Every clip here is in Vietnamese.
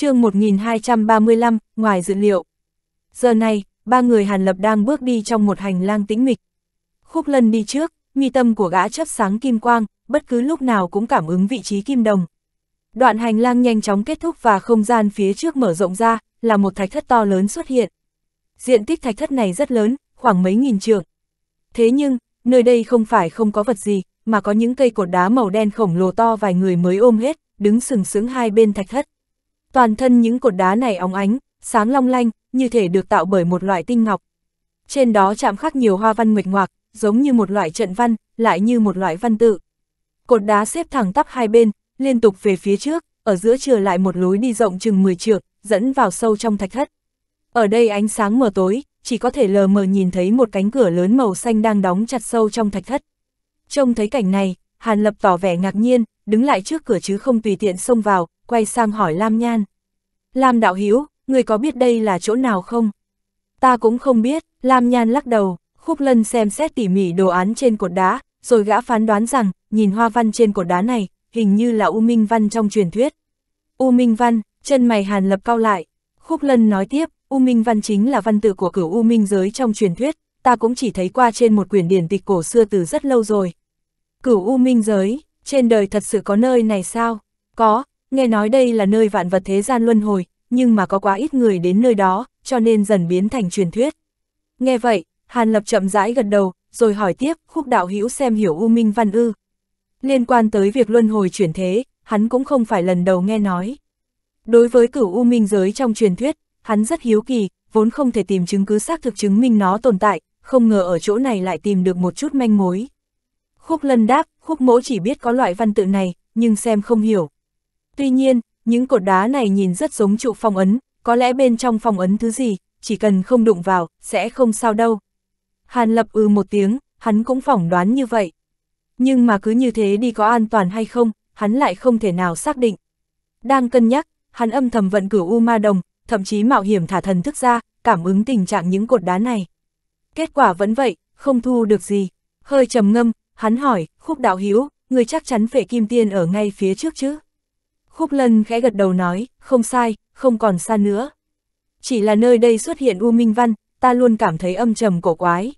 chương 1235, ngoài dự liệu. Giờ này, ba người Hàn Lập đang bước đi trong một hành lang tĩnh mịch. Khúc Lân đi trước, mi tâm của gã chấp sáng kim quang, bất cứ lúc nào cũng cảm ứng vị trí kim đồng. Đoạn hành lang nhanh chóng kết thúc và không gian phía trước mở rộng ra, là một thạch thất to lớn xuất hiện. Diện tích thạch thất này rất lớn, khoảng mấy nghìn trượng. Thế nhưng, nơi đây không phải không có vật gì, mà có những cây cột đá màu đen khổng lồ to vài người mới ôm hết, đứng sừng sững hai bên thạch thất. Toàn thân những cột đá này óng ánh, sáng long lanh, như thể được tạo bởi một loại tinh ngọc. Trên đó chạm khắc nhiều hoa văn nguyệt ngoạc, giống như một loại trận văn, lại như một loại văn tự. Cột đá xếp thẳng tắp hai bên, liên tục về phía trước, ở giữa trừ lại một lối đi rộng chừng 10 trượng, dẫn vào sâu trong thạch thất. Ở đây ánh sáng mờ tối, chỉ có thể lờ mờ nhìn thấy một cánh cửa lớn màu xanh đang đóng chặt sâu trong thạch thất. Trông thấy cảnh này, Hàn Lập tỏ vẻ ngạc nhiên, đứng lại trước cửa chứ không tùy tiện xông vào, quay sang hỏi Lam Nhan. Lam đạo hiếu, người có biết đây là chỗ nào không? Ta cũng không biết, Lam Nhan lắc đầu, Khúc Lân xem xét tỉ mỉ đồ án trên cột đá, rồi gã phán đoán rằng, nhìn hoa văn trên cột đá này, hình như là U Minh Văn trong truyền thuyết. U Minh Văn, chân mày hàn lập cao lại. Khúc Lân nói tiếp, U Minh Văn chính là văn tự của cửu U Minh giới trong truyền thuyết, ta cũng chỉ thấy qua trên một quyển điển tịch cổ xưa từ rất lâu rồi. Cửu U Minh giới, trên đời thật sự có nơi này sao? Có, Nghe nói đây là nơi vạn vật thế gian luân hồi, nhưng mà có quá ít người đến nơi đó, cho nên dần biến thành truyền thuyết. Nghe vậy, Hàn Lập chậm rãi gật đầu, rồi hỏi tiếp, khúc đạo hữu xem hiểu U Minh Văn ư. Liên quan tới việc luân hồi chuyển thế, hắn cũng không phải lần đầu nghe nói. Đối với cửu U Minh giới trong truyền thuyết, hắn rất hiếu kỳ, vốn không thể tìm chứng cứ xác thực chứng minh nó tồn tại, không ngờ ở chỗ này lại tìm được một chút manh mối. Khúc lân đáp, khúc mỗ chỉ biết có loại văn tự này, nhưng xem không hiểu, Tuy nhiên, những cột đá này nhìn rất giống trụ phong ấn, có lẽ bên trong phong ấn thứ gì, chỉ cần không đụng vào, sẽ không sao đâu. Hàn lập ư ừ một tiếng, hắn cũng phỏng đoán như vậy. Nhưng mà cứ như thế đi có an toàn hay không, hắn lại không thể nào xác định. Đang cân nhắc, hắn âm thầm vận cửu U Ma Đồng, thậm chí mạo hiểm thả thần thức ra, cảm ứng tình trạng những cột đá này. Kết quả vẫn vậy, không thu được gì. Hơi trầm ngâm, hắn hỏi, khúc đạo hiếu, người chắc chắn phải kim tiên ở ngay phía trước chứ? Khúc Lân khẽ gật đầu nói, không sai, không còn xa nữa. Chỉ là nơi đây xuất hiện U Minh Văn, ta luôn cảm thấy âm trầm cổ quái.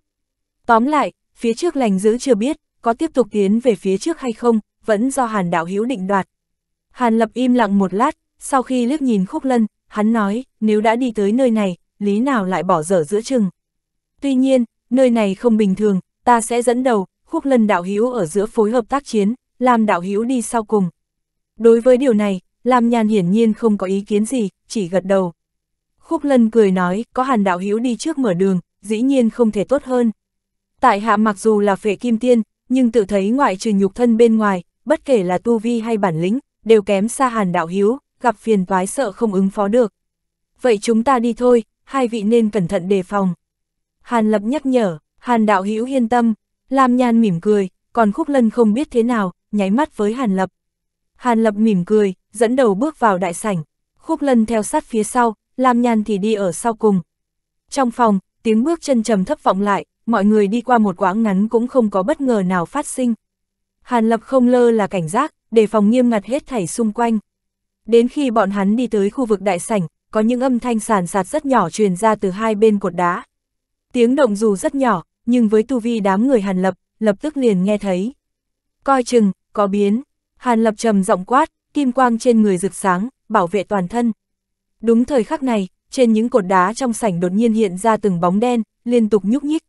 Tóm lại, phía trước lành giữ chưa biết, có tiếp tục tiến về phía trước hay không, vẫn do Hàn Đạo Hiếu định đoạt. Hàn Lập im lặng một lát, sau khi liếc nhìn Khúc Lân, hắn nói, nếu đã đi tới nơi này, lý nào lại bỏ dở giữa chừng. Tuy nhiên, nơi này không bình thường, ta sẽ dẫn đầu, Khúc Lân Đạo Hiếu ở giữa phối hợp tác chiến, làm Đạo Hiếu đi sau cùng. Đối với điều này, Lam Nhan hiển nhiên không có ý kiến gì, chỉ gật đầu. Khúc Lân cười nói, có Hàn Đạo Hiếu đi trước mở đường, dĩ nhiên không thể tốt hơn. Tại hạ mặc dù là phệ kim tiên, nhưng tự thấy ngoại trừ nhục thân bên ngoài, bất kể là tu vi hay bản lĩnh, đều kém xa Hàn Đạo Hiếu, gặp phiền toái sợ không ứng phó được. Vậy chúng ta đi thôi, hai vị nên cẩn thận đề phòng. Hàn Lập nhắc nhở, Hàn Đạo Hiếu yên tâm, Lam Nhan mỉm cười, còn Khúc Lân không biết thế nào, nháy mắt với Hàn Lập. Hàn Lập mỉm cười, dẫn đầu bước vào đại sảnh, khúc lân theo sát phía sau, Lam Nhan thì đi ở sau cùng. Trong phòng, tiếng bước chân trầm thấp vọng lại, mọi người đi qua một quãng ngắn cũng không có bất ngờ nào phát sinh. Hàn Lập không lơ là cảnh giác, để phòng nghiêm ngặt hết thảy xung quanh. Đến khi bọn hắn đi tới khu vực đại sảnh, có những âm thanh sàn sạt rất nhỏ truyền ra từ hai bên cột đá. Tiếng động dù rất nhỏ, nhưng với tu vi đám người Hàn Lập, lập tức liền nghe thấy. Coi chừng, có biến. Hàn Lập trầm giọng quát, kim quang trên người rực sáng, bảo vệ toàn thân. Đúng thời khắc này, trên những cột đá trong sảnh đột nhiên hiện ra từng bóng đen, liên tục nhúc nhích.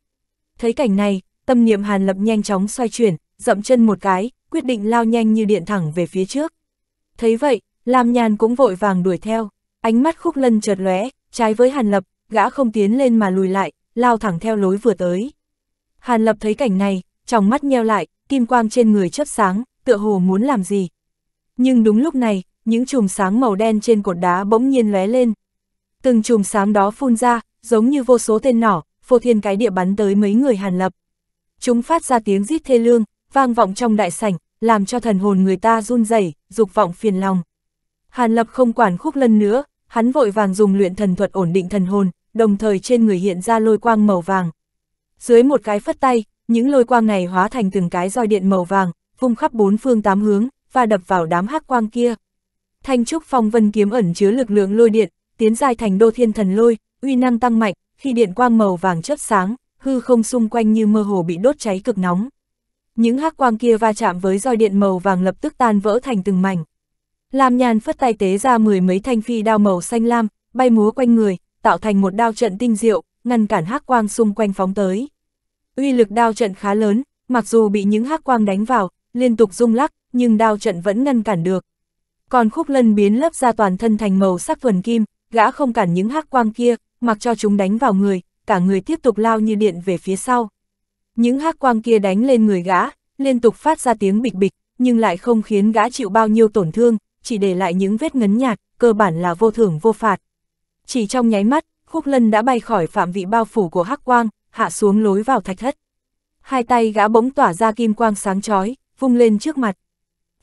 Thấy cảnh này, tâm niệm Hàn Lập nhanh chóng xoay chuyển, dậm chân một cái, quyết định lao nhanh như điện thẳng về phía trước. Thấy vậy, Lam Nhàn cũng vội vàng đuổi theo, ánh mắt khúc lân chợt lóe, trái với Hàn Lập, gã không tiến lên mà lùi lại, lao thẳng theo lối vừa tới. Hàn Lập thấy cảnh này, trong mắt nheo lại, kim quang trên người chớp sáng, tựa hồ muốn làm gì. Nhưng đúng lúc này, những chùm sáng màu đen trên cột đá bỗng nhiên lóe lên. Từng chùm sáng đó phun ra, giống như vô số tên nỏ, phô thiên cái địa bắn tới mấy người Hàn Lập. Chúng phát ra tiếng rít thê lương, vang vọng trong đại sảnh, làm cho thần hồn người ta run rẩy, dục vọng phiền lòng. Hàn Lập không quản khúc lân nữa, hắn vội vàng dùng luyện thần thuật ổn định thần hồn, đồng thời trên người hiện ra lôi quang màu vàng. Dưới một cái phất tay, những lôi quang này hóa thành từng cái roi điện màu vàng, vung khắp bốn phương tám hướng, và đập vào đám hắc quang kia. Thanh trúc phong vân kiếm ẩn chứa lực lượng lôi điện, tiến dài thành đô thiên thần lôi, uy năng tăng mạnh, khi điện quang màu vàng chớp sáng, hư không xung quanh như mơ hồ bị đốt cháy cực nóng. Những hắc quang kia va chạm với roi điện màu vàng lập tức tan vỡ thành từng mảnh. Lam Nhàn phất tay tế ra mười mấy thanh phi đao màu xanh lam, bay múa quanh người, tạo thành một đao trận tinh diệu, ngăn cản hắc quang xung quanh phóng tới. Uy lực đao trận khá lớn, mặc dù bị những hắc quang đánh vào, liên tục rung lắc, nhưng đao trận vẫn ngăn cản được. Còn khúc lân biến lớp ra toàn thân thành màu sắc thuần kim, gã không cản những hắc quang kia, mặc cho chúng đánh vào người, cả người tiếp tục lao như điện về phía sau. Những hắc quang kia đánh lên người gã, liên tục phát ra tiếng bịch bịch, nhưng lại không khiến gã chịu bao nhiêu tổn thương, chỉ để lại những vết ngấn nhạt, cơ bản là vô thưởng vô phạt. Chỉ trong nháy mắt, Khúc Lân đã bay khỏi phạm vị bao phủ của hắc quang, hạ xuống lối vào thạch thất. Hai tay gã bỗng tỏa ra kim quang sáng chói, vung lên trước mặt.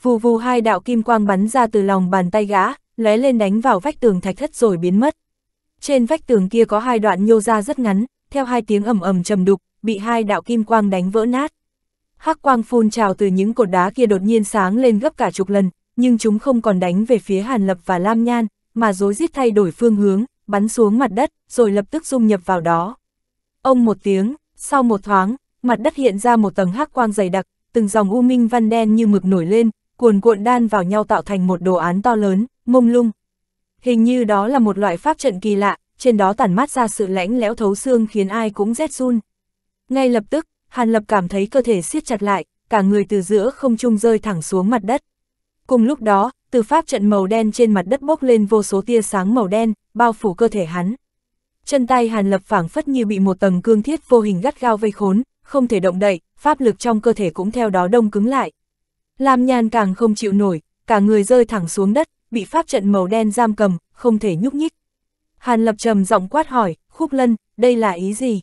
Vù vù hai đạo kim quang bắn ra từ lòng bàn tay gã, lóe lên đánh vào vách tường thạch thất rồi biến mất. Trên vách tường kia có hai đoạn nhô ra rất ngắn, theo hai tiếng ầm ầm trầm đục, bị hai đạo kim quang đánh vỡ nát. Hắc quang phun trào từ những cột đá kia đột nhiên sáng lên gấp cả chục lần, nhưng chúng không còn đánh về phía Hàn Lập và Lam Nhan, mà rối rít thay đổi phương hướng, bắn xuống mặt đất, rồi lập tức dung nhập vào đó. Ông một tiếng, sau một thoáng, mặt đất hiện ra một tầng hắc quang dày đặc, từng dòng u minh văn đen như mực nổi lên, cuồn cuộn đan vào nhau tạo thành một đồ án to lớn, mông lung. Hình như đó là một loại pháp trận kỳ lạ, trên đó tản mát ra sự lãnh lẽo thấu xương khiến ai cũng rét run. Ngay lập tức, Hàn Lập cảm thấy cơ thể siết chặt lại, cả người từ giữa không trung rơi thẳng xuống mặt đất. Cùng lúc đó, từ pháp trận màu đen trên mặt đất bốc lên vô số tia sáng màu đen, bao phủ cơ thể hắn. Chân tay Hàn Lập phảng phất như bị một tầng cương thiết vô hình gắt gao vây khốn, không thể động đậy, pháp lực trong cơ thể cũng theo đó đông cứng lại. Lam Nhan càng không chịu nổi, cả người rơi thẳng xuống đất, bị pháp trận màu đen giam cầm, không thể nhúc nhích. Hàn Lập trầm giọng quát hỏi, Khúc Lân, đây là ý gì?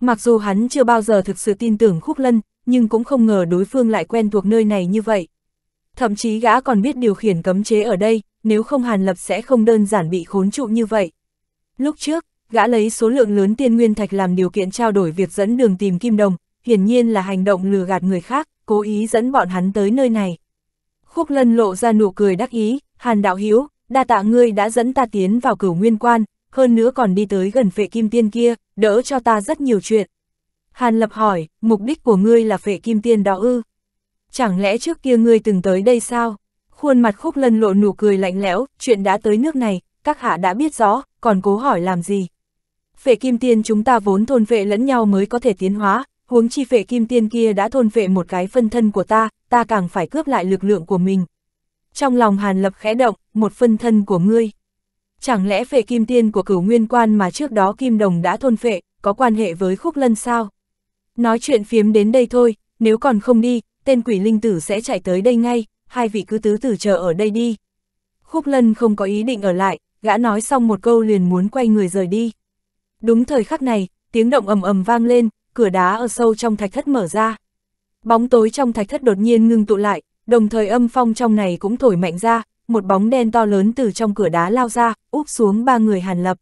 Mặc dù hắn chưa bao giờ thực sự tin tưởng Khúc Lân, nhưng cũng không ngờ đối phương lại quen thuộc nơi này như vậy. Thậm chí gã còn biết điều khiển cấm chế ở đây, nếu không Hàn Lập sẽ không đơn giản bị khốn trụ như vậy. Lúc trước, gã lấy số lượng lớn tiên nguyên thạch làm điều kiện trao đổi việc dẫn đường tìm kim đồng, hiển nhiên là hành động lừa gạt người khác, cố ý dẫn bọn hắn tới nơi này. Khúc lân lộ ra nụ cười đắc ý, hàn đạo hiếu, đa tạ ngươi đã dẫn ta tiến vào cửu nguyên quan, hơn nữa còn đi tới gần phệ kim tiên kia, đỡ cho ta rất nhiều chuyện. Hàn lập hỏi, mục đích của ngươi là phệ kim tiên đó ư? Chẳng lẽ trước kia ngươi từng tới đây sao? Khuôn mặt khúc lân lộ nụ cười lạnh lẽo, chuyện đã tới nước này, các hạ đã biết rõ, còn cố hỏi làm gì? Phệ kim tiên chúng ta vốn thôn vệ lẫn nhau mới có thể tiến hóa, huống chi phệ kim tiên kia đã thôn phệ một cái phân thân của ta, ta càng phải cướp lại lực lượng của mình. Trong lòng Hàn Lập khẽ động, một phân thân của ngươi. Chẳng lẽ phệ kim tiên của cửu nguyên quan mà trước đó Kim Đồng đã thôn phệ, có quan hệ với khúc lân sao? Nói chuyện phiếm đến đây thôi, nếu còn không đi, tên quỷ linh tử sẽ chạy tới đây ngay, hai vị cứ tứ tử chờ ở đây đi. Khúc lân không có ý định ở lại, gã nói xong một câu liền muốn quay người rời đi. Đúng thời khắc này, tiếng động ầm ầm vang lên, cửa đá ở sâu trong thạch thất mở ra. Bóng tối trong thạch thất đột nhiên ngưng tụ lại, đồng thời âm phong trong này cũng thổi mạnh ra, một bóng đen to lớn từ trong cửa đá lao ra, úp xuống ba người Hàn Lập.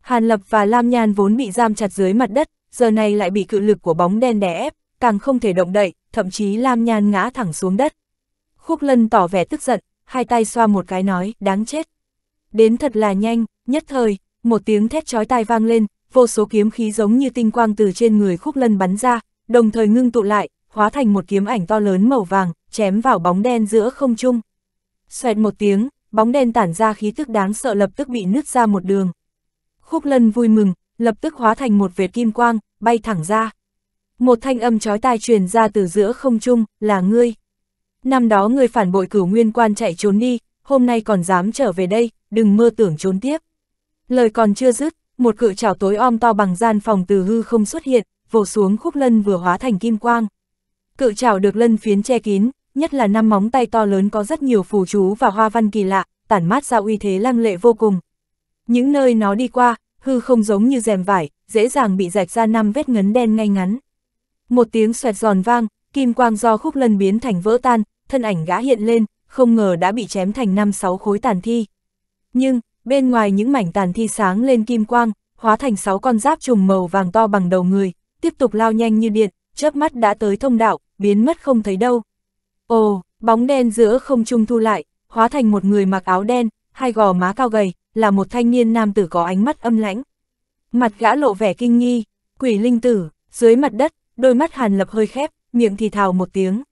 Hàn Lập và Lam Nhan vốn bị giam chặt dưới mặt đất, giờ này lại bị cự lực của bóng đen đè ép, càng không thể động đậy, thậm chí Lam Nhan ngã thẳng xuống đất. Khúc Lân tỏ vẻ tức giận, hai tay xoa một cái nói, đáng chết. Đến thật là nhanh, nhất thời, một tiếng thét chói tai vang lên, vô số kiếm khí giống như tinh quang từ trên người khúc lân bắn ra, đồng thời ngưng tụ lại, hóa thành một kiếm ảnh to lớn màu vàng, chém vào bóng đen giữa không trung. Xoẹt một tiếng, bóng đen tản ra khí tức đáng sợ lập tức bị nứt ra một đường. Khúc lân vui mừng, lập tức hóa thành một vệt kim quang, bay thẳng ra. Một thanh âm chói tai truyền ra từ giữa không trung, là ngươi. Năm đó ngươi phản bội cửu nguyên quan chạy trốn đi, hôm nay còn dám trở về đây, đừng mơ tưởng trốn tiếp. Lời còn chưa dứt, một cự trảo tối om to bằng gian phòng từ hư không xuất hiện, vồ xuống khúc lân vừa hóa thành kim quang. Cự trảo được lân phiến che kín, nhất là năm móng tay to lớn có rất nhiều phù chú và hoa văn kỳ lạ, tản mát ra uy thế lăng lệ vô cùng. Những nơi nó đi qua, hư không giống như rèm vải, dễ dàng bị rạch ra năm vết ngấn đen ngay ngắn. Một tiếng xoẹt giòn vang, kim quang do khúc lân biến thành vỡ tan, thân ảnh gã hiện lên, không ngờ đã bị chém thành năm sáu khối tàn thi. Nhưng, bên ngoài những mảnh tàn thi sáng lên kim quang, hóa thành sáu con giáp trùng màu vàng to bằng đầu người, tiếp tục lao nhanh như điện, chớp mắt đã tới thông đạo, biến mất không thấy đâu. Ồ, bóng đen giữa không trung thu lại, hóa thành một người mặc áo đen, hai gò má cao gầy, là một thanh niên nam tử có ánh mắt âm lãnh. Mặt gã lộ vẻ kinh nghi, quỷ linh tử, dưới mặt đất, đôi mắt hàn lập hơi khép, miệng thì thào một tiếng.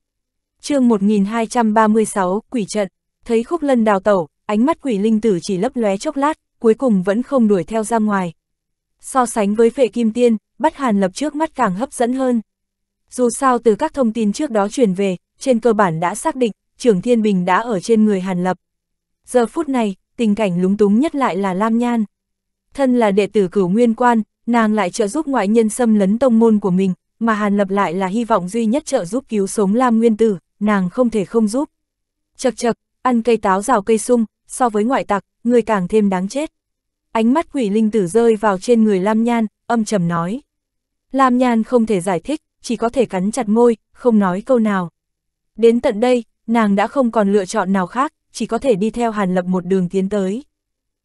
chương 1236, quỷ trận, thấy khúc lân đào tẩu, ánh mắt quỷ linh tử chỉ lấp lóe chốc lát, cuối cùng vẫn không đuổi theo ra ngoài. So sánh với phệ kim tiên, bắt hàn lập trước mắt càng hấp dẫn hơn. Dù sao từ các thông tin trước đó truyền về, trên cơ bản đã xác định, trưởng Thiên Bình đã ở trên người hàn lập. Giờ phút này, tình cảnh lúng túng nhất lại là Lam Nhan. Thân là đệ tử cửu nguyên quan, nàng lại trợ giúp ngoại nhân xâm lấn tông môn của mình, mà hàn lập lại là hy vọng duy nhất trợ giúp cứu sống Lam Nguyên Tử, nàng không thể không giúp. Chật chật, ăn cây táo rào cây sung, so với ngoại tặc, người càng thêm đáng chết. Ánh mắt quỷ linh tử rơi vào trên người Lam Nhan, âm trầm nói. Lam Nhan không thể giải thích, chỉ có thể cắn chặt môi, không nói câu nào. Đến tận đây, nàng đã không còn lựa chọn nào khác, chỉ có thể đi theo Hàn Lập một đường tiến tới.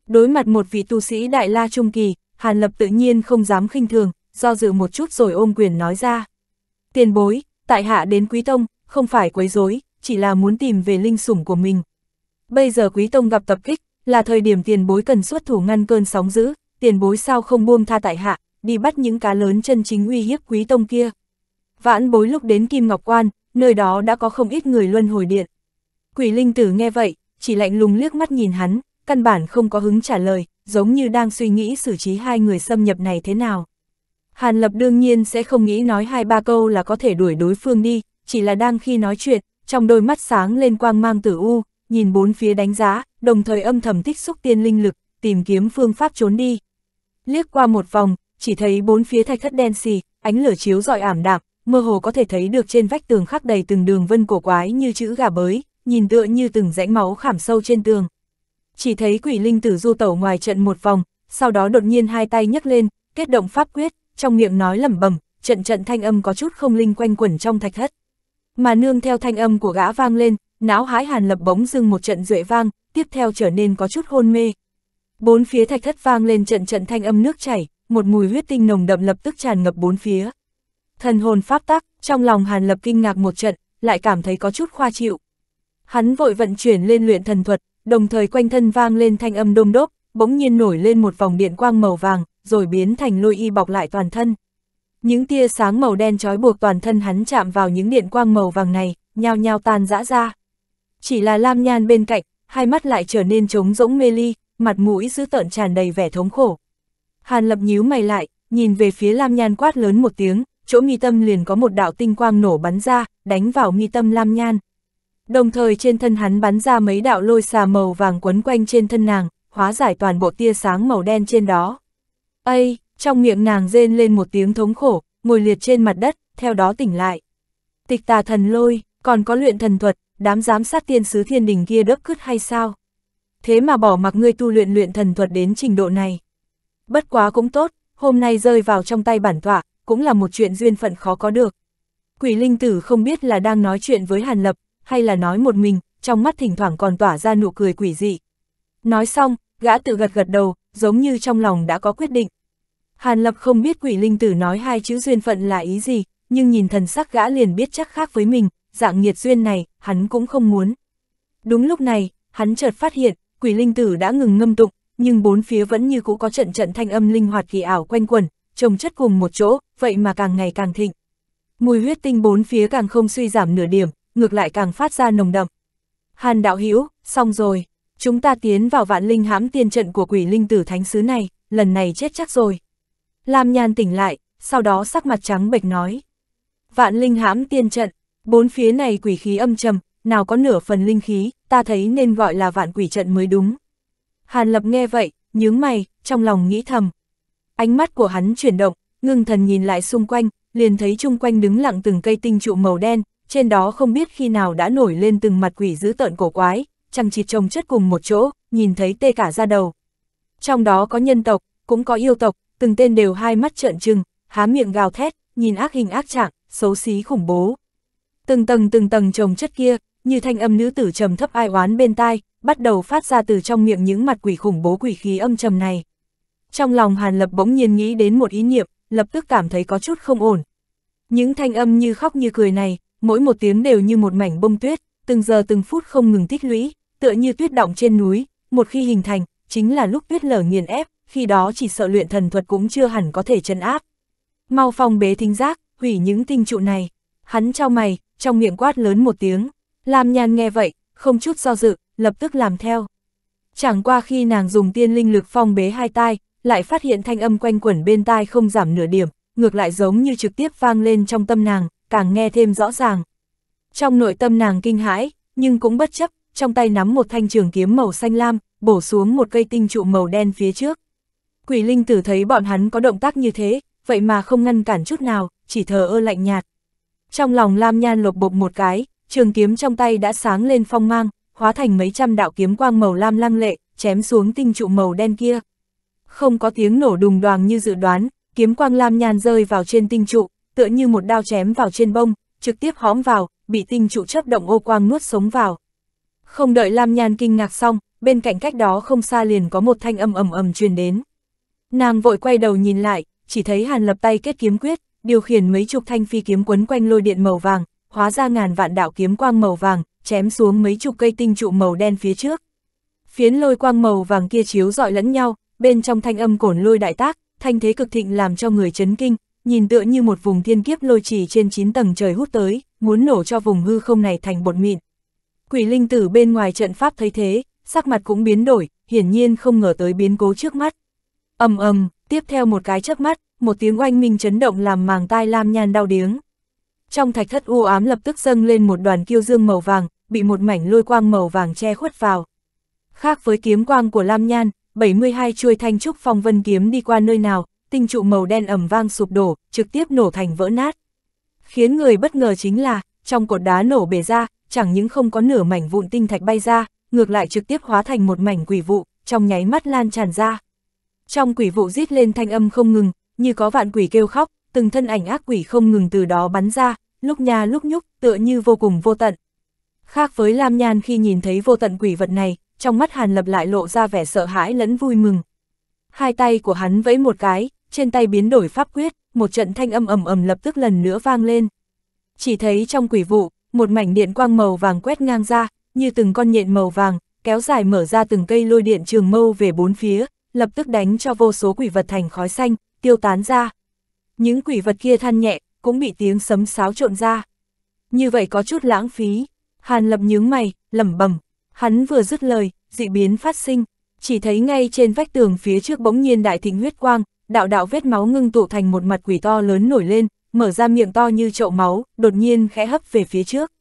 Đối mặt một vị tu sĩ đại la trung kỳ, Hàn Lập tự nhiên không dám khinh thường, do dự một chút rồi ôm quyền nói ra. Tiền bối, tại hạ đến Quý Tông, không phải quấy rối, chỉ là muốn tìm về linh sủng của mình bây giờ quý tông gặp tập kích, là thời điểm tiền bối cần xuất thủ ngăn cơn sóng dữ, tiền bối sao không buông tha tại hạ, đi bắt những cá lớn chân chính uy hiếp quý tông kia. Vãn bối lúc đến Kim Ngọc Quan, nơi đó đã có không ít người luân hồi điện. Quỷ linh tử nghe vậy, chỉ lạnh lùng liếc mắt nhìn hắn, căn bản không có hứng trả lời, giống như đang suy nghĩ xử trí hai người xâm nhập này thế nào. Hàn Lập đương nhiên sẽ không nghĩ nói hai ba câu là có thể đuổi đối phương đi, chỉ là đang khi nói chuyện, trong đôi mắt sáng lên quang mang tử u, nhìn bốn phía đánh giá, đồng thời âm thầm tích xúc tiên linh lực, tìm kiếm phương pháp trốn đi. Liếc qua một vòng, chỉ thấy bốn phía thạch thất đen xì, ánh lửa chiếu rọi ảm đạm, mơ hồ có thể thấy được trên vách tường khắc đầy từng đường vân cổ quái như chữ gà bới, nhìn tựa như từng rãnh máu khảm sâu trên tường. Chỉ thấy quỷ linh tử du tẩu ngoài trận một vòng, sau đó đột nhiên hai tay nhấc lên, kết động pháp quyết, trong miệng nói lẩm bẩm, trận trận thanh âm có chút không linh quanh quẩn trong thạch thất. Mà nương theo thanh âm của gã vang lên, não hái hàn lập bóng dưng một trận duệ vang, tiếp theo trở nên có chút hôn mê. Bốn phía thạch thất vang lên trận trận thanh âm nước chảy, một mùi huyết tinh nồng đậm lập tức tràn ngập bốn phía. Thần hồn pháp tắc, trong lòng hàn lập kinh ngạc một trận, lại cảm thấy có chút khoa chịu. Hắn vội vận chuyển lên luyện thần thuật, đồng thời quanh thân vang lên thanh âm đôm đốp, bỗng nhiên nổi lên một vòng điện quang màu vàng, rồi biến thành lôi y bọc lại toàn thân. Những tia sáng màu đen trói buộc toàn thân hắn chạm vào những điện quang màu vàng này, nhao nhao tan rã ra. Chỉ là Lam Nhan bên cạnh, hai mắt lại trở nên trống rỗng mê ly, mặt mũi dữ tợn tràn đầy vẻ thống khổ. Hàn Lập nhíu mày lại, nhìn về phía Lam Nhan quát lớn một tiếng, chỗ mi tâm liền có một đạo tinh quang nổ bắn ra, đánh vào mi tâm Lam Nhan. Đồng thời trên thân hắn bắn ra mấy đạo lôi xà màu vàng quấn quanh trên thân nàng, hóa giải toàn bộ tia sáng màu đen trên đó. Ây, trong miệng nàng rên lên một tiếng thống khổ, ngồi liệt trên mặt đất, theo đó tỉnh lại. Tịch tà thần lôi, còn có luyện thần thuật, đám giám sát tiên sứ thiên đình kia đớp cứt hay sao? Thế mà bỏ mặc ngươi tu luyện luyện thần thuật đến trình độ này. Bất quá cũng tốt, hôm nay rơi vào trong tay bản tọa, cũng là một chuyện duyên phận khó có được. Quỷ linh tử không biết là đang nói chuyện với Hàn Lập, hay là nói một mình, trong mắt thỉnh thoảng còn tỏa ra nụ cười quỷ dị. Nói xong, gã tự gật gật đầu, giống như trong lòng đã có quyết định. Hàn Lập không biết quỷ linh tử nói hai chữ duyên phận là ý gì, nhưng nhìn thần sắc gã liền biết chắc khác với mình, dạng nhiệt duyên này, hắn cũng không muốn. Đúng lúc này, hắn chợt phát hiện, quỷ linh tử đã ngừng ngâm tụng, nhưng bốn phía vẫn như cũ có trận trận thanh âm linh hoạt kỳ ảo quanh quẩn, trồng chất cùng một chỗ, vậy mà càng ngày càng thịnh. Mùi huyết tinh bốn phía càng không suy giảm nửa điểm, ngược lại càng phát ra nồng đậm. Hàn đạo hữu xong rồi, chúng ta tiến vào vạn linh hãm tiên trận của quỷ linh tử thánh sứ này, lần này chết chắc rồi. Lam Nhan tỉnh lại, sau đó sắc mặt trắng bệch nói. Vạn linh hãm tiên trận, Bốn phía này quỷ khí âm trầm, nào có nửa phần linh khí, ta thấy nên gọi là vạn quỷ trận mới đúng. Hàn Lập nghe vậy, nhướng mày, trong lòng nghĩ thầm. Ánh mắt của hắn chuyển động, ngưng thần nhìn lại xung quanh, liền thấy chung quanh đứng lặng từng cây tinh trụ màu đen, trên đó không biết khi nào đã nổi lên từng mặt quỷ dữ tợn cổ quái, chẳng chịt trồng chất cùng một chỗ, nhìn thấy tê cả ra đầu. Trong đó có nhân tộc, cũng có yêu tộc, từng tên đều hai mắt trợn trừng, há miệng gào thét, nhìn ác hình ác trạng, xấu xí khủng bố. Từng tầng từng tầng chồng chất kia, như thanh âm nữ tử trầm thấp ai oán bên tai, bắt đầu phát ra từ trong miệng những mặt quỷ khủng bố quỷ khí âm trầm này. Trong lòng Hàn Lập bỗng nhiên nghĩ đến một ý niệm, lập tức cảm thấy có chút không ổn. Những thanh âm như khóc như cười này, mỗi một tiếng đều như một mảnh bông tuyết, từng giờ từng phút không ngừng tích lũy, tựa như tuyết động trên núi, một khi hình thành, chính là lúc tuyết lở nghiền ép, khi đó chỉ sợ luyện thần thuật cũng chưa hẳn có thể chấn áp. Mau phong bế thính giác, hủy những tinh trụ này. Hắn trao mày, trong miệng quát lớn một tiếng. Lam Nhan nghe vậy, không chút do dự, lập tức làm theo. Chẳng qua khi nàng dùng tiên linh lực phong bế hai tai, lại phát hiện thanh âm quanh quẩn bên tai không giảm nửa điểm, ngược lại giống như trực tiếp vang lên trong tâm nàng, càng nghe thêm rõ ràng. Trong nội tâm nàng kinh hãi, nhưng cũng bất chấp, trong tay nắm một thanh trường kiếm màu xanh lam, bổ xuống một cây tinh trụ màu đen phía trước. Quỷ linh tử thấy bọn hắn có động tác như thế, vậy mà không ngăn cản chút nào, chỉ thờ ơ lạnh nhạt, trong lòng Lam Nhan lột bột một cái, trường kiếm trong tay đã sáng lên phong mang, hóa thành mấy trăm đạo kiếm quang màu lam lăng lệ, chém xuống tinh trụ màu đen kia. Không có tiếng nổ đùng đoàng như dự đoán, kiếm quang Lam Nhan rơi vào trên tinh trụ, tựa như một đao chém vào trên bông, trực tiếp hóm vào, bị tinh trụ chấp động ô quang nuốt sống vào. Không đợi Lam Nhan kinh ngạc xong, bên cạnh cách đó không xa liền có một thanh âm ầm ầm truyền đến. Nàng vội quay đầu nhìn lại, chỉ thấy Hàn Lập tay kết kiếm quyết, điều khiển mấy chục thanh phi kiếm quấn quanh lôi điện màu vàng, hóa ra ngàn vạn đạo kiếm quang màu vàng, chém xuống mấy chục cây tinh trụ màu đen phía trước. Phiến lôi quang màu vàng kia chiếu dọi lẫn nhau, bên trong thanh âm cổn lôi đại tác, thanh thế cực thịnh làm cho người chấn kinh, nhìn tựa như một vùng thiên kiếp lôi chỉ trên 9 tầng trời hút tới, muốn nổ cho vùng hư không này thành bột mịn. Quỷ linh tử bên ngoài trận pháp thấy thế, sắc mặt cũng biến đổi, hiển nhiên không ngờ tới biến cố trước mắt. ầm ầm, tiếp theo một cái chớp mắt, một tiếng oanh minh chấn động làm màng tai Lam Nhan đau điếng. Trong thạch thất u ám lập tức dâng lên một đoàn kiêu dương màu vàng, bị một mảnh lôi quang màu vàng che khuất vào. Khác với kiếm quang của Lam Nhan, 72 chuôi thanh trúc phong vân kiếm đi qua nơi nào, tinh trụ màu đen ẩm vang sụp đổ, trực tiếp nổ thành vỡ nát. Khiến người bất ngờ chính là, trong cột đá nổ bể ra, chẳng những không có nửa mảnh vụn tinh thạch bay ra, ngược lại trực tiếp hóa thành một mảnh quỷ vụ, trong nháy mắt lan tràn ra. Trong quỷ vụ rít lên thanh âm không ngừng, như có vạn quỷ kêu khóc, từng thân ảnh ác quỷ không ngừng từ đó bắn ra, lúc nha lúc nhúc, tựa như vô cùng vô tận. Khác với Lam Nhan khi nhìn thấy vô tận quỷ vật này, trong mắt Hàn Lập lại lộ ra vẻ sợ hãi lẫn vui mừng. Hai tay của hắn vẫy một cái, trên tay biến đổi pháp quyết, một trận thanh âm ầm ầm lập tức lần nữa vang lên. Chỉ thấy trong quỷ vụ, một mảnh điện quang màu vàng quét ngang ra, như từng con nhện màu vàng, kéo dài mở ra từng cây lôi điện trường mâu về bốn phía, lập tức đánh cho vô số quỷ vật thành khói xanh, tiêu tán ra. Những quỷ vật kia than nhẹ, cũng bị tiếng sấm sáo trộn ra. Như vậy có chút lãng phí, Hàn Lập nhướng mày, lẩm bẩm, hắn vừa dứt lời, dị biến phát sinh, chỉ thấy ngay trên vách tường phía trước bỗng nhiên đại thịnh huyết quang, đạo đạo vết máu ngưng tụ thành một mặt quỷ to lớn nổi lên, mở ra miệng to như chậu máu, đột nhiên khẽ hấp về phía trước.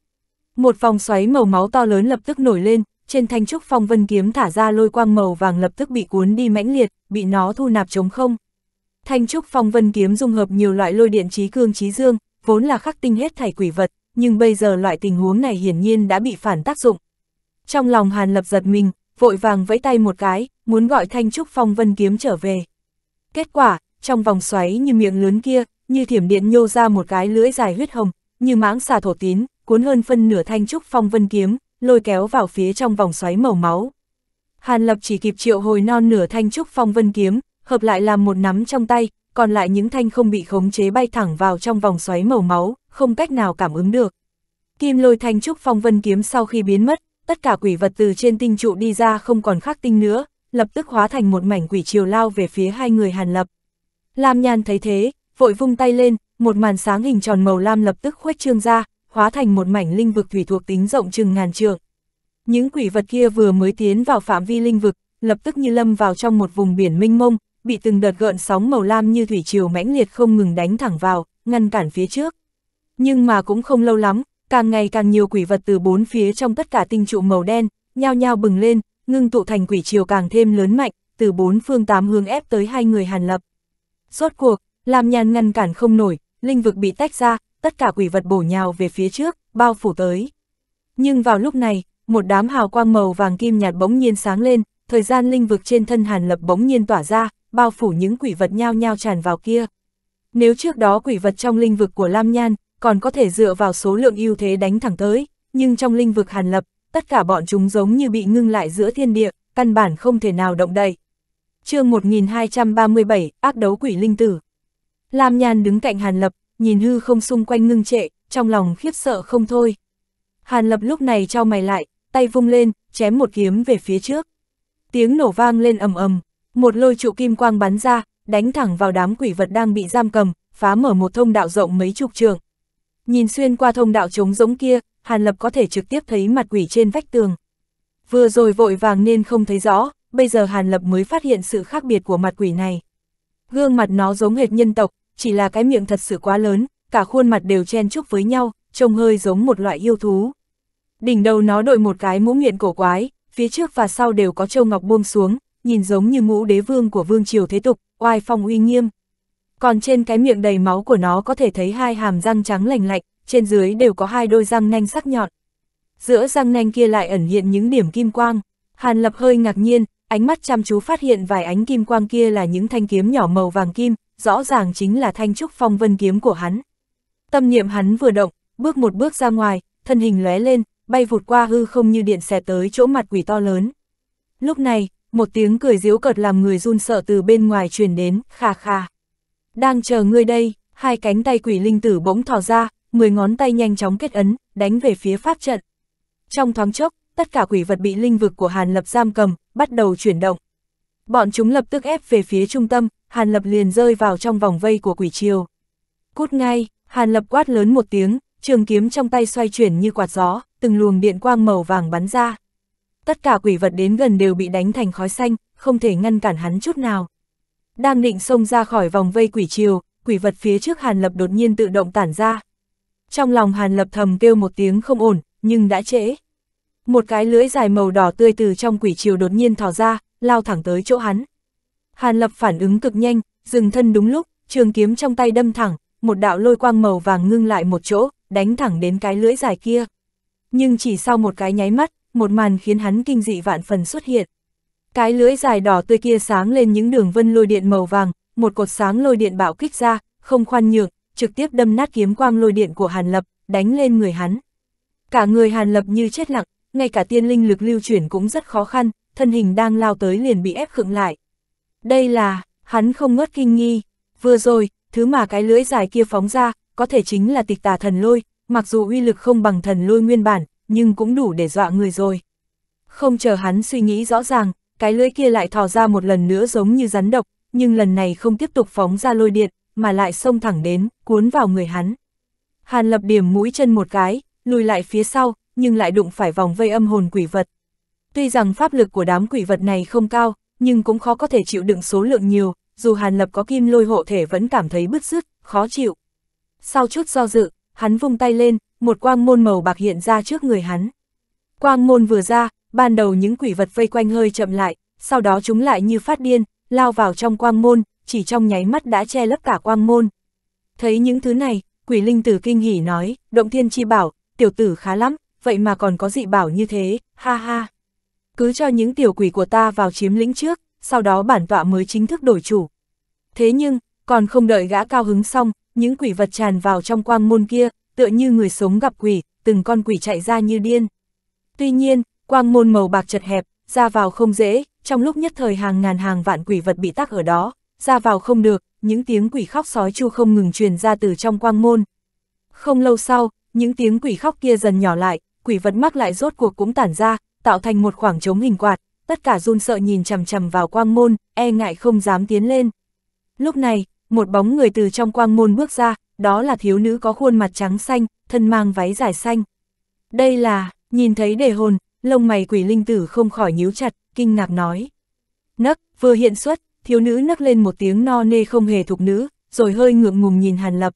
Một vòng xoáy màu máu to lớn lập tức nổi lên, trên thanh trúc phong vân kiếm thả ra lôi quang màu vàng lập tức bị cuốn đi mãnh liệt, bị nó thu nạp trống không. Thanh trúc phong vân kiếm dung hợp nhiều loại lôi điện trí cương trí dương, vốn là khắc tinh hết thảy quỷ vật, nhưng bây giờ loại tình huống này hiển nhiên đã bị phản tác dụng. Trong lòng Hàn Lập giật mình, vội vàng vẫy tay một cái, muốn gọi Thanh Trúc Phong Vân Kiếm trở về. Kết quả, trong vòng xoáy như miệng lớn kia, như thiểm điện nhô ra một cái lưỡi dài huyết hồng, như mãng xà thổ tín, cuốn hơn phân nửa Thanh Trúc Phong Vân Kiếm, lôi kéo vào phía trong vòng xoáy màu máu. Hàn Lập chỉ kịp triệu hồi non nửa Thanh Trúc Phong Vân Kiếm, hợp lại làm một nắm trong tay, còn lại những thanh không bị khống chế bay thẳng vào trong vòng xoáy màu máu, không cách nào cảm ứng được. Kim lôi thanh trúc phong vân kiếm sau khi biến mất, tất cả quỷ vật từ trên tinh trụ đi ra không còn khắc tinh nữa, lập tức hóa thành một mảnh quỷ chiều lao về phía hai người Hàn Lập. Lam nhàn thấy thế, vội vung tay lên, một màn sáng hình tròn màu lam lập tức khuếch trương ra, hóa thành một mảnh linh vực thủy thuộc tính rộng chừng ngàn trượng. Những quỷ vật kia vừa mới tiến vào phạm vi linh vực, lập tức như lâm vào trong một vùng biển minh mông, bị từng đợt gợn sóng màu lam như thủy triều mãnh liệt không ngừng đánh thẳng vào, ngăn cản phía trước. Nhưng mà cũng không lâu lắm, càng ngày càng nhiều quỷ vật từ bốn phía trong tất cả tinh trụ màu đen, nhao nhao bừng lên, ngưng tụ thành quỷ triều càng thêm lớn mạnh, từ bốn phương tám hướng ép tới hai người Hàn Lập. Rốt cuộc, Lam Nhan ngăn cản không nổi, linh vực bị tách ra, tất cả quỷ vật bổ nhào về phía trước, bao phủ tới. Nhưng vào lúc này, một đám hào quang màu vàng kim nhạt bỗng nhiên sáng lên, thời gian linh vực trên thân Hàn Lập bỗng nhiên tỏa ra, bao phủ những quỷ vật nhao nhao tràn vào kia. Nếu trước đó quỷ vật trong linh vực của Lam Nhan còn có thể dựa vào số lượng ưu thế đánh thẳng tới, nhưng trong linh vực Hàn Lập, tất cả bọn chúng giống như bị ngưng lại giữa thiên địa, căn bản không thể nào động đậy. Chương 1237, ác đấu quỷ linh tử. Lam Nhan đứng cạnh Hàn Lập, nhìn hư không xung quanh ngưng trệ, trong lòng khiếp sợ không thôi. Hàn Lập lúc này trao mày lại, tay vung lên, chém một kiếm về phía trước. Tiếng nổ vang lên ầm ầm, một lôi trụ kim quang bắn ra, đánh thẳng vào đám quỷ vật đang bị giam cầm, phá mở một thông đạo rộng mấy chục trường. Nhìn xuyên qua thông đạo trống rỗng kia, Hàn Lập có thể trực tiếp thấy mặt quỷ trên vách tường. Vừa rồi vội vàng nên không thấy rõ, bây giờ Hàn Lập mới phát hiện sự khác biệt của mặt quỷ này. Gương mặt nó giống hệt nhân tộc, chỉ là cái miệng thật sự quá lớn, cả khuôn mặt đều chen chúc với nhau, trông hơi giống một loại yêu thú. Đỉnh đầu nó đội một cái mũ miệng cổ quái, phía trước và sau đều có châu ngọc buông xuống, nhìn giống như ngũ đế vương của vương triều thế tục, oai phong uy nghiêm. Còn trên cái miệng đầy máu của nó có thể thấy hai hàm răng trắng lành lạnh, trên dưới đều có hai đôi răng nanh sắc nhọn. Giữa răng nanh kia lại ẩn hiện những điểm kim quang. Hàn Lập hơi ngạc nhiên, ánh mắt chăm chú phát hiện vài ánh kim quang kia là những thanh kiếm nhỏ màu vàng kim, rõ ràng chính là thanh trúc phong vân kiếm của hắn. Tâm niệm hắn vừa động, bước một bước ra ngoài, thân hình lóe lên, bay vụt qua hư không như điện xẹt tới chỗ mặt quỷ to lớn. Lúc này, một tiếng cười giễu cợt làm người run sợ từ bên ngoài truyền đến, kha kha Đang chờ ngươi đây, hai cánh tay quỷ linh tử bỗng thò ra, mười ngón tay nhanh chóng kết ấn, đánh về phía pháp trận. Trong thoáng chốc, tất cả quỷ vật bị linh vực của Hàn Lập giam cầm, bắt đầu chuyển động. Bọn chúng lập tức ép về phía trung tâm, Hàn Lập liền rơi vào trong vòng vây của quỷ triều. Cút ngay, Hàn Lập quát lớn một tiếng, trường kiếm trong tay xoay chuyển như quạt gió, từng luồng điện quang màu vàng bắn ra tất cả quỷ vật đến gần đều bị đánh thành khói xanh, không thể ngăn cản hắn chút nào. Đang định xông ra khỏi vòng vây quỷ triều, quỷ vật phía trước Hàn Lập đột nhiên tự động tản ra. Trong lòng Hàn Lập thầm kêu một tiếng không ổn, nhưng đã trễ. Một cái lưỡi dài màu đỏ tươi từ trong quỷ triều đột nhiên thò ra, lao thẳng tới chỗ hắn. Hàn Lập phản ứng cực nhanh, dừng thân đúng lúc, trường kiếm trong tay đâm thẳng, một đạo lôi quang màu vàng ngưng lại một chỗ, đánh thẳng đến cái lưỡi dài kia. Nhưng chỉ sau một cái nháy mắt, một màn khiến hắn kinh dị vạn phần xuất hiện. Cái lưỡi dài đỏ tươi kia sáng lên những đường vân lôi điện màu vàng, một cột sáng lôi điện bạo kích ra, không khoan nhượng, trực tiếp đâm nát kiếm quang lôi điện của Hàn Lập, đánh lên người hắn. Cả người Hàn Lập như chết lặng, ngay cả tiên linh lực lưu chuyển cũng rất khó khăn, thân hình đang lao tới liền bị ép khựng lại. Đây là, hắn không ngớt kinh nghi, vừa rồi, thứ mà cái lưỡi dài kia phóng ra, có thể chính là tịch tà thần lôi, mặc dù uy lực không bằng thần lôi nguyên bản, nhưng cũng đủ để dọa người rồi. Không chờ hắn suy nghĩ rõ ràng, cái lưỡi kia lại thò ra một lần nữa giống như rắn độc, nhưng lần này không tiếp tục phóng ra lôi điện, mà lại xông thẳng đến, cuốn vào người hắn. Hàn lập điểm mũi chân một cái, lùi lại phía sau, nhưng lại đụng phải vòng vây âm hồn quỷ vật. Tuy rằng pháp lực của đám quỷ vật này không cao, nhưng cũng khó có thể chịu đựng số lượng nhiều, dù Hàn Lập có kim lôi hộ thể vẫn cảm thấy bứt rứt, khó chịu. Sau chút do dự, hắn vung tay lên, một quang môn màu bạc hiện ra trước người hắn. Quang môn vừa ra, ban đầu những quỷ vật vây quanh hơi chậm lại, sau đó chúng lại như phát điên, lao vào trong quang môn, chỉ trong nháy mắt đã che lấp cả quang môn. Thấy những thứ này, quỷ linh tử kinh hỉ nói, động thiên chi bảo, tiểu tử khá lắm, vậy mà còn có dị bảo như thế, ha ha. Cứ cho những tiểu quỷ của ta vào chiếm lĩnh trước, sau đó bản tọa mới chính thức đổi chủ. Thế nhưng, còn không đợi gã cao hứng xong, những quỷ vật tràn vào trong quang môn kia, tựa như người sống gặp quỷ, từng con quỷ chạy ra như điên. Tuy nhiên, quang môn màu bạc chật hẹp, ra vào không dễ, trong lúc nhất thời hàng ngàn hàng vạn quỷ vật bị tắc ở đó, ra vào không được, những tiếng quỷ khóc sói chu không ngừng truyền ra từ trong quang môn. Không lâu sau, những tiếng quỷ khóc kia dần nhỏ lại, quỷ vật mắc lại rốt cuộc cũng tản ra, tạo thành một khoảng trống hình quạt, tất cả run sợ nhìn chằm chằm vào quang môn, e ngại không dám tiến lên. Lúc này, một bóng người từ trong quang môn bước ra, đó là thiếu nữ có khuôn mặt trắng xanh, thân mang váy dài xanh. Đây là, nhìn thấy đề hồn, lông mày quỷ linh tử không khỏi nhíu chặt, kinh ngạc nói. Nấc, vừa hiện xuất, thiếu nữ nấc lên một tiếng no nê không hề thục nữ, rồi hơi ngượng ngùng nhìn Hàn Lập.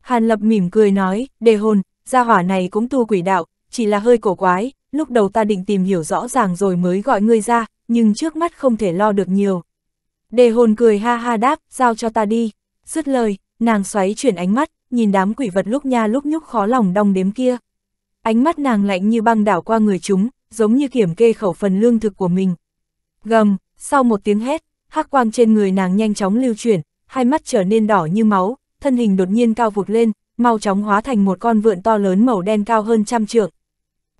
Hàn Lập mỉm cười nói, đề hồn, gia hỏa này cũng tu quỷ đạo, chỉ là hơi cổ quái, lúc đầu ta định tìm hiểu rõ ràng rồi mới gọi ngươi ra, nhưng trước mắt không thể lo được nhiều. Đề hồn cười ha ha đáp, giao cho ta đi. Dứt lời, Nàng xoáy chuyển ánh mắt, nhìn đám quỷ vật lúc nha lúc nhúc khó lòng đong đếm kia. Ánh mắt nàng lạnh như băng đảo qua người chúng, giống như kiểm kê khẩu phần lương thực của mình. Gầm, sau một tiếng hét, hắc quang trên người nàng nhanh chóng lưu chuyển, hai mắt trở nên đỏ như máu, thân hình đột nhiên cao vụt lên, mau chóng hóa thành một con vượn to lớn màu đen cao hơn trăm trượng.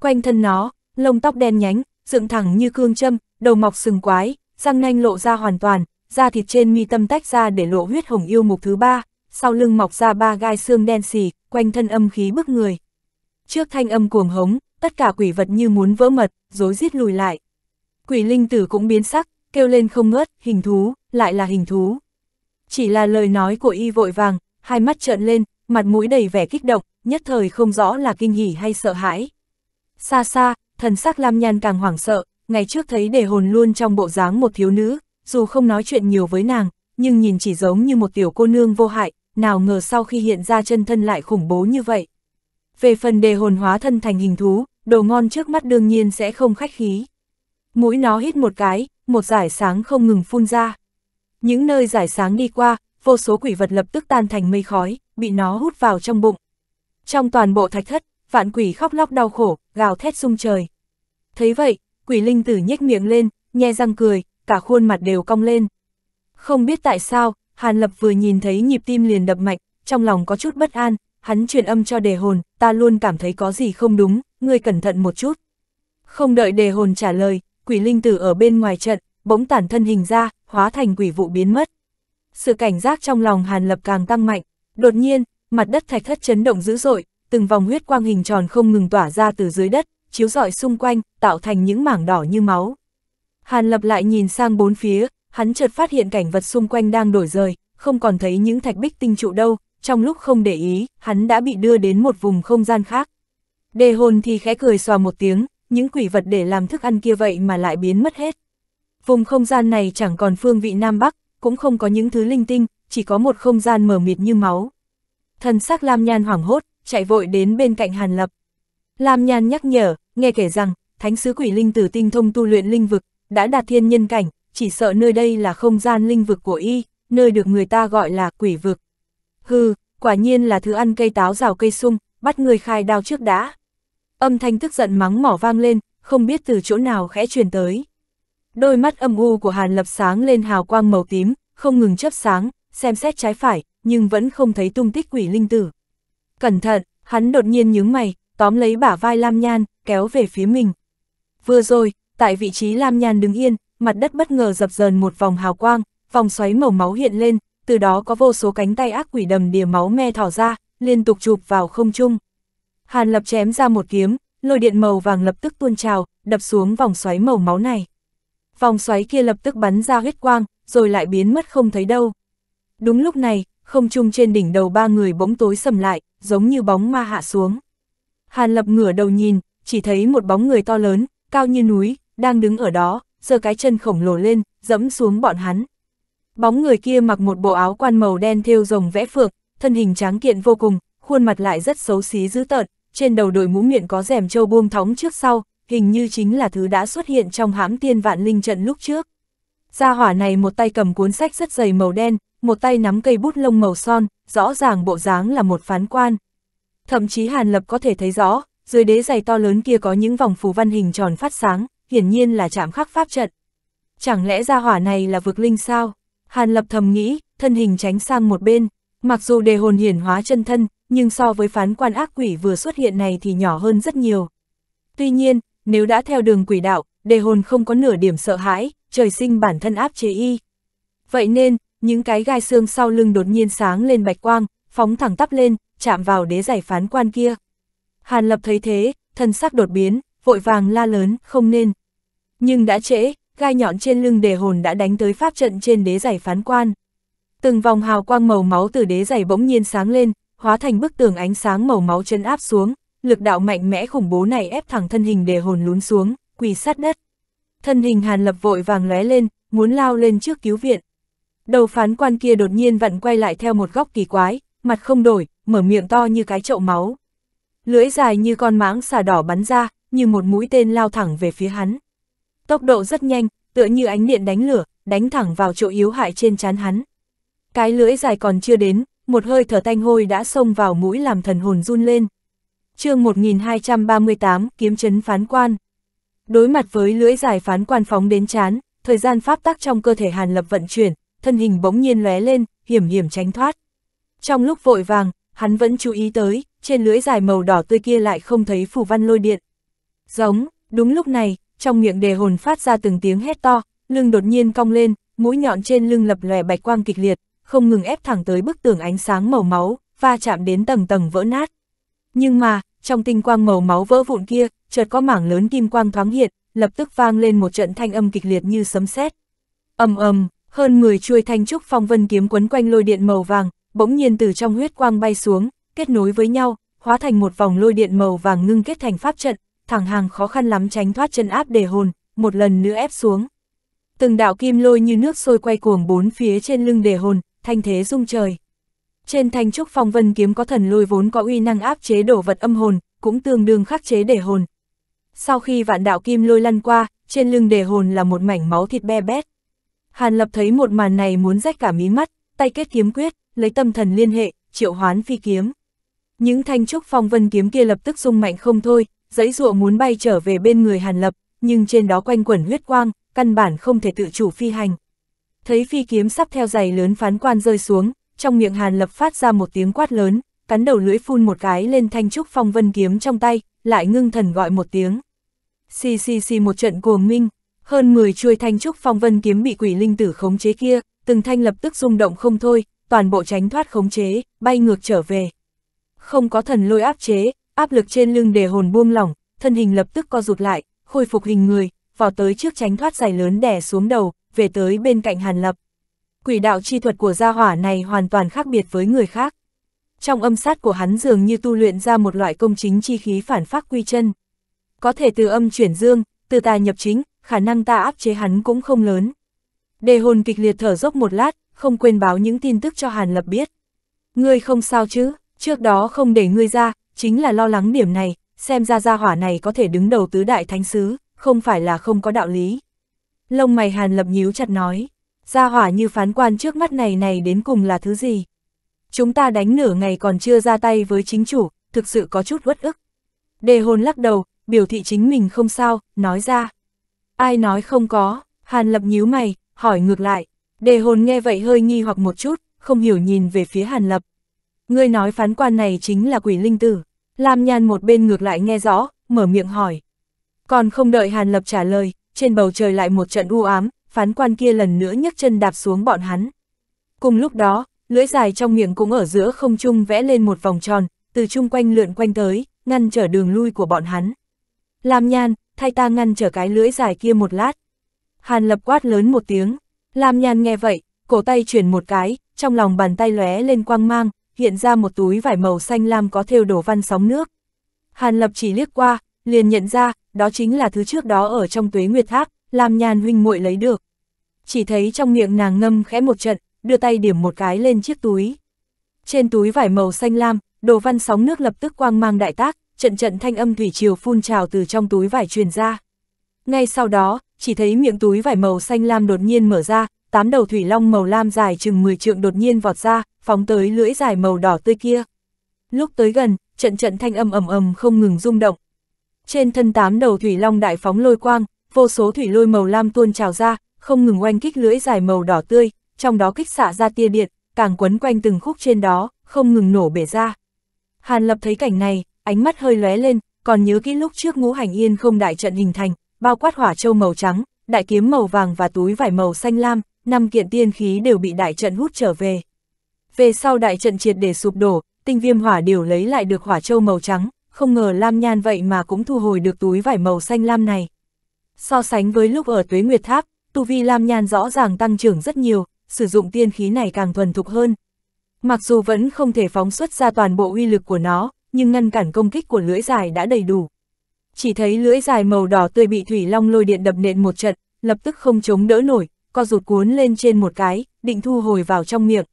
Quanh thân nó, lông tóc đen nhánh, dựng thẳng như cương châm, đầu mọc sừng quái, răng nanh lộ ra hoàn toàn, da thịt trên mi tâm tách ra để lộ huyết hồng yêu mục thứ ba sau lưng mọc ra ba gai xương đen xì, quanh thân âm khí bức người. Trước thanh âm cuồng hống, tất cả quỷ vật như muốn vỡ mật, rối rít lùi lại. Quỷ linh tử cũng biến sắc, kêu lên không ngớt, hình thú, lại là hình thú. Chỉ là lời nói của y vội vàng, hai mắt trợn lên, mặt mũi đầy vẻ kích động, nhất thời không rõ là kinh hỉ hay sợ hãi. Xa xa, thần sắc Lam Nhan càng hoảng sợ, ngày trước thấy đề hồn luôn trong bộ dáng một thiếu nữ, dù không nói chuyện nhiều với nàng, nhưng nhìn chỉ giống như một tiểu cô nương vô hại, nào ngờ sau khi hiện ra chân thân lại khủng bố như vậy. Về phần đề hồn hóa thân thành hình thú, đồ ngon trước mắt đương nhiên sẽ không khách khí. Mũi nó hít một cái, một giải sáng không ngừng phun ra. Những nơi giải sáng đi qua, vô số quỷ vật lập tức tan thành mây khói, bị nó hút vào trong bụng. Trong toàn bộ thạch thất, vạn quỷ khóc lóc đau khổ, gào thét sung trời. Thấy vậy, quỷ linh tử nhếch miệng lên, nhe răng cười, cả khuôn mặt đều cong lên. Không biết tại sao, Hàn Lập vừa nhìn thấy nhịp tim liền đập mạnh, trong lòng có chút bất an, hắn truyền âm cho đề hồn, ta luôn cảm thấy có gì không đúng, ngươi cẩn thận một chút. Không đợi đề hồn trả lời, quỷ linh tử ở bên ngoài trận, bỗng tản thân hình ra, hóa thành quỷ vụ biến mất. Sự cảnh giác trong lòng Hàn Lập càng tăng mạnh, đột nhiên, mặt đất thạch thất chấn động dữ dội, từng vòng huyết quang hình tròn không ngừng tỏa ra từ dưới đất, chiếu rọi xung quanh, tạo thành những mảng đỏ như máu. Hàn Lập lại nhìn sang bốn phía, hắn chợt phát hiện cảnh vật xung quanh đang đổi rời, không còn thấy những thạch bích tinh trụ đâu, trong lúc không để ý, hắn đã bị đưa đến một vùng không gian khác. Đề hồn thì khẽ cười xòa một tiếng, những quỷ vật để làm thức ăn kia vậy mà lại biến mất hết. Vùng không gian này chẳng còn phương vị Nam Bắc, cũng không có những thứ linh tinh, chỉ có một không gian mờ mịt như máu. Thần sắc Lam Nhan hoảng hốt, chạy vội đến bên cạnh Hàn Lập. Lam Nhan nhắc nhở, nghe kể rằng, thánh sứ quỷ linh tử tinh thông tu luyện linh vực, đã đạt thiên nhân cảnh, chỉ sợ nơi đây là không gian linh vực của y, nơi được người ta gọi là quỷ vực. Hừ, quả nhiên là thứ ăn cây táo rào cây sung, bắt người khai đao trước đã. Âm thanh tức giận mắng mỏ vang lên, không biết từ chỗ nào khẽ truyền tới. Đôi mắt âm u của Hàn Lập sáng lên hào quang màu tím, không ngừng chớp sáng, xem xét trái phải, nhưng vẫn không thấy tung tích quỷ linh tử. Cẩn thận, hắn đột nhiên nhướng mày, tóm lấy bả vai Lam Nhan, kéo về phía mình. Vừa rồi, tại vị trí Lam Nhan đứng yên, mặt đất bất ngờ dập dờn một vòng hào quang, vòng xoáy màu máu hiện lên, từ đó có vô số cánh tay ác quỷ đầm đìa máu me thỏ ra, liên tục chụp vào không trung. Hàn Lập chém ra một kiếm, lôi điện màu vàng lập tức tuôn trào, đập xuống vòng xoáy màu máu này. Vòng xoáy kia lập tức bắn ra huyết quang, rồi lại biến mất không thấy đâu. Đúng lúc này, không trung trên đỉnh đầu ba người bỗng tối sầm lại, giống như bóng ma hạ xuống. Hàn Lập ngửa đầu nhìn, chỉ thấy một bóng người to lớn, cao như núi, đang đứng ở đó, giơ cái chân khổng lồ lên, dẫm xuống bọn hắn. Bóng người kia mặc một bộ áo quan màu đen thêu rồng vẽ phượng, thân hình tráng kiện vô cùng, khuôn mặt lại rất xấu xí dữ tợn, trên đầu đội mũ miệng có rèm châu buông thóng trước sau, hình như chính là thứ đã xuất hiện trong hãm tiên vạn linh trận lúc trước. Gia hỏa này một tay cầm cuốn sách rất dày màu đen, một tay nắm cây bút lông màu son, rõ ràng bộ dáng là một phán quan. Thậm chí Hàn Lập có thể thấy rõ, dưới đế giày to lớn kia có những vòng phù văn hình tròn phát sáng hiển nhiên là chạm khắc pháp trận. Chẳng lẽ ra hỏa này là vực linh sao? Hàn lập thầm nghĩ, thân hình tránh sang một bên, mặc dù đề hồn hiển hóa chân thân, nhưng so với phán quan ác quỷ vừa xuất hiện này thì nhỏ hơn rất nhiều. Tuy nhiên, nếu đã theo đường quỷ đạo, đề hồn không có nửa điểm sợ hãi, trời sinh bản thân áp chế y. Vậy nên, những cái gai xương sau lưng đột nhiên sáng lên bạch quang, phóng thẳng tắp lên, chạm vào đế giải phán quan kia. Hàn Lập thấy thế, thân sắc đột biến, vội vàng la lớn, không nên. Nhưng đã trễ, gai nhọn trên lưng đề hồn đã đánh tới pháp trận trên đế giày phán quan. Từng vòng hào quang màu máu từ đế giày bỗng nhiên sáng lên, hóa thành bức tường ánh sáng màu máu chân áp xuống, lực đạo mạnh mẽ khủng bố này ép thẳng thân hình đề hồn lún xuống, quỳ sát đất. Thân hình Hàn Lập vội vàng lóe lên, muốn lao lên trước cứu viện. Đầu phán quan kia đột nhiên vặn quay lại theo một góc kỳ quái, mặt không đổi, mở miệng to như cái chậu máu. Lưỡi dài như con mãng xà đỏ bắn ra, như một mũi tên lao thẳng về phía hắn tốc độ rất nhanh, tựa như ánh điện đánh lửa, đánh thẳng vào chỗ yếu hại trên chán hắn. Cái lưỡi dài còn chưa đến, một hơi thở tanh hôi đã xông vào mũi làm thần hồn run lên. chương 1238 kiếm chấn phán quan. Đối mặt với lưỡi dài phán quan phóng đến chán, thời gian pháp tắc trong cơ thể Hàn Lập vận chuyển, thân hình bỗng nhiên lóe lên, hiểm hiểm tránh thoát. Trong lúc vội vàng, hắn vẫn chú ý tới, trên lưỡi dài màu đỏ tươi kia lại không thấy phủ văn lôi điện. Giống, đúng lúc này, trong miệng đề hồn phát ra từng tiếng hét to, lưng đột nhiên cong lên, mũi nhọn trên lưng lập lòe bạch quang kịch liệt, không ngừng ép thẳng tới bức tường ánh sáng màu máu, va chạm đến tầng tầng vỡ nát. Nhưng mà, trong tinh quang màu máu vỡ vụn kia, chợt có mảng lớn kim quang thoáng hiện, lập tức vang lên một trận thanh âm kịch liệt như sấm sét. Ầm ầm, hơn 10 chuôi thanh trúc phong vân kiếm quấn quanh lôi điện màu vàng, bỗng nhiên từ trong huyết quang bay xuống, kết nối với nhau, hóa thành một vòng lôi điện màu vàng ngưng kết thành pháp trận, thẳng hàng khó khăn lắm tránh thoát chân áp để hồn, một lần nữa ép xuống. Từng đạo kim lôi như nước sôi quay cuồng bốn phía trên lưng để hồn, thanh thế rung trời. Trên thanh trúc phong vân kiếm có thần lôi vốn có uy năng áp chế đổ vật âm hồn, cũng tương đương khắc chế để hồn. Sau khi vạn đạo kim lôi lăn qua, trên lưng để hồn là một mảnh máu thịt be bét. Hàn Lập thấy một màn này muốn rách cả mí mắt, tay kết kiếm quyết, lấy tâm thần liên hệ, triệu hoán phi kiếm. Những thanh trúc phong vân kiếm kia lập tức rung mạnh không thôi, giấy rùa muốn bay trở về bên người Hàn Lập, nhưng trên đó quanh quẩn huyết quang, căn bản không thể tự chủ phi hành. Thấy phi kiếm sắp theo giày lớn phán quan rơi xuống, trong miệng Hàn Lập phát ra một tiếng quát lớn, cắn đầu lưỡi phun một cái lên thanh trúc phong vân kiếm trong tay, lại ngưng thần gọi một tiếng. Xì xì xì một trận cuồng minh, hơn 10 chuôi thanh trúc phong vân kiếm bị quỷ linh tử khống chế kia, từng thanh lập tức rung động không thôi, toàn bộ tránh thoát khống chế, bay ngược trở về. Không có thần lôi áp chế, áp lực trên lưng để hồn buông lỏng, thân hình lập tức co rụt lại, khôi phục hình người, vào tới trước tránh thoát giày lớn đè xuống đầu, về tới bên cạnh Hàn Lập. Quỷ đạo chi thuật của gia hỏa này hoàn toàn khác biệt với người khác. Trong âm sát của hắn dường như tu luyện ra một loại công chính chi khí phản phát quy chân. Có thể từ âm chuyển dương, từ tà nhập chính, khả năng ta áp chế hắn cũng không lớn. Đề hồn kịch liệt thở dốc một lát, không quên báo những tin tức cho Hàn Lập biết. Ngươi không sao chứ, trước đó không để ngươi ra, chính là lo lắng điểm này, xem ra gia hỏa này có thể đứng đầu tứ đại thánh sứ, không phải là không có đạo lý. Lông mày Hàn Lập nhíu chặt nói, gia hỏa như phán quan trước mắt này này đến cùng là thứ gì? Chúng ta đánh nửa ngày còn chưa ra tay với chính chủ, thực sự có chút uất ức. Đề hồn lắc đầu, biểu thị chính mình không sao, nói ra. Ai nói không có, Hàn Lập nhíu mày, hỏi ngược lại. Đề hồn nghe vậy hơi nghi hoặc một chút, không hiểu nhìn về phía Hàn Lập. Ngươi nói phán quan này chính là quỷ linh tử. Lam Nhan một bên ngược lại nghe rõ, mở miệng hỏi. Còn không đợi Hàn Lập trả lời, trên bầu trời lại một trận u ám, phán quan kia lần nữa nhấc chân đạp xuống bọn hắn. Cùng lúc đó, lưỡi dài trong miệng cũng ở giữa không trung vẽ lên một vòng tròn, từ chung quanh lượn quanh tới, ngăn trở đường lui của bọn hắn. Lam Nhan, thay ta ngăn trở cái lưỡi dài kia một lát. Hàn Lập quát lớn một tiếng, Lam Nhan nghe vậy, cổ tay chuyển một cái, trong lòng bàn tay lóe lên quang mang, hiện ra một túi vải màu xanh lam có thêu đồ văn sóng nước. Hàn Lập chỉ liếc qua, liền nhận ra, đó chính là thứ trước đó ở trong tuế nguyệt Thác làm nhàn huynh muội lấy được. Chỉ thấy trong miệng nàng ngâm khẽ một trận, đưa tay điểm một cái lên chiếc túi. Trên túi vải màu xanh lam, đồ văn sóng nước lập tức quang mang đại tác, trận trận thanh âm thủy triều phun trào từ trong túi vải truyền ra. Ngay sau đó, chỉ thấy miệng túi vải màu xanh lam đột nhiên mở ra, tám đầu thủy long màu lam dài chừng 10 trượng đột nhiên vọt ra, phóng tới lưỡi dài màu đỏ tươi kia. Lúc tới gần, trận trận thanh âm ầm ầm không ngừng rung động. Trên thân tám đầu thủy long đại phóng lôi quang, vô số thủy lôi màu lam tuôn trào ra, không ngừng oanh kích lưỡi dài màu đỏ tươi, trong đó kích xạ ra tia điện, càng quấn quanh từng khúc trên đó, không ngừng nổ bể ra. Hàn Lập thấy cảnh này, ánh mắt hơi lóe lên, còn nhớ kỹ lúc trước ngũ hành yên không đại trận hình thành, bao quát hỏa châu màu trắng, đại kiếm màu vàng và túi vải màu xanh lam, năm kiện tiên khí đều bị đại trận hút trở về. Về sau đại trận triệt để sụp đổ, tinh viêm hỏa điều lấy lại được hỏa châu màu trắng, không ngờ lam nhan vậy mà cũng thu hồi được túi vải màu xanh lam này. So sánh với lúc ở tuế nguyệt tháp, tu vi lam nhan rõ ràng tăng trưởng rất nhiều, sử dụng tiên khí này càng thuần thục hơn. Mặc dù vẫn không thể phóng xuất ra toàn bộ uy lực của nó, nhưng ngăn cản công kích của lưỡi dài đã đầy đủ. Chỉ thấy lưỡi dài màu đỏ tươi bị thủy long lôi điện đập nện một trận, lập tức không chống đỡ nổi, co rụt cuốn lên trên một cái, định thu hồi vào trong miệng.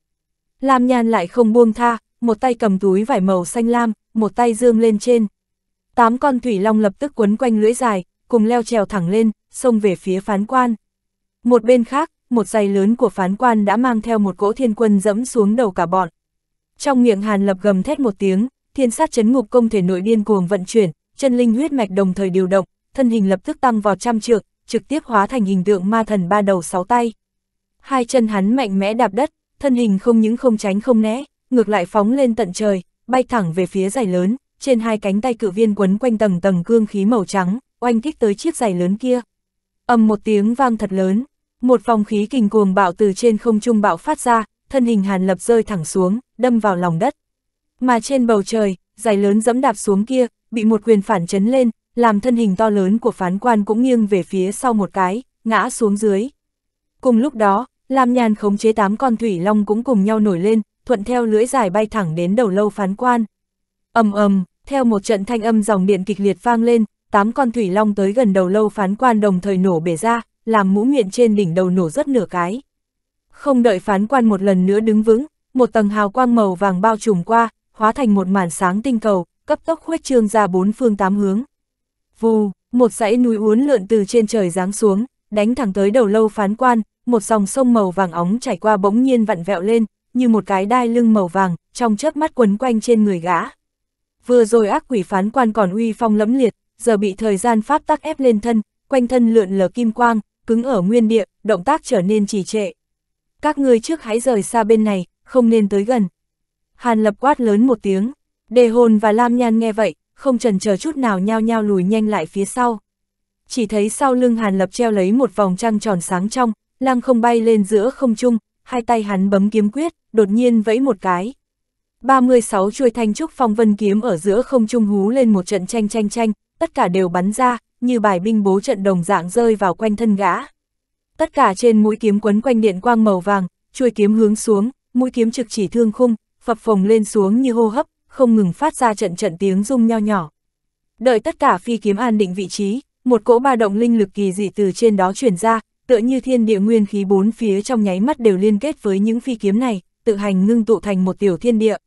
Lam Nhan lại không buông tha, một tay cầm túi vải màu xanh lam, một tay dương lên trên. Tám con thủy long lập tức quấn quanh lưỡi dài, cùng leo trèo thẳng lên, xông về phía phán quan. Một bên khác, một giày lớn của phán quan đã mang theo một cỗ thiên quân dẫm xuống đầu cả bọn. Trong miệng Hàn Lập gầm thét một tiếng, thiên sát chấn ngục công thể nội điên cuồng vận chuyển, chân linh huyết mạch đồng thời điều động, thân hình lập tức tăng vào trăm trượng, trực tiếp hóa thành hình tượng ma thần ba đầu sáu tay. Hai chân hắn mạnh mẽ đạp đất, thân hình không những không tránh không né, ngược lại phóng lên tận trời, bay thẳng về phía giày lớn, trên hai cánh tay cự viên quấn quanh tầng tầng cương khí màu trắng, oanh kích tới chiếc giày lớn kia. Ầm một tiếng vang thật lớn, một vòng khí kình cuồng bạo từ trên không trung bạo phát ra, thân hình Hàn Lập rơi thẳng xuống, đâm vào lòng đất. Mà trên bầu trời, giày lớn dẫm đạp xuống kia, bị một quyền phản chấn lên, làm thân hình to lớn của phán quan cũng nghiêng về phía sau một cái, ngã xuống dưới. Cùng lúc đó, Lam Nhàn khống chế tám con thủy long cũng cùng nhau nổi lên, thuận theo lưỡi dài bay thẳng đến đầu lâu phán quan. ầm ầm, theo một trận thanh âm dòng điện kịch liệt vang lên, tám con thủy long tới gần đầu lâu phán quan đồng thời nổ bể ra, làm mũ miệng trên đỉnh đầu nổ rất nửa cái. Không đợi phán quan một lần nữa đứng vững, một tầng hào quang màu vàng bao trùm qua, hóa thành một màn sáng tinh cầu, cấp tốc khuếch trương ra bốn phương tám hướng. Vù, một dãy núi uốn lượn từ trên trời giáng xuống, đánh thẳng tới đầu lâu phán quan, một dòng sông màu vàng óng chảy qua bỗng nhiên vặn vẹo lên, như một cái đai lưng màu vàng, trong chớp mắt quấn quanh trên người gã. Vừa rồi ác quỷ phán quan còn uy phong lẫm liệt, giờ bị thời gian pháp tắc ép lên thân, quanh thân lượn lờ kim quang, cứng ở nguyên địa, động tác trở nên trì trệ. Các ngươi trước hãy rời xa bên này, không nên tới gần. Hàn lập quát lớn một tiếng, đề hồn và Lam Nhan nghe vậy, không trần chờ chút nào nhao nhao lùi nhanh lại phía sau. Chỉ thấy sau lưng Hàn Lập treo lấy một vòng trăng tròn sáng trong, lăng không bay lên giữa không trung, hai tay hắn bấm kiếm quyết, đột nhiên vẫy một cái. 36 chuôi thanh trúc phong vân kiếm ở giữa không trung hú lên một trận tranh tranh tranh, tất cả đều bắn ra, như bài binh bố trận đồng dạng rơi vào quanh thân gã. Tất cả trên mũi kiếm quấn quanh điện quang màu vàng, chuôi kiếm hướng xuống, mũi kiếm trực chỉ thương khung, phập phồng lên xuống như hô hấp, không ngừng phát ra trận trận tiếng rung nho nhỏ. Đợi tất cả phi kiếm an định vị trí, một cỗ ba động linh lực kỳ dị từ trên đó chuyển ra, tựa như thiên địa nguyên khí bốn phía trong nháy mắt đều liên kết với những phi kiếm này, tự hành ngưng tụ thành một tiểu thiên địa.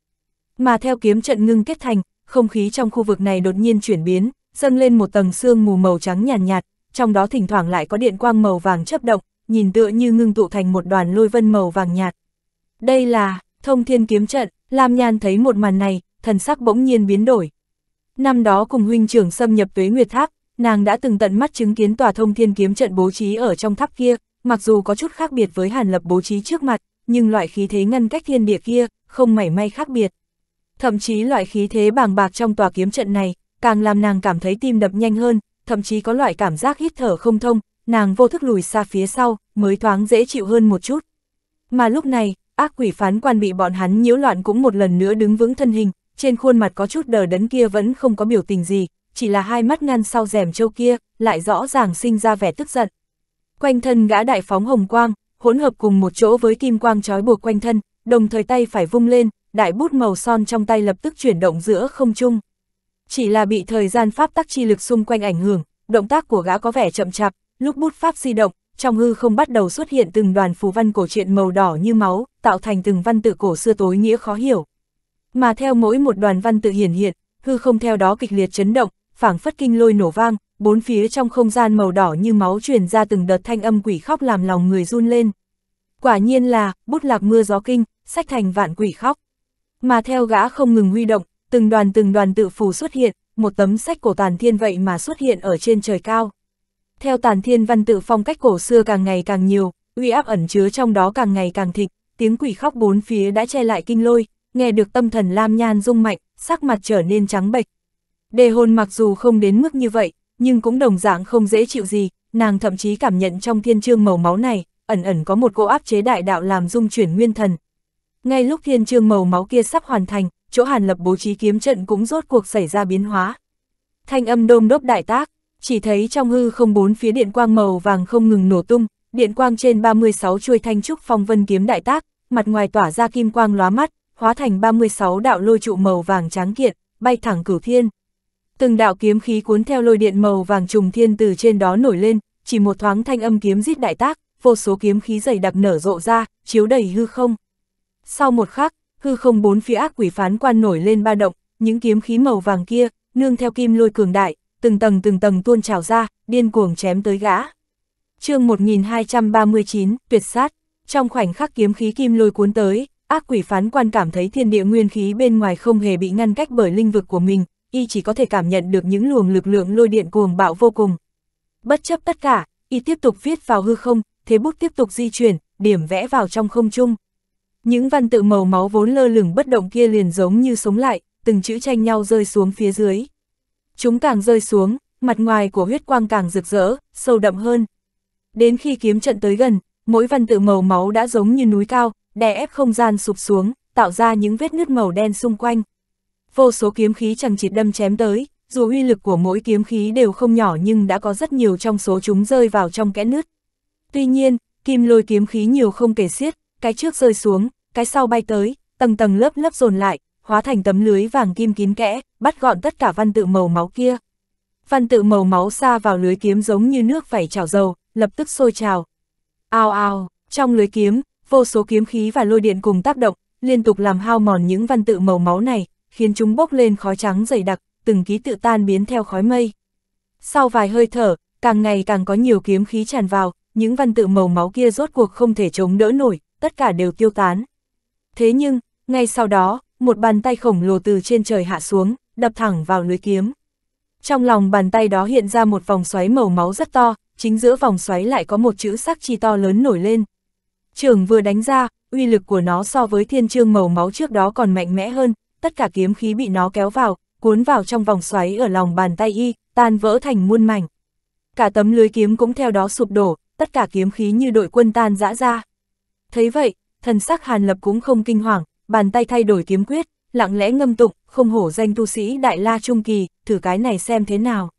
Mà theo kiếm trận ngưng kết thành, không khí trong khu vực này đột nhiên chuyển biến, dâng lên một tầng sương mù màu trắng nhàn nhạt, nhạt, trong đó thỉnh thoảng lại có điện quang màu vàng chấp động, nhìn tựa như ngưng tụ thành một đoàn lôi vân màu vàng nhạt. Đây là thông thiên kiếm trận, Lam Nhan thấy một màn này, thần sắc bỗng nhiên biến đổi. Năm đó cùng huynh trưởng xâm nhập tuế nguyệt tháp, nàng đã từng tận mắt chứng kiến tòa thông thiên kiếm trận bố trí ở trong tháp kia, mặc dù có chút khác biệt với hàn lập bố trí trước mặt, nhưng loại khí thế ngăn cách thiên địa kia, không mảy may khác biệt. Thậm chí loại khí thế bàng bạc trong tòa kiếm trận này, càng làm nàng cảm thấy tim đập nhanh hơn, thậm chí có loại cảm giác hít thở không thông, nàng vô thức lùi xa phía sau, mới thoáng dễ chịu hơn một chút. Mà lúc này, ác quỷ phán quan bị bọn hắn nhiễu loạn cũng một lần nữa đứng vững thân hình, trên khuôn mặt có chút đờ đấn kia vẫn không có biểu tình gì, chỉ là hai mắt ngăn sau rèm châu kia, lại rõ ràng sinh ra vẻ tức giận. Quanh thân gã đại phóng hồng quang, hỗn hợp cùng một chỗ với kim quang trói buộc quanh thân, đồng thời tay phải vung lên, đại bút màu son trong tay lập tức chuyển động giữa không trung. Chỉ là bị thời gian pháp tắc chi lực xung quanh ảnh hưởng, động tác của gã có vẻ chậm chạp, lúc bút pháp di động, trong hư không bắt đầu xuất hiện từng đoàn phù văn cổ truyện màu đỏ như máu, tạo thành từng văn tự cổ xưa tối nghĩa khó hiểu. Mà theo mỗi một đoàn văn tự hiển hiện, hư không theo đó kịch liệt chấn động, phảng phất kinh lôi nổ vang, bốn phía trong không gian màu đỏ như máu truyền ra từng đợt thanh âm quỷ khóc làm lòng người run lên. Quả nhiên là, bút lạc mưa gió kinh, sách thành vạn quỷ khóc. Mà theo gã không ngừng huy động, từng đoàn từng đoàn tự phù xuất hiện, một tấm sách cổ tàn thiên vậy mà xuất hiện ở trên trời cao. Theo tàn thiên văn tự phong cách cổ xưa càng ngày càng nhiều, uy áp ẩn chứa trong đó càng ngày càng thịnh, tiếng quỷ khóc bốn phía đã che lại kinh lôi, nghe được tâm thần Lam Nhan rung mạnh, sắc mặt trở nên trắng bệch. Đề hồn mặc dù không đến mức như vậy, nhưng cũng đồng dạng không dễ chịu gì, nàng thậm chí cảm nhận trong thiên trương màu máu này, ẩn ẩn có một cỗ áp chế đại đạo làm dung chuyển nguyên thần. Ngay lúc thiên trương màu máu kia sắp hoàn thành, chỗ hàn lập bố trí kiếm trận cũng rốt cuộc xảy ra biến hóa. Thanh âm đôm đốp đại tác, chỉ thấy trong hư không bốn phía điện quang màu vàng không ngừng nổ tung, điện quang trên 36 chuôi thanh trúc phong vân kiếm đại tác, mặt ngoài tỏa ra kim quang lóa mắt, hóa thành 36 đạo lôi trụ màu vàng tráng kiện, bay thẳng cửu thiên. Từng đạo kiếm khí cuốn theo lôi điện màu vàng trùng thiên từ trên đó nổi lên, chỉ một thoáng thanh âm kiếm giết đại tác, vô số kiếm khí dày đặc nở rộ ra, chiếu đầy hư không. Sau một khắc, hư không bốn phía ác quỷ phán quan nổi lên ba động, những kiếm khí màu vàng kia, nương theo kim lôi cường đại, từng tầng từng tầng tuôn trào ra, điên cuồng chém tới gã. chương 1239, tuyệt sát, trong khoảnh khắc kiếm khí kim lôi cuốn tới, Ác quỷ phán quan cảm thấy thiên địa nguyên khí bên ngoài không hề bị ngăn cách bởi linh vực của mình, y chỉ có thể cảm nhận được những luồng lực lượng lôi điện cuồng bạo vô cùng. Bất chấp tất cả, y tiếp tục viết vào hư không, thế bút tiếp tục di chuyển, điểm vẽ vào trong không trung. Những văn tự màu máu vốn lơ lửng bất động kia liền giống như sống lại, từng chữ tranh nhau rơi xuống phía dưới. Chúng càng rơi xuống, mặt ngoài của huyết quang càng rực rỡ, sâu đậm hơn. Đến khi kiếm trận tới gần, mỗi văn tự màu máu đã giống như núi cao, đè ép không gian sụp xuống, tạo ra những vết nứt màu đen xung quanh. Vô số kiếm khí chẳng chịt đâm chém tới, dù uy lực của mỗi kiếm khí đều không nhỏ nhưng đã có rất nhiều trong số chúng rơi vào trong kẽ nứt. Tuy nhiên, kim lôi kiếm khí nhiều không kể xiết, cái trước rơi xuống, cái sau bay tới, tầng tầng lớp lớp dồn lại, hóa thành tấm lưới vàng kim kín kẽ, bắt gọn tất cả văn tự màu máu kia. Văn tự màu máu xa vào lưới kiếm giống như nước vẩy chảo dầu, lập tức sôi trào. Ao ao, trong lưới kiếm, vô số kiếm khí và lôi điện cùng tác động, liên tục làm hao mòn những văn tự màu máu này, khiến chúng bốc lên khói trắng dày đặc, từng ký tự tan biến theo khói mây. Sau vài hơi thở, càng ngày càng có nhiều kiếm khí tràn vào, những văn tự màu máu kia rốt cuộc không thể chống đỡ nổi, tất cả đều tiêu tán. Thế nhưng, ngay sau đó, một bàn tay khổng lồ từ trên trời hạ xuống, đập thẳng vào lưới kiếm. Trong lòng bàn tay đó hiện ra một vòng xoáy màu máu rất to, chính giữa vòng xoáy lại có một chữ sắc chi to lớn nổi lên, Trường vừa đánh ra, uy lực của nó so với thiên trương màu máu trước đó còn mạnh mẽ hơn, tất cả kiếm khí bị nó kéo vào, cuốn vào trong vòng xoáy ở lòng bàn tay y, tan vỡ thành muôn mảnh. Cả tấm lưới kiếm cũng theo đó sụp đổ, tất cả kiếm khí như đội quân tan rã ra. Thấy vậy, thần sắc Hàn Lập cũng không kinh hoàng, bàn tay thay đổi kiếm quyết, lặng lẽ ngâm tụng, không hổ danh tu sĩ Đại La Trung Kỳ, thử cái này xem thế nào.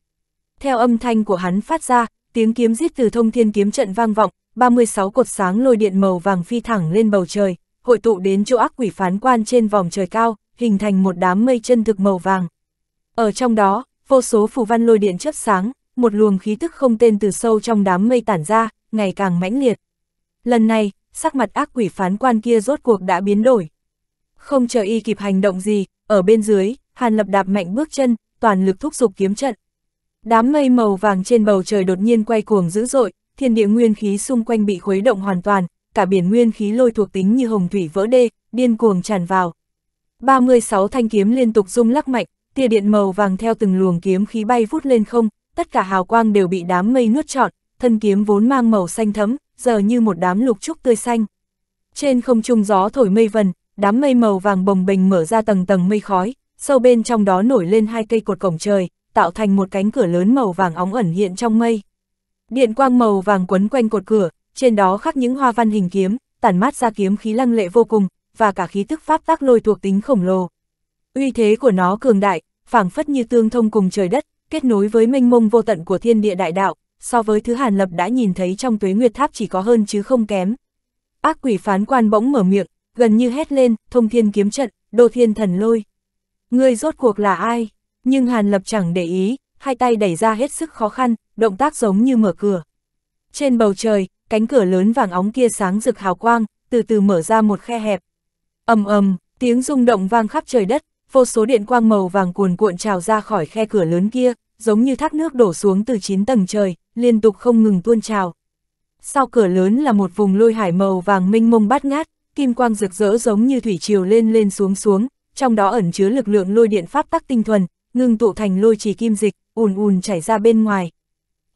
Theo âm thanh của hắn phát ra, tiếng kiếm giết từ thông thiên kiếm trận vang vọng, 36 cột sáng lôi điện màu vàng phi thẳng lên bầu trời, hội tụ đến chỗ ác quỷ phán quan trên vòng trời cao, hình thành một đám mây chân thực màu vàng. Ở trong đó, vô số phù văn lôi điện chớp sáng, một luồng khí tức không tên từ sâu trong đám mây tản ra, ngày càng mãnh liệt. Lần này, sắc mặt ác quỷ phán quan kia rốt cuộc đã biến đổi. Không chờ y kịp hành động gì, ở bên dưới, Hàn Lập đạp mạnh bước chân, toàn lực thúc dục kiếm trận. Đám mây màu vàng trên bầu trời đột nhiên quay cuồng dữ dội, thiên địa nguyên khí xung quanh bị khuấy động hoàn toàn, cả biển nguyên khí lôi thuộc tính như hồng thủy vỡ đê, điên cuồng tràn vào. 36 thanh kiếm liên tục rung lắc mạnh, tia điện màu vàng theo từng luồng kiếm khí bay vút lên không, tất cả hào quang đều bị đám mây nuốt trọn, thân kiếm vốn mang màu xanh thẫm, giờ như một đám lục trúc tươi xanh. Trên không trung gió thổi mây vần, đám mây màu vàng bồng bềnh mở ra tầng tầng mây khói, sâu bên trong đó nổi lên hai cây cột cổng trời, tạo thành một cánh cửa lớn màu vàng óng ẩn hiện trong mây. Điện quang màu vàng quấn quanh cột cửa, trên đó khắc những hoa văn hình kiếm, tản mát ra kiếm khí lăng lệ vô cùng, và cả khí tức pháp tác lôi thuộc tính khổng lồ. Uy thế của nó cường đại, phảng phất như tương thông cùng trời đất, kết nối với mênh mông vô tận của thiên địa đại đạo, so với thứ Hàn Lập đã nhìn thấy trong tuế nguyệt tháp chỉ có hơn chứ không kém. Ác quỷ phán quan bỗng mở miệng, gần như hét lên, thông thiên kiếm trận, đô thiên thần lôi. Ngươi rốt cuộc là ai? Nhưng Hàn Lập chẳng để ý, hai tay đẩy ra hết sức khó khăn, động tác giống như mở cửa. Trên bầu trời, cánh cửa lớn vàng óng kia sáng rực hào quang, từ từ mở ra một khe hẹp. ầm ầm, tiếng rung động vang khắp trời đất, vô số điện quang màu vàng cuồn cuộn trào ra khỏi khe cửa lớn kia, giống như thác nước đổ xuống từ chín tầng trời, liên tục không ngừng tuôn trào. Sau cửa lớn là một vùng lôi hải màu vàng minh mông bát ngát, kim quang rực rỡ giống như thủy triều lên lên xuống xuống, trong đó ẩn chứa lực lượng lôi điện pháp tắc tinh thuần, ngưng tụ thành lôi trì kim dịch ùn ùn chảy ra bên ngoài.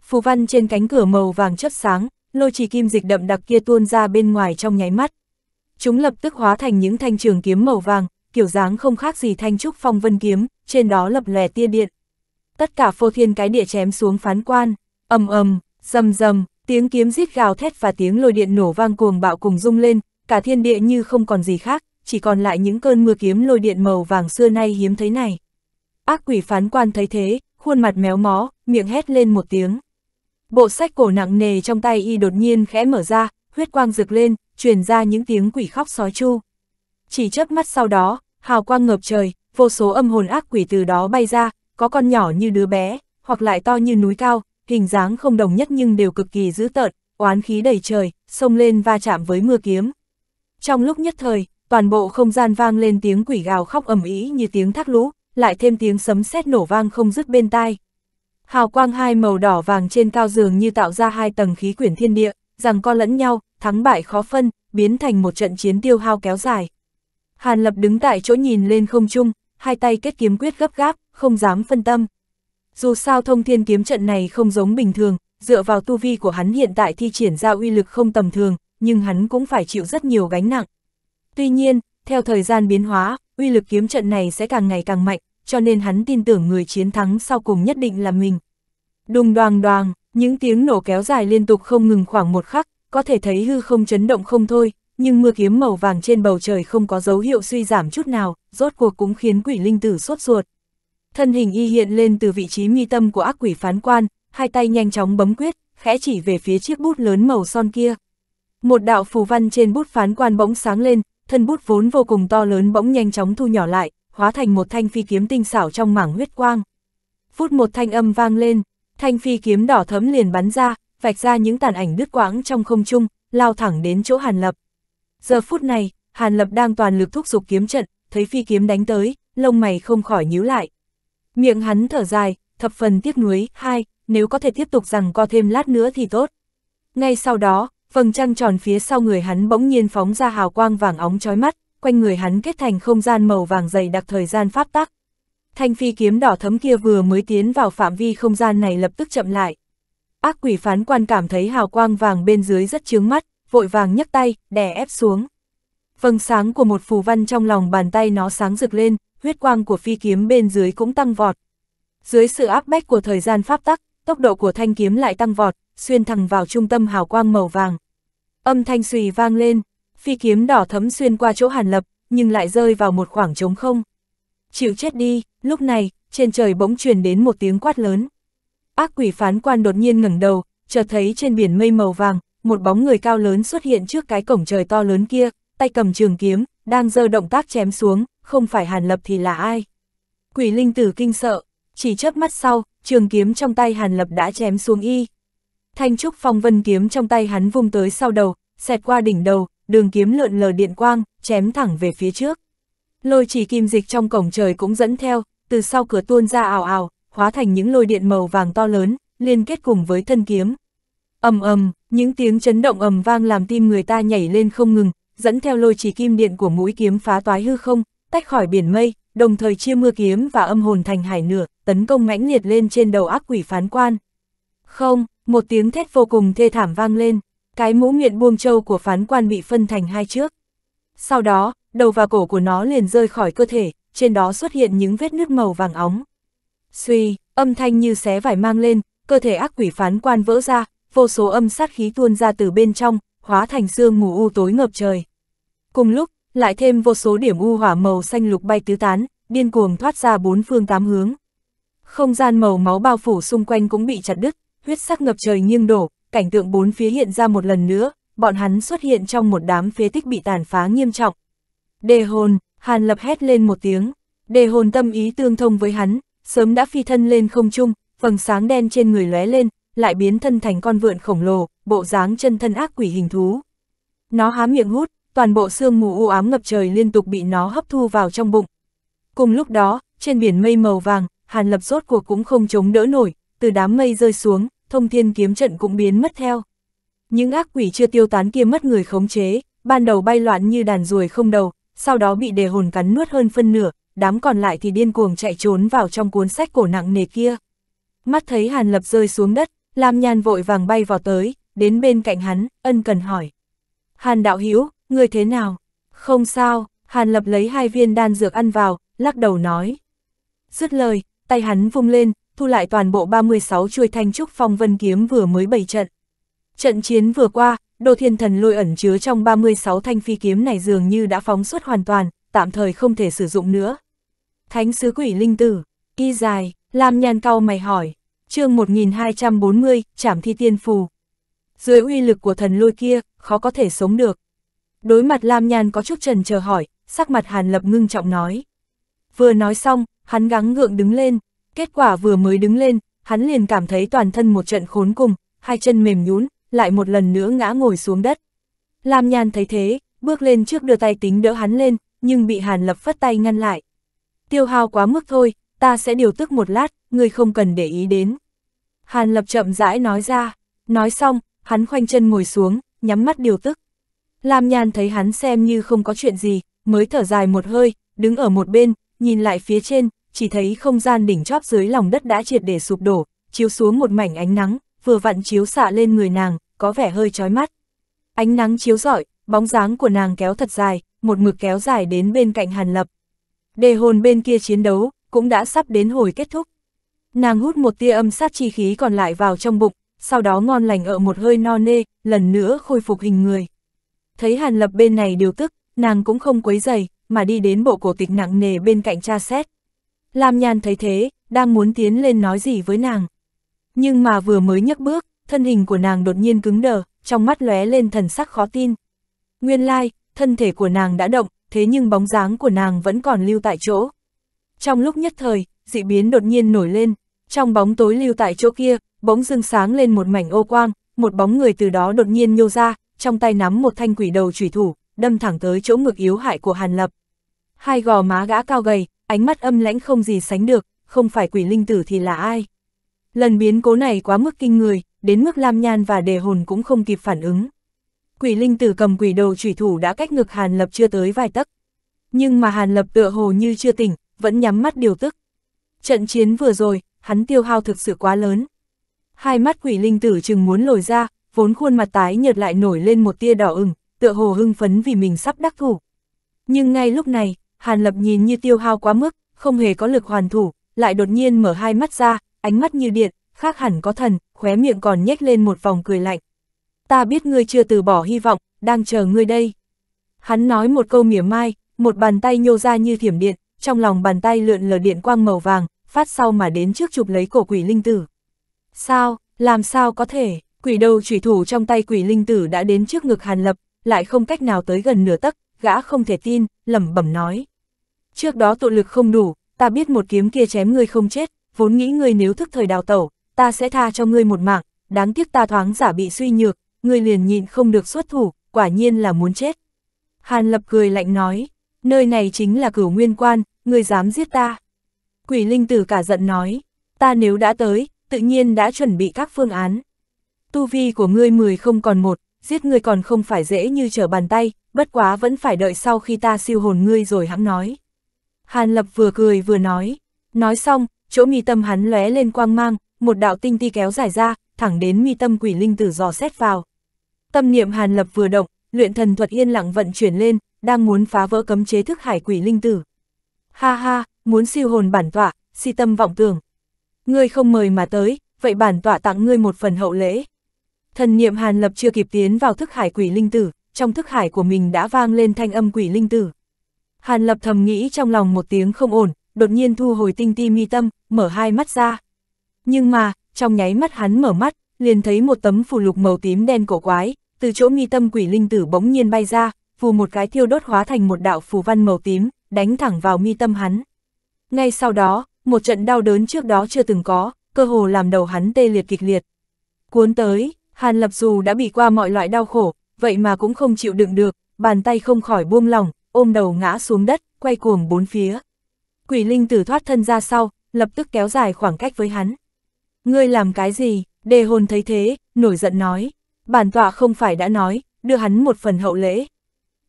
Phù văn trên cánh cửa màu vàng chấp sáng, lôi trì kim dịch đậm đặc kia tuôn ra bên ngoài trong nháy mắt. Chúng lập tức hóa thành những thanh trường kiếm màu vàng, kiểu dáng không khác gì thanh trúc phong vân kiếm, trên đó lập lè tia điện. Tất cả phô thiên cái địa chém xuống phán quan, ầm ầm, rầm rầm, tiếng kiếm rít gào thét và tiếng lôi điện nổ vang cuồng bạo cùng rung lên, cả thiên địa như không còn gì khác, chỉ còn lại những cơn mưa kiếm lôi điện màu vàng xưa nay hiếm thấy này. Ác quỷ phán quan thấy thế, khuôn mặt méo mó, miệng hét lên một tiếng. Bộ sách cổ nặng nề trong tay y đột nhiên khẽ mở ra, huyết quang rực lên, truyền ra những tiếng quỷ khóc sói chu. Chỉ chớp mắt sau đó, hào quang ngập trời, vô số âm hồn ác quỷ từ đó bay ra, có con nhỏ như đứa bé, hoặc lại to như núi cao, hình dáng không đồng nhất nhưng đều cực kỳ dữ tợn, oán khí đầy trời, xông lên va chạm với mưa kiếm. Trong lúc nhất thời, toàn bộ không gian vang lên tiếng quỷ gào khóc ầm ĩ như tiếng thác lũ, lại thêm tiếng sấm sét nổ vang không dứt bên tai. Hào quang hai màu đỏ vàng trên cao giường như tạo ra hai tầng khí quyển thiên địa, rằng co lẫn nhau, thắng bại khó phân, biến thành một trận chiến tiêu hao kéo dài. Hàn Lập đứng tại chỗ nhìn lên không trung, hai tay kết kiếm quyết gấp gáp, không dám phân tâm. Dù sao thông thiên kiếm trận này không giống bình thường, dựa vào tu vi của hắn hiện tại thi triển ra uy lực không tầm thường, nhưng hắn cũng phải chịu rất nhiều gánh nặng. Tuy nhiên, theo thời gian biến hóa, uy lực kiếm trận này sẽ càng ngày càng mạnh, cho nên hắn tin tưởng người chiến thắng sau cùng nhất định là mình. Đùng đoàng đoàng, những tiếng nổ kéo dài liên tục không ngừng khoảng một khắc, có thể thấy hư không chấn động không thôi, nhưng mưa kiếm màu vàng trên bầu trời không có dấu hiệu suy giảm chút nào, rốt cuộc cũng khiến quỷ linh tử sốt ruột. Thân hình y hiện lên từ vị trí mi tâm của ác quỷ phán quan, hai tay nhanh chóng bấm quyết, khẽ chỉ về phía chiếc bút lớn màu son kia. Một đạo phù văn trên bút phán quan bỗng sáng lên, thân bút vốn vô cùng to lớn bỗng nhanh chóng thu nhỏ lại, hóa thành một thanh phi kiếm tinh xảo trong mảng huyết quang. Phút một thanh âm vang lên, thanh phi kiếm đỏ thấm liền bắn ra, vạch ra những tàn ảnh đứt quãng trong không trung, lao thẳng đến chỗ Hàn Lập. Giờ phút này, Hàn Lập đang toàn lực thúc giục kiếm trận, thấy phi kiếm đánh tới, lông mày không khỏi nhíu lại. Miệng hắn thở dài, thập phần tiếc nuối, hai, nếu có thể tiếp tục rằng co thêm lát nữa thì tốt. Ngay sau đó, Vầng trăng tròn phía sau người hắn bỗng nhiên phóng ra hào quang vàng óng chói mắt, quanh người hắn kết thành không gian màu vàng dày đặc thời gian pháp tắc. Thanh phi kiếm đỏ thấm kia vừa mới tiến vào phạm vi không gian này lập tức chậm lại. Ác quỷ phán quan cảm thấy hào quang vàng bên dưới rất chướng mắt, vội vàng nhấc tay, đè ép xuống. Vầng sáng của một phù văn trong lòng bàn tay nó sáng rực lên, huyết quang của phi kiếm bên dưới cũng tăng vọt. Dưới sự áp bách của thời gian pháp tắc, tốc độ của thanh kiếm lại tăng vọt, xuyên thẳng vào trung tâm hào quang màu vàng. Âm thanh xùy vang lên, phi kiếm đỏ thấm xuyên qua chỗ Hàn Lập, nhưng lại rơi vào một khoảng trống không. Chịu chết đi, lúc này, trên trời bỗng truyền đến một tiếng quát lớn. Ác quỷ phán quan đột nhiên ngẩng đầu, chợt thấy trên biển mây màu vàng, một bóng người cao lớn xuất hiện trước cái cổng trời to lớn kia, tay cầm trường kiếm, đang giơ động tác chém xuống, không phải Hàn Lập thì là ai. Quỷ linh tử kinh sợ, chỉ chớp mắt sau, trường kiếm trong tay Hàn Lập đã chém xuống y. Thanh trúc phong vân kiếm trong tay hắn vung tới sau đầu, xẹt qua đỉnh đầu, đường kiếm lượn lờ điện quang, chém thẳng về phía trước. Lôi chỉ kim dịch trong cổng trời cũng dẫn theo, từ sau cửa tuôn ra ảo ảo, hóa thành những lôi điện màu vàng to lớn, liên kết cùng với thân kiếm. ầm ầm, những tiếng chấn động ầm vang làm tim người ta nhảy lên không ngừng, dẫn theo lôi chỉ kim điện của mũi kiếm phá toái hư không, tách khỏi biển mây, đồng thời chia mưa kiếm và âm hồn thành hải nửa, tấn công mãnh liệt lên trên đầu ác quỷ phán quan. Không, một tiếng thét vô cùng thê thảm vang lên, cái mũ nguyện buông trâu của phán quan bị phân thành hai trước. Sau đó, đầu và cổ của nó liền rơi khỏi cơ thể, trên đó xuất hiện những vết nước màu vàng óng. Suy, âm thanh như xé vải mang lên, cơ thể ác quỷ phán quan vỡ ra, vô số âm sát khí tuôn ra từ bên trong, hóa thành sương mù u tối ngập trời. Cùng lúc, lại thêm vô số điểm u hỏa màu xanh lục bay tứ tán, điên cuồng thoát ra bốn phương tám hướng. Không gian màu máu bao phủ xung quanh cũng bị chặt đứt, huyết sắc ngập trời nghiêng đổ, cảnh tượng bốn phía hiện ra một lần nữa, bọn hắn xuất hiện trong một đám phế tích bị tàn phá nghiêm trọng. Đề hồn, Hàn Lập hét lên một tiếng, đề hồn tâm ý tương thông với hắn, sớm đã phi thân lên không trung, phần sáng đen trên người lóe lên, lại biến thân thành con vượn khổng lồ, bộ dáng chân thân ác quỷ hình thú. Nó há miệng hút, toàn bộ xương mù u ám ngập trời liên tục bị nó hấp thu vào trong bụng. Cùng lúc đó, trên biển mây màu vàng, Hàn Lập rốt cuộc cũng không chống đỡ nổi, từ đám mây rơi xuống, thông thiên kiếm trận cũng biến mất theo. Những ác quỷ chưa tiêu tán kia mất người khống chế, ban đầu bay loạn như đàn ruồi không đầu, sau đó bị đề hồn cắn nuốt hơn phân nửa, đám còn lại thì điên cuồng chạy trốn vào trong cuốn sách cổ nặng nề kia. Mắt thấy Hàn Lập rơi xuống đất, Lam Nhan vội vàng bay vào tới, đến bên cạnh hắn, ân cần hỏi. Hàn đạo Hiếu, người thế nào? Không sao, Hàn Lập lấy hai viên đan dược ăn vào, lắc đầu nói. Dứt lời, tay hắn vung lên, thu lại toàn bộ 36 chuôi thanh trúc phong vân kiếm vừa mới bày trận. Trận chiến vừa qua, đồ thiên thần lôi ẩn chứa trong 36 thanh phi kiếm này dường như đã phóng xuất hoàn toàn, tạm thời không thể sử dụng nữa. Thánh sứ quỷ linh tử, y dài, làm nhàn cao mày hỏi, chương 1240, trảm thi tiên phù. Dưới uy lực của thần lôi kia, khó có thể sống được. Đối mặt Lam Nhan có chút trần chờ hỏi, sắc mặt Hàn Lập ngưng trọng nói. Vừa nói xong, hắn gắng gượng đứng lên, Kết quả vừa mới đứng lên, hắn liền cảm thấy toàn thân một trận khốn cùng, hai chân mềm nhún, lại một lần nữa ngã ngồi xuống đất. Lam nhàn thấy thế, bước lên trước đưa tay tính đỡ hắn lên, nhưng bị Hàn Lập phất tay ngăn lại. Tiêu hao quá mức thôi, ta sẽ điều tức một lát, người không cần để ý đến. Hàn Lập chậm rãi nói ra, nói xong, hắn khoanh chân ngồi xuống, nhắm mắt điều tức. Lam nhàn thấy hắn xem như không có chuyện gì, mới thở dài một hơi, đứng ở một bên, nhìn lại phía trên, chỉ thấy không gian đỉnh chóp dưới lòng đất đã triệt để sụp đổ, chiếu xuống một mảnh ánh nắng, vừa vặn chiếu xạ lên người nàng, có vẻ hơi chói mắt. Ánh nắng chiếu rọi, bóng dáng của nàng kéo thật dài, một mực kéo dài đến bên cạnh Hàn Lập. Đề hồn bên kia chiến đấu, cũng đã sắp đến hồi kết thúc. Nàng hút một tia âm sát chi khí còn lại vào trong bụng, sau đó ngon lành ở một hơi no nê, lần nữa khôi phục hình người. Thấy Hàn Lập bên này điều tức, nàng cũng không quấy dày, mà đi đến bộ cổ tịch nặng nề bên cạnh cha xét. Lam Nhan thấy thế, đang muốn tiến lên nói gì với nàng. Nhưng mà vừa mới nhấc bước, thân hình của nàng đột nhiên cứng đờ, trong mắt lóe lên thần sắc khó tin. Nguyên lai, thân thể của nàng đã động, thế nhưng bóng dáng của nàng vẫn còn lưu tại chỗ. Trong lúc nhất thời, dị biến đột nhiên nổi lên, trong bóng tối lưu tại chỗ kia, bỗng dưng sáng lên một mảnh ô quang, một bóng người từ đó đột nhiên nhô ra, trong tay nắm một thanh quỷ đầu chủy thủ, đâm thẳng tới chỗ ngực yếu hại của Hàn Lập. Hai gò má gã cao gầy, ánh mắt âm lãnh không gì sánh được, không phải quỷ linh tử thì là ai. Lần biến cố này quá mức kinh người, đến mức Lam Nhan và đề hồn cũng không kịp phản ứng. Quỷ linh tử cầm quỷ đầu trùy thủ đã cách ngực Hàn Lập chưa tới vài tấc. Nhưng mà Hàn Lập tựa hồ như chưa tỉnh, vẫn nhắm mắt điều tức. Trận chiến vừa rồi, hắn tiêu hao thực sự quá lớn. Hai mắt quỷ linh tử chừng muốn lồi ra, vốn khuôn mặt tái nhợt lại nổi lên một tia đỏ ửng, tựa hồ hưng phấn vì mình sắp đắc thủ. Nhưng ngay lúc này, Hàn Lập nhìn như tiêu hao quá mức, không hề có lực hoàn thủ, lại đột nhiên mở hai mắt ra, ánh mắt như điện, khác hẳn có thần, khóe miệng còn nhếch lên một vòng cười lạnh. Ta biết ngươi chưa từ bỏ hy vọng, đang chờ ngươi đây. Hắn nói một câu mỉa mai, một bàn tay nhô ra như thiểm điện, trong lòng bàn tay lượn lờ điện quang màu vàng, phát sau mà đến trước chụp lấy cổ quỷ linh tử. Sao, làm sao có thể, quỷ đầu chủy thủ trong tay quỷ linh tử đã đến trước ngực Hàn Lập, lại không cách nào tới gần nửa tấc, gã không thể tin, lẩm bẩm nói. Trước đó tụ lực không đủ, ta biết một kiếm kia chém ngươi không chết, vốn nghĩ ngươi nếu thức thời đào tẩu, ta sẽ tha cho ngươi một mạng, đáng tiếc ta thoáng giả bị suy nhược, ngươi liền nhịn không được xuất thủ, quả nhiên là muốn chết. Hàn Lập cười lạnh nói, nơi này chính là cửu nguyên quan, ngươi dám giết ta. Quỷ linh tử cả giận nói, ta nếu đã tới, tự nhiên đã chuẩn bị các phương án. Tu vi của ngươi mười không còn một, giết ngươi còn không phải dễ như trở bàn tay, bất quá vẫn phải đợi sau khi ta siêu hồn ngươi rồi hãng nói. Hàn Lập vừa cười vừa nói, nói xong, chỗ mi tâm hắn lóe lên quang mang, một đạo tinh ti kéo dài ra, thẳng đến mi tâm quỷ linh tử dò xét vào. Tâm niệm Hàn Lập vừa động, luyện thần thuật yên lặng vận chuyển lên, đang muốn phá vỡ cấm chế thức hải quỷ linh tử. Ha ha, muốn siêu hồn bản tọa, si tâm vọng tưởng. Ngươi không mời mà tới, vậy bản tọa tặng ngươi một phần hậu lễ. Thần niệm Hàn Lập chưa kịp tiến vào thức hải quỷ linh tử, trong thức hải của mình đã vang lên thanh âm quỷ linh tử. Hàn Lập thầm nghĩ trong lòng một tiếng không ổn, đột nhiên thu hồi tinh ti mi tâm, mở hai mắt ra. Nhưng mà, trong nháy mắt hắn mở mắt, liền thấy một tấm phù lục màu tím đen cổ quái, từ chỗ mi tâm quỷ linh tử bỗng nhiên bay ra, phù một cái thiêu đốt hóa thành một đạo phù văn màu tím, đánh thẳng vào mi tâm hắn. Ngay sau đó, một trận đau đớn trước đó chưa từng có, cơ hồ làm đầu hắn tê liệt kịch liệt. Cuốn tới, Hàn Lập dù đã bị qua mọi loại đau khổ, vậy mà cũng không chịu đựng được, bàn tay không khỏi buông lỏng, ôm đầu ngã xuống đất, quay cuồng bốn phía. Quỷ linh tử thoát thân ra sau, lập tức kéo dài khoảng cách với hắn. Ngươi làm cái gì? Đề hồn thấy thế, nổi giận nói. Bản tọa không phải đã nói, đưa hắn một phần hậu lễ.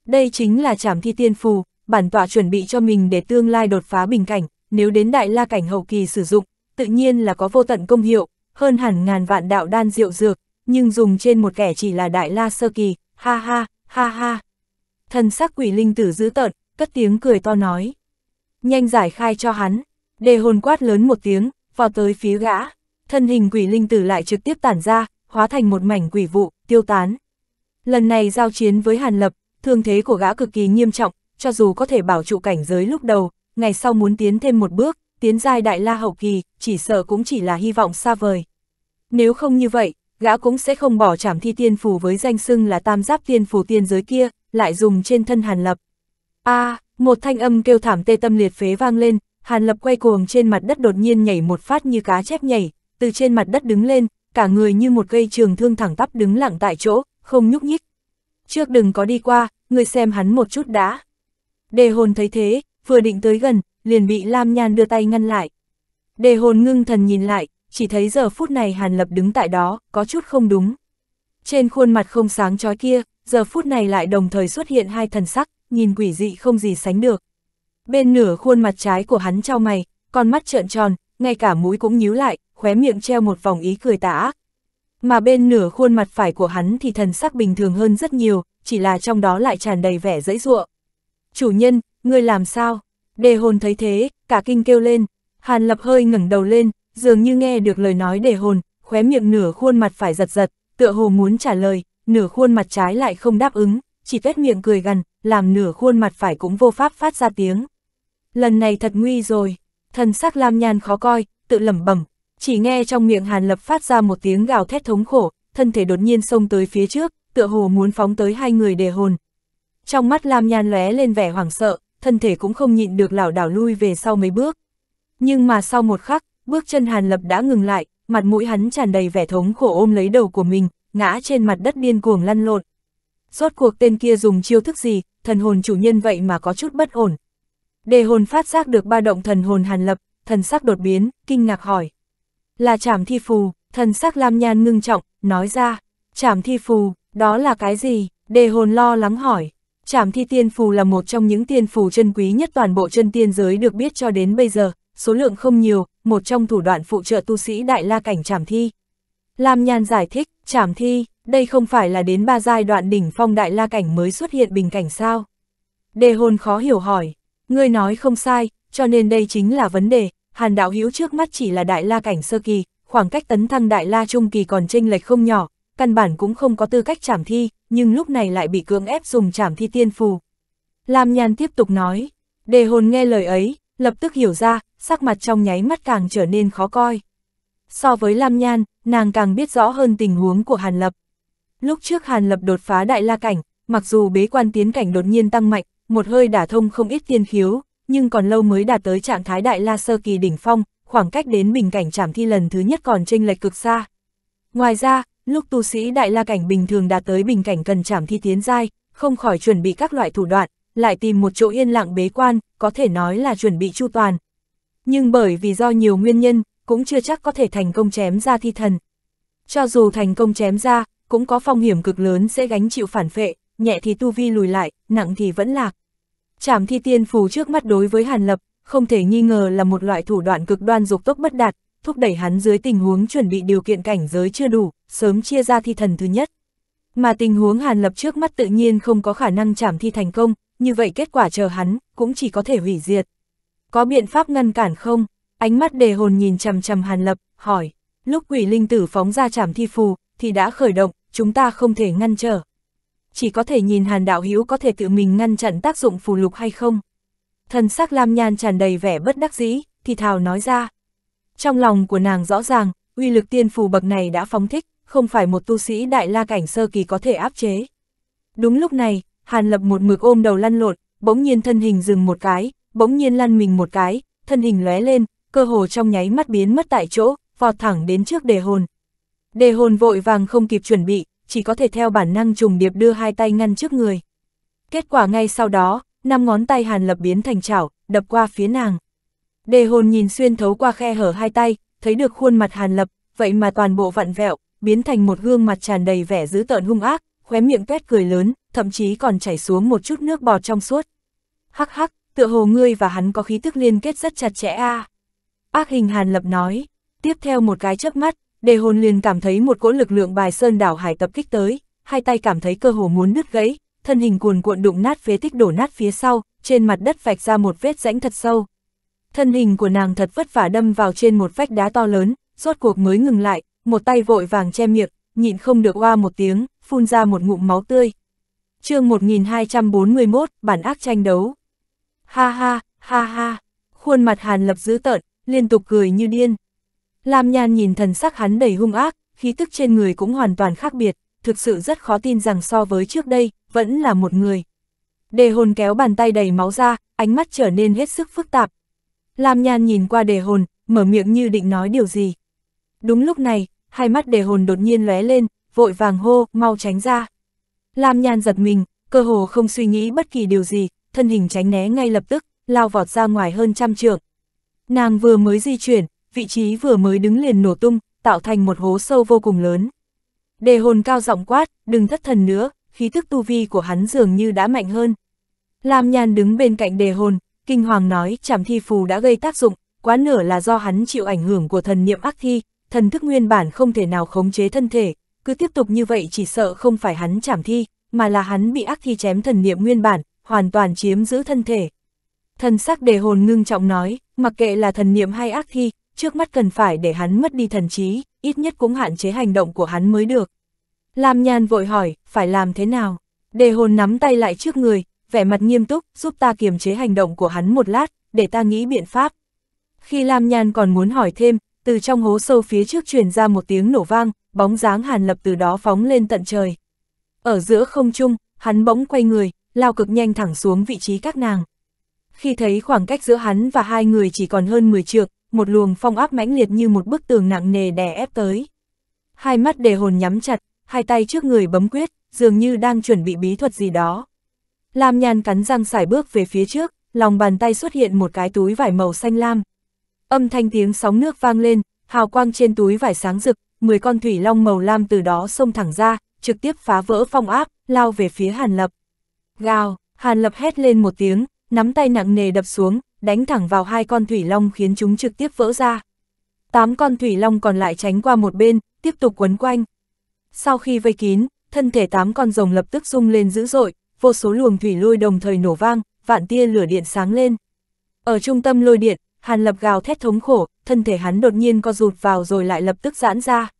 Đây chính là trảm thi tiên phù, bản tọa chuẩn bị cho mình để tương lai đột phá bình cảnh, nếu đến đại la cảnh hậu kỳ sử dụng, tự nhiên là có vô tận công hiệu, hơn hẳn ngàn vạn đạo đan diệu dược, nhưng dùng trên một kẻ chỉ là đại la sơ kỳ, ha ha, ha ha. Thần sắc quỷ linh tử dữ tợn, cất tiếng cười to nói. Nhanh giải khai cho hắn, đề hồn quát lớn một tiếng, vào tới phía gã, thân hình quỷ linh tử lại trực tiếp tản ra, hóa thành một mảnh quỷ vụ, tiêu tán. Lần này giao chiến với Hàn Lập, thương thế của gã cực kỳ nghiêm trọng, cho dù có thể bảo trụ cảnh giới lúc đầu, ngày sau muốn tiến thêm một bước, tiến giai đại la hậu kỳ, chỉ sợ cũng chỉ là hy vọng xa vời. Nếu không như vậy, gã cũng sẽ không bỏ trảm thi tiên phù với danh xưng là tam giáp tiên phù tiên giới kia, lại dùng trên thân Hàn Lập. a à, một thanh âm kêu thảm tê tâm liệt phế vang lên, Hàn Lập quay cuồng trên mặt đất đột nhiên nhảy một phát như cá chép nhảy, từ trên mặt đất đứng lên, cả người như một cây trường thương thẳng tắp đứng lặng tại chỗ, không nhúc nhích. Trước đừng có đi qua, người xem hắn một chút đã. Đề hồn thấy thế, vừa định tới gần, liền bị Lam Nhan đưa tay ngăn lại. Đề hồn ngưng thần nhìn lại, chỉ thấy giờ phút này Hàn Lập đứng tại đó, có chút không đúng. Trên khuôn mặt không sáng chói kia, giờ phút này lại đồng thời xuất hiện hai thần sắc, nhìn quỷ dị không gì sánh được. Bên nửa khuôn mặt trái của hắn trao mày, con mắt trợn tròn, ngay cả mũi cũng nhíu lại, khóe miệng treo một vòng ý cười tà ác. Mà bên nửa khuôn mặt phải của hắn thì thần sắc bình thường hơn rất nhiều, chỉ là trong đó lại tràn đầy vẻ dễ dụa. Chủ nhân, ngươi làm sao? Đề hồn thấy thế, cả kinh kêu lên. Hàn lập hơi ngẩng đầu lên, dường như nghe được lời nói để hồn, khóe miệng nửa khuôn mặt phải giật giật, tựa hồ muốn trả lời, nửa khuôn mặt trái lại không đáp ứng, chỉ vết miệng cười gần, làm nửa khuôn mặt phải cũng vô pháp phát ra tiếng. Lần này thật nguy rồi, thần sắc Lam Nhan khó coi, tự lẩm bẩm, chỉ nghe trong miệng Hàn Lập phát ra một tiếng gào thét thống khổ, thân thể đột nhiên xông tới phía trước, tựa hồ muốn phóng tới hai người đề hồn. Trong mắt Lam Nhan lóe lên vẻ hoảng sợ, thân thể cũng không nhịn được lảo đảo lui về sau mấy bước. Nhưng mà sau một khắc, bước chân Hàn Lập đã ngừng lại, mặt mũi hắn tràn đầy vẻ thống khổ ôm lấy đầu của mình, ngã trên mặt đất điên cuồng lăn lộn. Rốt cuộc tên kia dùng chiêu thức gì, thần hồn chủ nhân vậy mà có chút bất ổn. Đề hồn phát giác được ba động thần hồn Hàn Lập, thần sắc đột biến, kinh ngạc hỏi. Là trảm thi phù, thần sắc Lam Nhan ngưng trọng, nói ra, trảm thi phù, đó là cái gì? Đề hồn lo lắng hỏi. Trảm thi tiên phù là một trong những tiên phù chân quý nhất toàn bộ chân tiên giới được biết cho đến bây giờ, số lượng không nhiều, một trong thủ đoạn phụ trợ tu sĩ đại la cảnh trảm thi. Lam Nhan giải thích, trảm thi, đây không phải là đến ba giai đoạn đỉnh phong đại la cảnh mới xuất hiện bình cảnh sao. Đề hồn khó hiểu hỏi, ngươi nói không sai, cho nên đây chính là vấn đề, hàn đạo hữu trước mắt chỉ là đại la cảnh sơ kỳ, khoảng cách tấn thăng đại la trung kỳ còn chênh lệch không nhỏ, căn bản cũng không có tư cách trảm thi, nhưng lúc này lại bị cưỡng ép dùng trảm thi tiên phù. Lam Nhan tiếp tục nói, đề hồn nghe lời ấy, lập tức hiểu ra, sắc mặt trong nháy mắt càng trở nên khó coi. So với Lam Nhan, nàng càng biết rõ hơn tình huống của Hàn Lập. Lúc trước Hàn Lập đột phá đại la cảnh, mặc dù bế quan tiến cảnh đột nhiên tăng mạnh, một hơi đả thông không ít tiên khiếu, nhưng còn lâu mới đạt tới trạng thái đại la sơ kỳ đỉnh phong, khoảng cách đến bình cảnh trảm thi lần thứ nhất còn chênh lệch cực xa. Ngoài ra, lúc tu sĩ đại la cảnh bình thường đạt tới bình cảnh cần trảm thi tiến giai, không khỏi chuẩn bị các loại thủ đoạn, lại tìm một chỗ yên lặng bế quan, có thể nói là chuẩn bị chu toàn, nhưng bởi vì do nhiều nguyên nhân, cũng chưa chắc có thể thành công chém ra thi thần. Cho dù thành công chém ra, cũng có phong hiểm cực lớn sẽ gánh chịu phản phệ, nhẹ thì tu vi lùi lại, nặng thì vẫn lạc. Trảm thi tiên phù trước mắt đối với Hàn Lập, không thể nghi ngờ là một loại thủ đoạn cực đoan dục tốc bất đạt, thúc đẩy hắn dưới tình huống chuẩn bị điều kiện cảnh giới chưa đủ, sớm chia ra thi thần thứ nhất. Mà tình huống Hàn Lập trước mắt tự nhiên không có khả năng trảm thi thành công, như vậy kết quả chờ hắn cũng chỉ có thể hủy diệt. Có biện pháp ngăn cản không? Ánh mắt đề hồn nhìn chầm chầm Hàn Lập, hỏi. Lúc quỷ linh tử phóng ra trảm thi phù, thì đã khởi động, chúng ta không thể ngăn trở. Chỉ có thể nhìn Hàn Đạo Hữu có thể tự mình ngăn chặn tác dụng phù lục hay không. Thần sắc Lam Nhan tràn đầy vẻ bất đắc dĩ, thì thào nói ra. Trong lòng của nàng rõ ràng, uy lực tiên phù bậc này đã phóng thích, không phải một tu sĩ đại la cảnh sơ kỳ có thể áp chế. Đúng lúc này, Hàn Lập một mực ôm đầu lăn lộn, bỗng nhiên thân hình dừng một cái, bỗng nhiên lăn mình một cái, thân hình lóe lên, cơ hồ trong nháy mắt biến mất tại chỗ, vọt thẳng đến trước đề hồn. Đề hồn vội vàng không kịp chuẩn bị, chỉ có thể theo bản năng trùng điệp đưa hai tay ngăn trước người. Kết quả ngay sau đó, năm ngón tay hàn lập biến thành chảo, đập qua phía nàng. Đề hồn nhìn xuyên thấu qua khe hở hai tay, thấy được khuôn mặt hàn lập, vậy mà toàn bộ vặn vẹo, biến thành một gương mặt tràn đầy vẻ dữ tợn hung ác, khóe miệng tuét cười lớn, thậm chí còn chảy xuống một chút nước bọt trong suốt. Hắc hắc, tựa hồ ngươi và hắn có khí thức liên kết rất chặt chẽ a à. Ác hình Hàn Lập nói, tiếp theo một cái chớp mắt, đề hồn liền cảm thấy một cỗ lực lượng bài sơn đảo hải tập kích tới, hai tay cảm thấy cơ hồ muốn nứt gãy, thân hình cuồn cuộn đụng nát phế tích đổ nát phía sau, trên mặt đất vạch ra một vết rãnh thật sâu. Thân hình của nàng thật vất vả đâm vào trên một vách đá to lớn, rốt cuộc mới ngừng lại, một tay vội vàng che miệng, nhịn không được oa một tiếng, phun ra một ngụm máu tươi. chương 1241, bản ác tranh đấu ha ha, ha ha, khuôn mặt Hàn Lập dữ tợn, liên tục cười như điên. Lam Nhan nhìn thần sắc hắn đầy hung ác, khí tức trên người cũng hoàn toàn khác biệt, thực sự rất khó tin rằng so với trước đây, vẫn là một người. Đề hồn kéo bàn tay đầy máu ra, ánh mắt trở nên hết sức phức tạp. Lam Nhan nhìn qua đề hồn, mở miệng như định nói điều gì. Đúng lúc này, hai mắt đề hồn đột nhiên lóe lên, vội vàng hô, mau tránh ra. Lam Nhan giật mình, cơ hồ không suy nghĩ bất kỳ điều gì, thân hình tránh né ngay lập tức, lao vọt ra ngoài hơn trăm trượng. Nàng vừa mới di chuyển, vị trí vừa mới đứng liền nổ tung, tạo thành một hố sâu vô cùng lớn. Đề hồn cao giọng quát, đừng thất thần nữa, khí tức tu vi của hắn dường như đã mạnh hơn. Lam nhàn đứng bên cạnh đề hồn, kinh hoàng nói chảm thi phù đã gây tác dụng, quá nửa là do hắn chịu ảnh hưởng của thần niệm ác thi, thần thức nguyên bản không thể nào khống chế thân thể, cứ tiếp tục như vậy chỉ sợ không phải hắn chảm thi, mà là hắn bị ác thi chém thần niệm nguyên bản, hoàn toàn chiếm giữ thân thể. Thần sắc đề hồn ngưng trọng nói, mặc kệ là thần niệm hay ác thi, trước mắt cần phải để hắn mất đi thần trí, ít nhất cũng hạn chế hành động của hắn mới được. Lam nhàn vội hỏi, phải làm thế nào? Đề hồn nắm tay lại trước người, vẻ mặt nghiêm túc, giúp ta kiềm chế hành động của hắn một lát, để ta nghĩ biện pháp. Khi Lam nhàn còn muốn hỏi thêm, từ trong hố sâu phía trước truyền ra một tiếng nổ vang, bóng dáng Hàn Lập từ đó phóng lên tận trời. Ở giữa không trung, hắn bỗng quay người, lao cực nhanh thẳng xuống vị trí các nàng. Khi thấy khoảng cách giữa hắn và hai người chỉ còn hơn 10 trượng, một luồng phong áp mãnh liệt như một bức tường nặng nề đè ép tới. Hai mắt đề hồn nhắm chặt, hai tay trước người bấm quyết, dường như đang chuẩn bị bí thuật gì đó. Lam Nhan cắn răng xài bước về phía trước, lòng bàn tay xuất hiện một cái túi vải màu xanh lam. Âm thanh tiếng sóng nước vang lên, hào quang trên túi vải sáng rực, 10 con thủy long màu lam từ đó xông thẳng ra, trực tiếp phá vỡ phong áp, lao về phía Hàn Lập. Gào, Hàn Lập hét lên một tiếng, nắm tay nặng nề đập xuống, đánh thẳng vào hai con thủy long khiến chúng trực tiếp vỡ ra. Tám con thủy long còn lại tránh qua một bên, tiếp tục quấn quanh. Sau khi vây kín, thân thể tám con rồng lập tức rung lên dữ dội, vô số luồng thủy lôi đồng thời nổ vang, vạn tia lửa điện sáng lên. Ở trung tâm lôi điện, Hàn Lập gào thét thống khổ, thân thể hắn đột nhiên co rụt vào rồi lại lập tức giãn ra.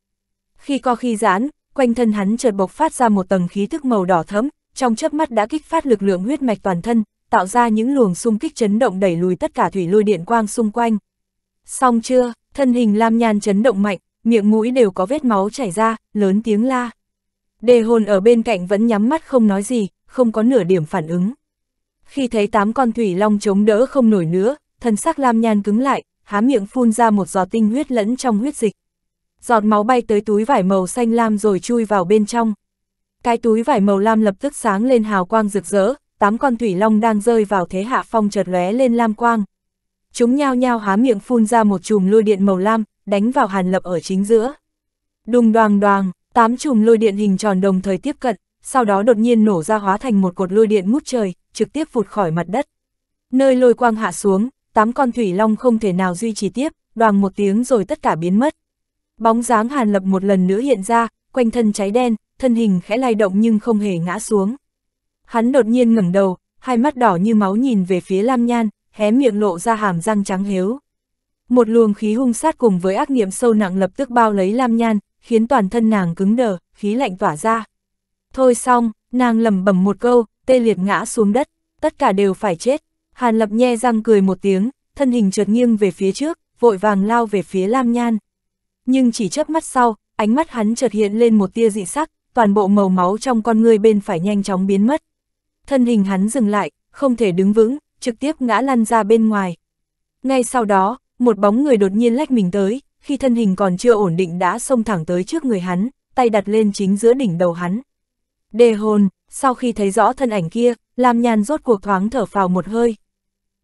Khi co khi giãn, quanh thân hắn chợt bộc phát ra một tầng khí thức màu đỏ thẫm, trong chớp mắt đã kích phát lực lượng huyết mạch toàn thân, tạo ra những luồng xung kích chấn động đẩy lùi tất cả thủy lôi điện quang xung quanh. Xong chưa, thân hình Lam Nhan chấn động mạnh, miệng mũi đều có vết máu chảy ra, lớn tiếng la. Đề hồn ở bên cạnh vẫn nhắm mắt không nói gì, không có nửa điểm phản ứng. Khi thấy tám con thủy long chống đỡ không nổi nữa, thân xác Lam Nhan cứng lại, há miệng phun ra một giọt tinh huyết lẫn trong huyết dịch. Giọt máu bay tới túi vải màu xanh lam rồi chui vào bên trong. Cái túi vải màu lam lập tức sáng lên hào quang rực rỡ, tám con thủy long đang rơi vào thế hạ phong chợt lóe lên lam quang. Chúng nhao nhao há miệng phun ra một chùm lôi điện màu lam, đánh vào Hàn Lập ở chính giữa. Đùng đoàng đoàng, tám chùm lôi điện hình tròn đồng thời tiếp cận, sau đó đột nhiên nổ ra hóa thành một cột lôi điện mút trời, trực tiếp vụt khỏi mặt đất. Nơi lôi quang hạ xuống, tám con thủy long không thể nào duy trì tiếp, đoàn một tiếng rồi tất cả biến mất. Bóng dáng Hàn Lập một lần nữa hiện ra, quanh thân cháy đen, thân hình khẽ lay động nhưng không hề ngã xuống. Hắn đột nhiên ngẩng đầu, hai mắt đỏ như máu nhìn về phía Lam Nhan, hé miệng lộ ra hàm răng trắng hếu. Một luồng khí hung sát cùng với ác niệm sâu nặng lập tức bao lấy Lam Nhan, khiến toàn thân nàng cứng đờ, khí lạnh tỏa ra. Thôi xong, nàng lẩm bẩm một câu, tê liệt ngã xuống đất, tất cả đều phải chết. Hàn Lập nhe răng cười một tiếng, thân hình trượt nghiêng về phía trước, vội vàng lao về phía Lam Nhan. Nhưng chỉ chớp mắt sau, ánh mắt hắn chợt hiện lên một tia dị sắc, toàn bộ màu máu trong con người bên phải nhanh chóng biến mất. Thân hình hắn dừng lại, không thể đứng vững, trực tiếp ngã lăn ra bên ngoài. Ngay sau đó, một bóng người đột nhiên lách mình tới, khi thân hình còn chưa ổn định đã xông thẳng tới trước người hắn, tay đặt lên chính giữa đỉnh đầu hắn. Đề hồn, sau khi thấy rõ thân ảnh kia, làm nhàn rốt cuộc thoáng thở phào một hơi.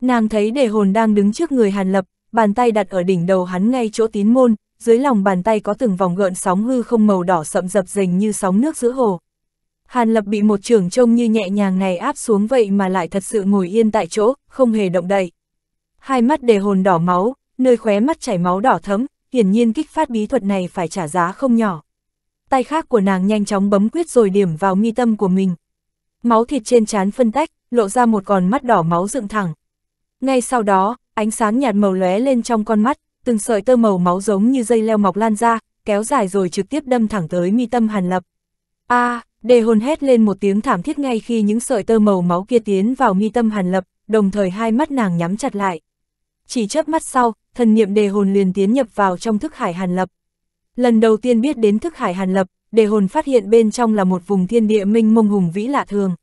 Nàng thấy đề hồn đang đứng trước người Hàn Lập, bàn tay đặt ở đỉnh đầu hắn ngay chỗ tín môn, dưới lòng bàn tay có từng vòng gợn sóng hư không màu đỏ sậm dập dình như sóng nước giữa hồ. Hàn Lập bị một trường trông như nhẹ nhàng này áp xuống vậy mà lại thật sự ngồi yên tại chỗ, không hề động đậy. Hai mắt đề hồn đỏ máu, nơi khóe mắt chảy máu đỏ thấm, hiển nhiên kích phát bí thuật này phải trả giá không nhỏ. Tay khác của nàng nhanh chóng bấm quyết rồi điểm vào mi tâm của mình. Máu thịt trên trán phân tách, lộ ra một con mắt đỏ máu dựng thẳng. Ngay sau đó, ánh sáng nhạt màu lóe lên trong con mắt, từng sợi tơ màu máu giống như dây leo mọc lan ra, kéo dài rồi trực tiếp đâm thẳng tới mi tâm Hàn Lập. A, à, đề hồn hét lên một tiếng thảm thiết ngay khi những sợi tơ màu máu kia tiến vào mi tâm Hàn Lập, đồng thời hai mắt nàng nhắm chặt lại. Chỉ chớp mắt sau, thần niệm đề hồn liền tiến nhập vào trong thức hải Hàn Lập. Lần đầu tiên biết đến thức hải Hàn Lập, đề hồn phát hiện bên trong là một vùng thiên địa minh mông hùng vĩ lạ thường.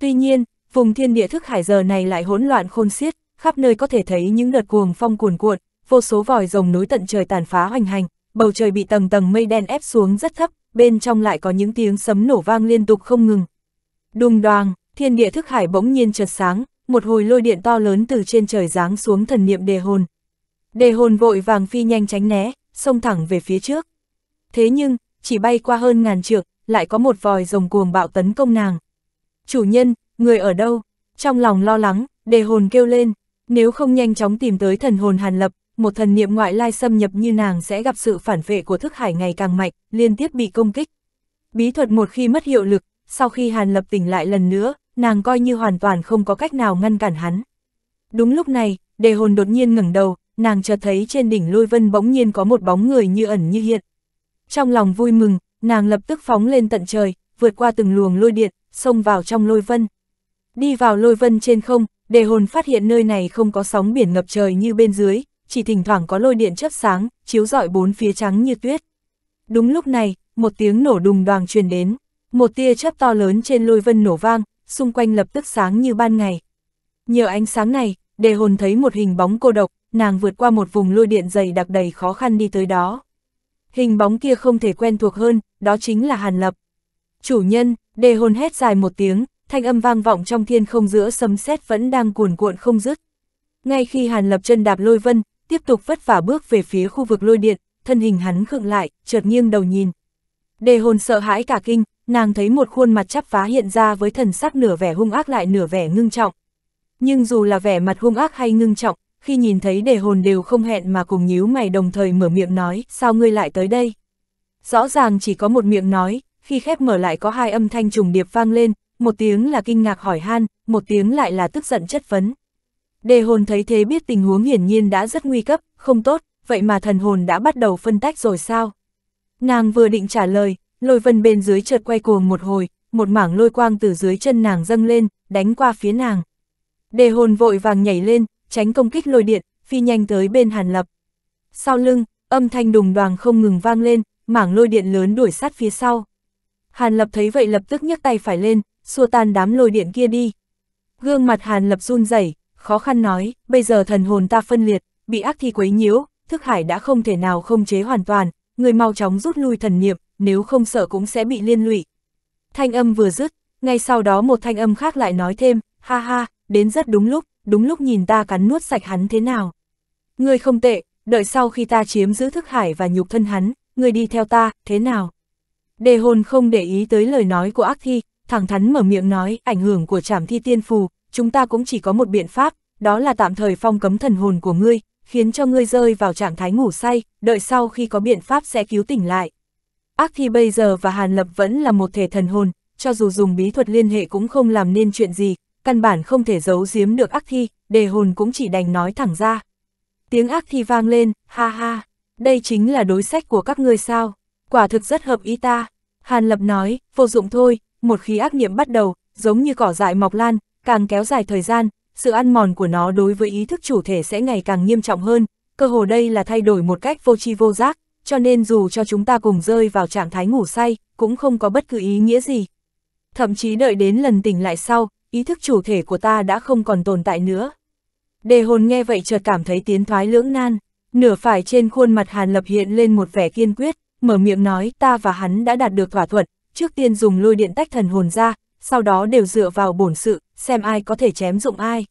Tuy nhiên, vùng thiên địa thức hải giờ này lại hỗn loạn khôn xiết, khắp nơi có thể thấy những đợt cuồng phong cuồn cuộn, vô số vòi rồng núi tận trời tàn phá hoành hành, bầu trời bị tầng tầng mây đen ép xuống rất thấp, bên trong lại có những tiếng sấm nổ vang liên tục không ngừng. Đùng đoàng, thiên địa thức hải bỗng nhiên chợt sáng, một hồi lôi điện to lớn từ trên trời giáng xuống thần niệm đề hồn. Đề hồn vội vàng phi nhanh tránh né, xông thẳng về phía trước. Thế nhưng, chỉ bay qua hơn ngàn trượng, lại có một vòi rồng cuồng bạo tấn công nàng. Chủ nhân, người ở đâu? Trong lòng lo lắng, đề hồn kêu lên, nếu không nhanh chóng tìm tới thần hồn hàn lập, một thần niệm ngoại lai xâm nhập như nàng sẽ gặp sự phản vệ của thức hải ngày càng mạnh, liên tiếp bị công kích. Bí thuật một khi mất hiệu lực, sau khi Hàn Lập tỉnh lại lần nữa, nàng coi như hoàn toàn không có cách nào ngăn cản hắn. Đúng lúc này, đề hồn đột nhiên ngẩng đầu, nàng chợt thấy trên đỉnh lôi vân bỗng nhiên có một bóng người như ẩn như hiện. Trong lòng vui mừng, nàng lập tức phóng lên tận trời, vượt qua từng luồng lôi điện, xông vào trong lôi vân. Đi vào lôi vân trên không, đề hồn phát hiện nơi này không có sóng biển ngập trời như bên dưới, chỉ thỉnh thoảng có lôi điện chớp sáng, chiếu rọi bốn phía trắng như tuyết. Đúng lúc này, một tiếng nổ đùng đoàng truyền đến, một tia chớp to lớn trên lôi vân nổ vang, xung quanh lập tức sáng như ban ngày. Nhờ ánh sáng này, đề hồn thấy một hình bóng cô độc, nàng vượt qua một vùng lôi điện dày đặc đầy khó khăn đi tới đó. Hình bóng kia không thể quen thuộc hơn, đó chính là Hàn Lập. Chủ nhân, đề hồn hét dài một tiếng, thanh âm vang vọng trong thiên không giữa sấm sét vẫn đang cuồn cuộn không dứt. Ngay khi Hàn Lập chân đạp lôi vân, tiếp tục vất vả bước về phía khu vực lôi điện, thân hình hắn khựng lại, chợt nghiêng đầu nhìn. Đề hồn sợ hãi cả kinh, nàng thấy một khuôn mặt chắp phá hiện ra với thần sắc nửa vẻ hung ác lại nửa vẻ ngưng trọng. Nhưng dù là vẻ mặt hung ác hay ngưng trọng, khi nhìn thấy đề hồn đều không hẹn mà cùng nhíu mày đồng thời mở miệng nói, sao ngươi lại tới đây? Rõ ràng chỉ có một miệng nói, khi khép mở lại có hai âm thanh trùng điệp vang lên, một tiếng là kinh ngạc hỏi han, một tiếng lại là tức giận chất vấn. Đề hồn thấy thế biết tình huống hiển nhiên đã rất nguy cấp, không tốt, vậy mà thần hồn đã bắt đầu phân tách rồi sao? Nàng vừa định trả lời, lôi vân bên dưới chợt quay cuồng một hồi, một mảng lôi quang từ dưới chân nàng dâng lên, đánh qua phía nàng. Đề hồn vội vàng nhảy lên, tránh công kích lôi điện, phi nhanh tới bên hàn lập. Sau lưng, âm thanh đùng đoàn không ngừng vang lên, mảng lôi điện lớn đuổi sát phía sau. Hàn lập thấy vậy lập tức nhấc tay phải lên, xua tan đám lôi điện kia đi. Gương mặt hàn lập run rẩy khó khăn nói, bây giờ thần hồn ta phân liệt, bị ác thi quấy nhiễu, thức hải đã không thể nào không chế hoàn toàn, người mau chóng rút lui thần niệm, nếu không sợ cũng sẽ bị liên lụy. Thanh âm vừa dứt, ngay sau đó một thanh âm khác lại nói thêm, ha ha, đến rất đúng lúc, đúng lúc nhìn ta cắn nuốt sạch hắn thế nào. người không tệ, đợi sau khi ta chiếm giữ thức hải và nhục thân hắn, người đi theo ta, thế nào? Đề hồn không để ý tới lời nói của ác thi, thẳng thắn mở miệng nói, ảnh hưởng của trảm thi tiên phù, chúng ta cũng chỉ có một biện pháp, đó là tạm thời phong cấm thần hồn của ngươi, khiến cho ngươi rơi vào trạng thái ngủ say, đợi sau khi có biện pháp sẽ cứu tỉnh lại. Ác thi bây giờ và Hàn Lập vẫn là một thể thần hồn, cho dù dùng bí thuật liên hệ cũng không làm nên chuyện gì, căn bản không thể giấu giếm được ác thi, đề hồn cũng chỉ đành nói thẳng ra. Tiếng ác thi vang lên, ha ha, đây chính là đối sách của các ngươi sao, quả thực rất hợp ý ta. Hàn Lập nói, vô dụng thôi, một khi ác niệm bắt đầu, giống như cỏ dại mọc lan, càng kéo dài thời gian, sự ăn mòn của nó đối với ý thức chủ thể sẽ ngày càng nghiêm trọng hơn, cơ hồ đây là thay đổi một cách vô tri vô giác, cho nên dù cho chúng ta cùng rơi vào trạng thái ngủ say, cũng không có bất cứ ý nghĩa gì. Thậm chí đợi đến lần tỉnh lại sau, ý thức chủ thể của ta đã không còn tồn tại nữa. Đề hồn nghe vậy chợt cảm thấy tiến thoái lưỡng nan, nửa phải trên khuôn mặt Hàn Lập hiện lên một vẻ kiên quyết, mở miệng nói ta và hắn đã đạt được thỏa thuận, trước tiên dùng lôi điện tách thần hồn ra, sau đó đều dựa vào bổn sự, xem ai có thể chém dụng ai.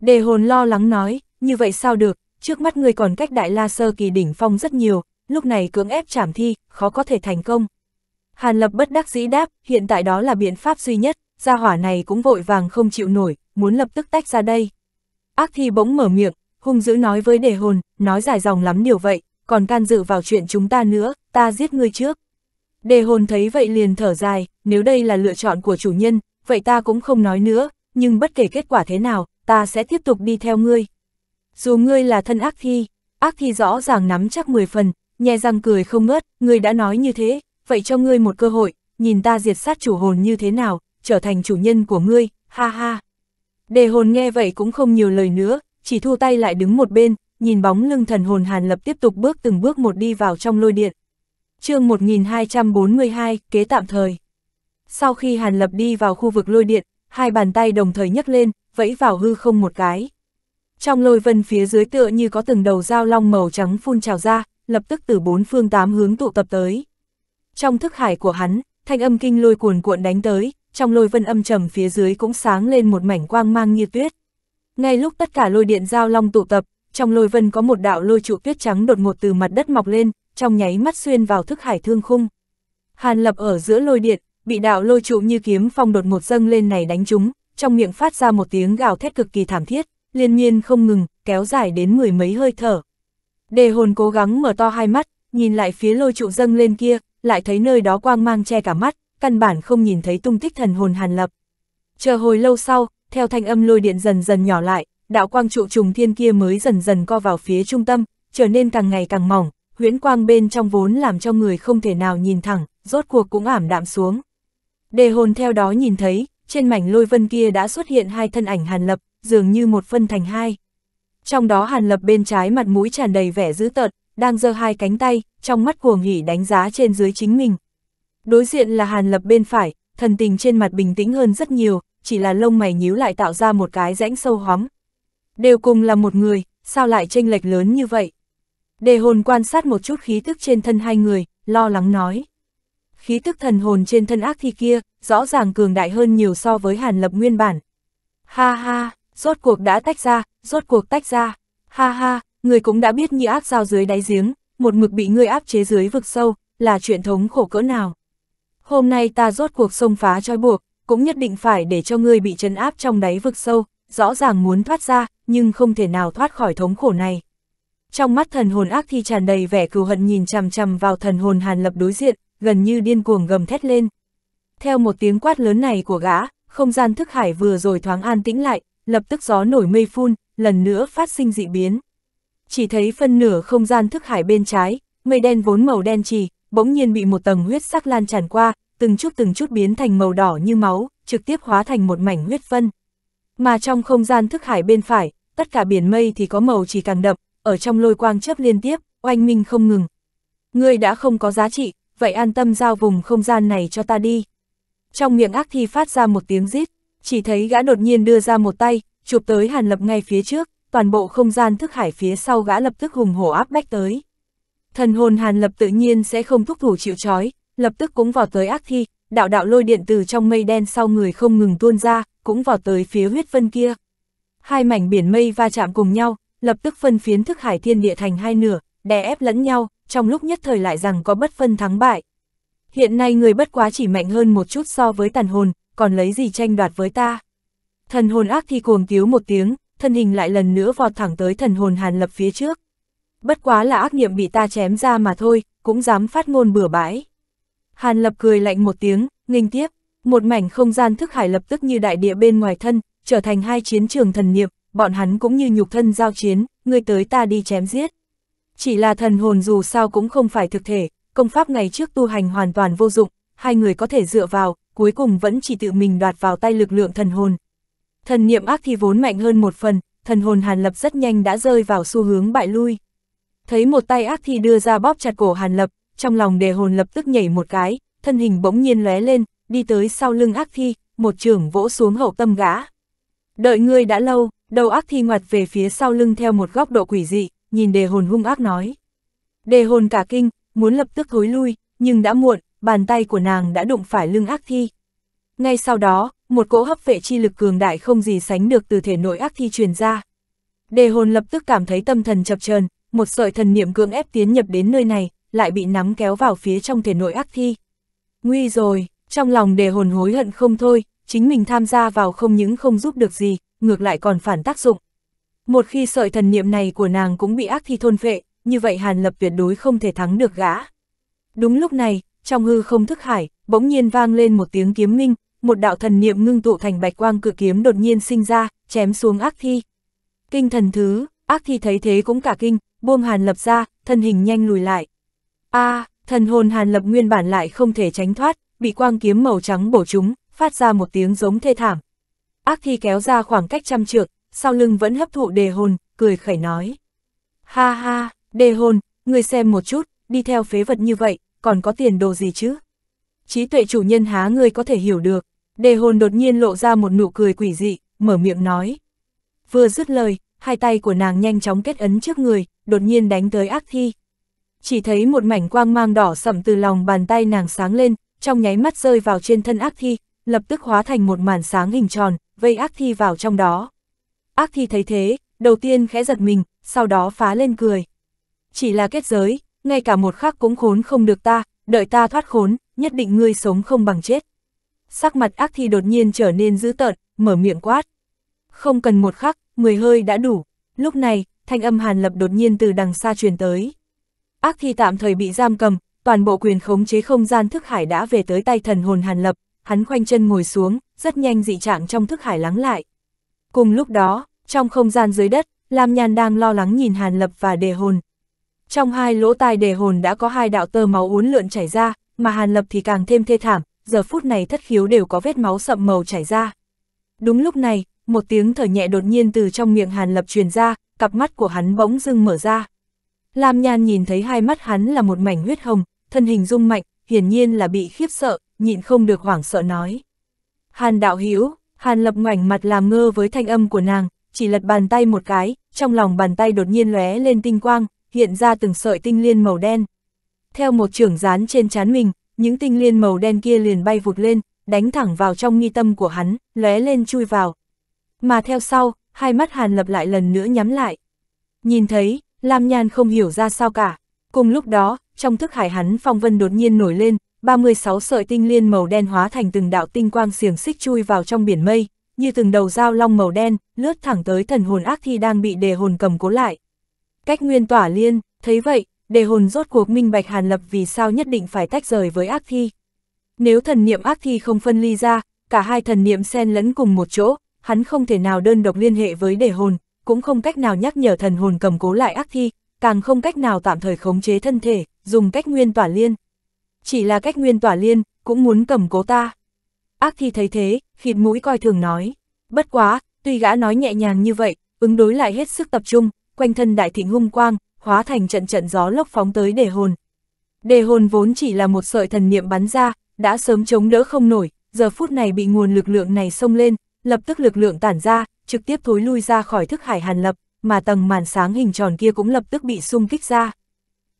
Đề hồn lo lắng nói, như vậy sao được, trước mắt ngươi còn cách đại la sơ kỳ đỉnh phong rất nhiều, lúc này cưỡng ép trảm thi, khó có thể thành công. Hàn lập bất đắc dĩ đáp, hiện tại đó là biện pháp duy nhất, gia hỏa này cũng vội vàng không chịu nổi, muốn lập tức tách ra đây. Ác thi bỗng mở miệng, hung dữ nói với đề hồn, nói dài dòng lắm điều vậy, còn can dự vào chuyện chúng ta nữa, ta giết ngươi trước. Đề hồn thấy vậy liền thở dài, nếu đây là lựa chọn của chủ nhân, vậy ta cũng không nói nữa, nhưng bất kể kết quả thế nào, ta sẽ tiếp tục đi theo ngươi. Dù ngươi là thân ác thi, ác thi rõ ràng nắm chắc 10 phần, nhè răng cười không ngớt, ngươi đã nói như thế, vậy cho ngươi một cơ hội, nhìn ta diệt sát chủ hồn như thế nào, trở thành chủ nhân của ngươi, ha ha. Đề hồn nghe vậy cũng không nhiều lời nữa, chỉ thu tay lại đứng một bên, nhìn bóng lưng thần hồn hàn lập tiếp tục bước từng bước một đi vào trong lôi điện chương 1242, kế tạm thời. Sau khi Hàn Lập đi vào khu vực lôi điện, hai bàn tay đồng thời nhấc lên, vẫy vào hư không một cái. Trong lôi vân phía dưới tựa như có từng đầu dao long màu trắng phun trào ra, lập tức từ bốn phương tám hướng tụ tập tới. Trong thức hải của hắn, thanh âm kinh lôi cuồn cuộn đánh tới, trong lôi vân âm trầm phía dưới cũng sáng lên một mảnh quang mang như tuyết. Ngay lúc tất cả lôi điện dao long tụ tập, trong lôi vân có một đạo lôi trụ tuyết trắng đột ngột từ mặt đất mọc lên, trong nháy mắt xuyên vào thức hải thương khung. Hàn lập ở giữa lôi điện, bị đạo lôi trụ như kiếm phong đột một dâng lên này đánh chúng trong miệng phát ra một tiếng gào thét cực kỳ thảm thiết, liên miên không ngừng, kéo dài đến mười mấy hơi thở. Đề hồn cố gắng mở to hai mắt, nhìn lại phía lôi trụ dâng lên kia, lại thấy nơi đó quang mang che cả mắt, căn bản không nhìn thấy tung tích thần hồn hàn lập. Chờ hồi lâu sau, theo thanh âm lôi điện dần dần nhỏ lại, đạo quang trụ trùng thiên kia mới dần dần co vào phía trung tâm, trở nên càng ngày càng mỏng, huyễn quang bên trong vốn làm cho người không thể nào nhìn thẳng, rốt cuộc cũng ảm đạm xuống. Đề hồn theo đó nhìn thấy, trên mảnh lôi vân kia đã xuất hiện hai thân ảnh Hàn Lập, dường như một phân thành hai. Trong đó Hàn Lập bên trái mặt mũi tràn đầy vẻ dữ tợn, đang giơ hai cánh tay, trong mắt cuồng hỉ đánh giá trên dưới chính mình. Đối diện là Hàn Lập bên phải, thần tình trên mặt bình tĩnh hơn rất nhiều, chỉ là lông mày nhíu lại tạo ra một cái rãnh sâu hóm. Đều cùng là một người, sao lại tranh lệch lớn như vậy? Đề hồn quan sát một chút khí tức trên thân hai người, lo lắng nói. Khí tức thần hồn trên thân ác thi kia, rõ ràng cường đại hơn nhiều so với hàn lập nguyên bản. Ha ha, rốt cuộc đã tách ra, rốt cuộc tách ra. Ha ha, người cũng đã biết như ác dao dưới đáy giếng, một mực bị ngươi áp chế dưới vực sâu, là chuyện thống khổ cỡ nào. Hôm nay ta rốt cuộc xông phá trói buộc, cũng nhất định phải để cho ngươi bị trấn áp trong đáy vực sâu, rõ ràng muốn thoát ra, nhưng không thể nào thoát khỏi thống khổ này. Trong mắt thần hồn ác thi tràn đầy vẻ cừu hận nhìn chằm chằm vào thần hồn Hàn Lập đối diện, gần như điên cuồng gầm thét lên. Theo một tiếng quát lớn này của gã, không gian thức hải vừa rồi thoáng an tĩnh lại, lập tức gió nổi mây phun, lần nữa phát sinh dị biến. Chỉ thấy phân nửa không gian thức hải bên trái, mây đen vốn màu đen trì, bỗng nhiên bị một tầng huyết sắc lan tràn qua, từng chút từng chút biến thành màu đỏ như máu, trực tiếp hóa thành một mảnh huyết phân. Mà trong không gian thức hải bên phải, tất cả biển mây thì có màu chỉ càng đậm, ở trong lôi quang chấp liên tiếp, oanh minh không ngừng. Ngươi đã không có giá trị, vậy an tâm giao vùng không gian này cho ta đi. Trong miệng ác thi phát ra một tiếng rít, chỉ thấy gã đột nhiên đưa ra một tay, chụp tới Hàn Lập ngay phía trước, toàn bộ không gian thức hải phía sau gã lập tức hùng hổ áp bách tới. Thần hồn Hàn Lập tự nhiên sẽ không thúc thủ chịu trói, lập tức cũng vào tới ác thi, đạo đạo lôi điện từ trong mây đen sau người không ngừng tuôn ra, cũng vào tới phía huyết vân kia. Hai mảnh biển mây va chạm cùng nhau, lập tức phân phiến thức hải thiên địa thành hai nửa, đè ép lẫn nhau, trong lúc nhất thời lại rằng có bất phân thắng bại. Hiện nay người bất quá chỉ mạnh hơn một chút so với tàn hồn, còn lấy gì tranh đoạt với ta. Thần hồn ác thì cuồng cứu một tiếng, thân hình lại lần nữa vọt thẳng tới thần hồn hàn lập phía trước. Bất quá là ác niệm bị ta chém ra mà thôi, cũng dám phát ngôn bừa bãi. Hàn lập cười lạnh một tiếng, nghênh tiếp, một mảnh không gian thức hải lập tức như đại địa bên ngoài thân, trở thành hai chiến trường thần niệm, bọn hắn cũng như nhục thân giao chiến, ngươi tới ta đi chém giết. Chỉ là thần hồn dù sao cũng không phải thực thể, công pháp ngày trước tu hành hoàn toàn vô dụng, hai người có thể dựa vào, cuối cùng vẫn chỉ tự mình đoạt vào tay lực lượng thần hồn. Thần niệm ác thì vốn mạnh hơn một phần, thần hồn Hàn Lập rất nhanh đã rơi vào xu hướng bại lui. Thấy một tay ác thì đưa ra bóp chặt cổ Hàn Lập, trong lòng đề hồn lập tức nhảy một cái, thân hình bỗng nhiên lóe lên, đi tới sau lưng ác thi, một trường vỗ xuống hậu tâm gã. Đợi ngươi đã lâu, Đầu ác thi ngoặt về phía sau lưng theo một góc độ quỷ dị, nhìn đề hồn hung ác nói. Đề hồn cả kinh, muốn lập tức thối lui, nhưng đã muộn, bàn tay của nàng đã đụng phải lưng ác thi. Ngay sau đó, một cỗ hấp vệ chi lực cường đại không gì sánh được từ thể nội ác thi truyền ra. Đề hồn lập tức cảm thấy tâm thần chập chờn, một sợi thần niệm cưỡng ép tiến nhập đến nơi này, lại bị nắm kéo vào phía trong thể nội ác thi. Nguy rồi, trong lòng đề hồn hối hận không thôi, chính mình tham gia vào không những không giúp được gì, ngược lại còn phản tác dụng. Một khi sợi thần niệm này của nàng cũng bị ác thi thôn phệ, như vậy Hàn Lập tuyệt đối không thể thắng được gã. Đúng lúc này, trong hư không thức hải, bỗng nhiên vang lên một tiếng kiếm minh, một đạo thần niệm ngưng tụ thành bạch quang cự kiếm đột nhiên sinh ra, chém xuống ác thi. Kinh thần thứ, ác thi thấy thế cũng cả kinh, buông Hàn Lập ra, thân hình nhanh lùi lại. a à, thần hồn Hàn Lập nguyên bản lại không thể tránh thoát, bị quang kiếm màu trắng bổ trúng, phát ra một tiếng giống thê thảm, Ác thi kéo ra khoảng cách trăm trượng, sau lưng vẫn hấp thụ đề hồn, cười khẩy nói. Ha ha, đề hồn, ngươi xem một chút, đi theo phế vật như vậy, còn có tiền đồ gì chứ? Trí tuệ chủ nhân há người có thể hiểu được, đề hồn đột nhiên lộ ra một nụ cười quỷ dị, mở miệng nói. Vừa dứt lời, hai tay của nàng nhanh chóng kết ấn trước người, đột nhiên đánh tới ác thi. Chỉ thấy một mảnh quang mang đỏ sậm từ lòng bàn tay nàng sáng lên, trong nháy mắt rơi vào trên thân ác thi, lập tức hóa thành một màn sáng hình tròn, vây ác thi vào trong đó. Ác thi thấy thế, đầu tiên khẽ giật mình, sau đó phá lên cười. Chỉ là kết giới, ngay cả một khắc cũng khốn không được ta, đợi ta thoát khốn, nhất định ngươi sống không bằng chết. Sắc mặt ác thi đột nhiên trở nên dữ tợn, mở miệng quát. Không cần một khắc, mười hơi đã đủ. Lúc này, thanh âm hàn lập đột nhiên từ đằng xa truyền tới. Ác thi tạm thời bị giam cầm, toàn bộ quyền khống chế không gian thức hải đã về tới tay thần hồn hàn lập, hắn khoanh chân ngồi xuống, rất nhanh dị trạng trong thức hải lắng lại. Cùng lúc đó, trong không gian dưới đất, Lam Nhan đang lo lắng nhìn Hàn Lập và đề hồn. Trong hai lỗ tai đề hồn đã có hai đạo tơ máu uốn lượn chảy ra, mà Hàn Lập thì càng thêm thê thảm, giờ phút này thất khiếu đều có vết máu sậm màu chảy ra. Đúng lúc này, một tiếng thở nhẹ đột nhiên từ trong miệng Hàn Lập truyền ra, cặp mắt của hắn bỗng dưng mở ra. Lam Nhan nhìn thấy hai mắt hắn là một mảnh huyết hồng, thân hình rung mạnh, hiển nhiên là bị khiếp sợ, nhịn không được hoảng sợ nói. Hàn đạo Hữu Hàn lập ngoảnh mặt làm ngơ với thanh âm của nàng, chỉ lật bàn tay một cái, trong lòng bàn tay đột nhiên lóe lên tinh quang, hiện ra từng sợi tinh liên màu đen. Theo một trưởng dán trên chán mình, những tinh liên màu đen kia liền bay vụt lên, đánh thẳng vào trong nghi tâm của hắn, lóe lên chui vào. Mà theo sau, hai mắt Hàn lập lại lần nữa nhắm lại. Nhìn thấy, Lam Nhan không hiểu ra sao cả. Cùng lúc đó, trong thức hải hắn phong vân đột nhiên nổi lên, 36 sợi tinh liên màu đen hóa thành từng đạo tinh quang xiềng xích chui vào trong biển mây, như từng đầu dao long màu đen, lướt thẳng tới thần hồn ác thi đang bị đề hồn cầm cố lại. Cách nguyên tỏa liên, thấy vậy, đề hồn rốt cuộc minh bạch hàn lập vì sao nhất định phải tách rời với ác thi. Nếu thần niệm ác thi không phân ly ra, cả hai thần niệm xen lẫn cùng một chỗ, hắn không thể nào đơn độc liên hệ với đề hồn, cũng không cách nào nhắc nhở thần hồn cầm cố lại ác thi, càng không cách nào tạm thời khống chế thân thể, dùng cách nguyên tỏa liên, chỉ là cách nguyên tỏa liên, cũng muốn cầm cố ta. Ác thi thấy thế, khịt mũi coi thường nói. Bất quá, tuy gã nói nhẹ nhàng như vậy, ứng đối lại hết sức tập trung, quanh thân đại thịnh hung quang, hóa thành trận trận gió lốc phóng tới đề hồn. Đề hồn vốn chỉ là một sợi thần niệm bắn ra, đã sớm chống đỡ không nổi, giờ phút này bị nguồn lực lượng này xông lên, lập tức lực lượng tản ra, trực tiếp thối lui ra khỏi thức hải hàn lập, mà tầng màn sáng hình tròn kia cũng lập tức bị xung kích ra.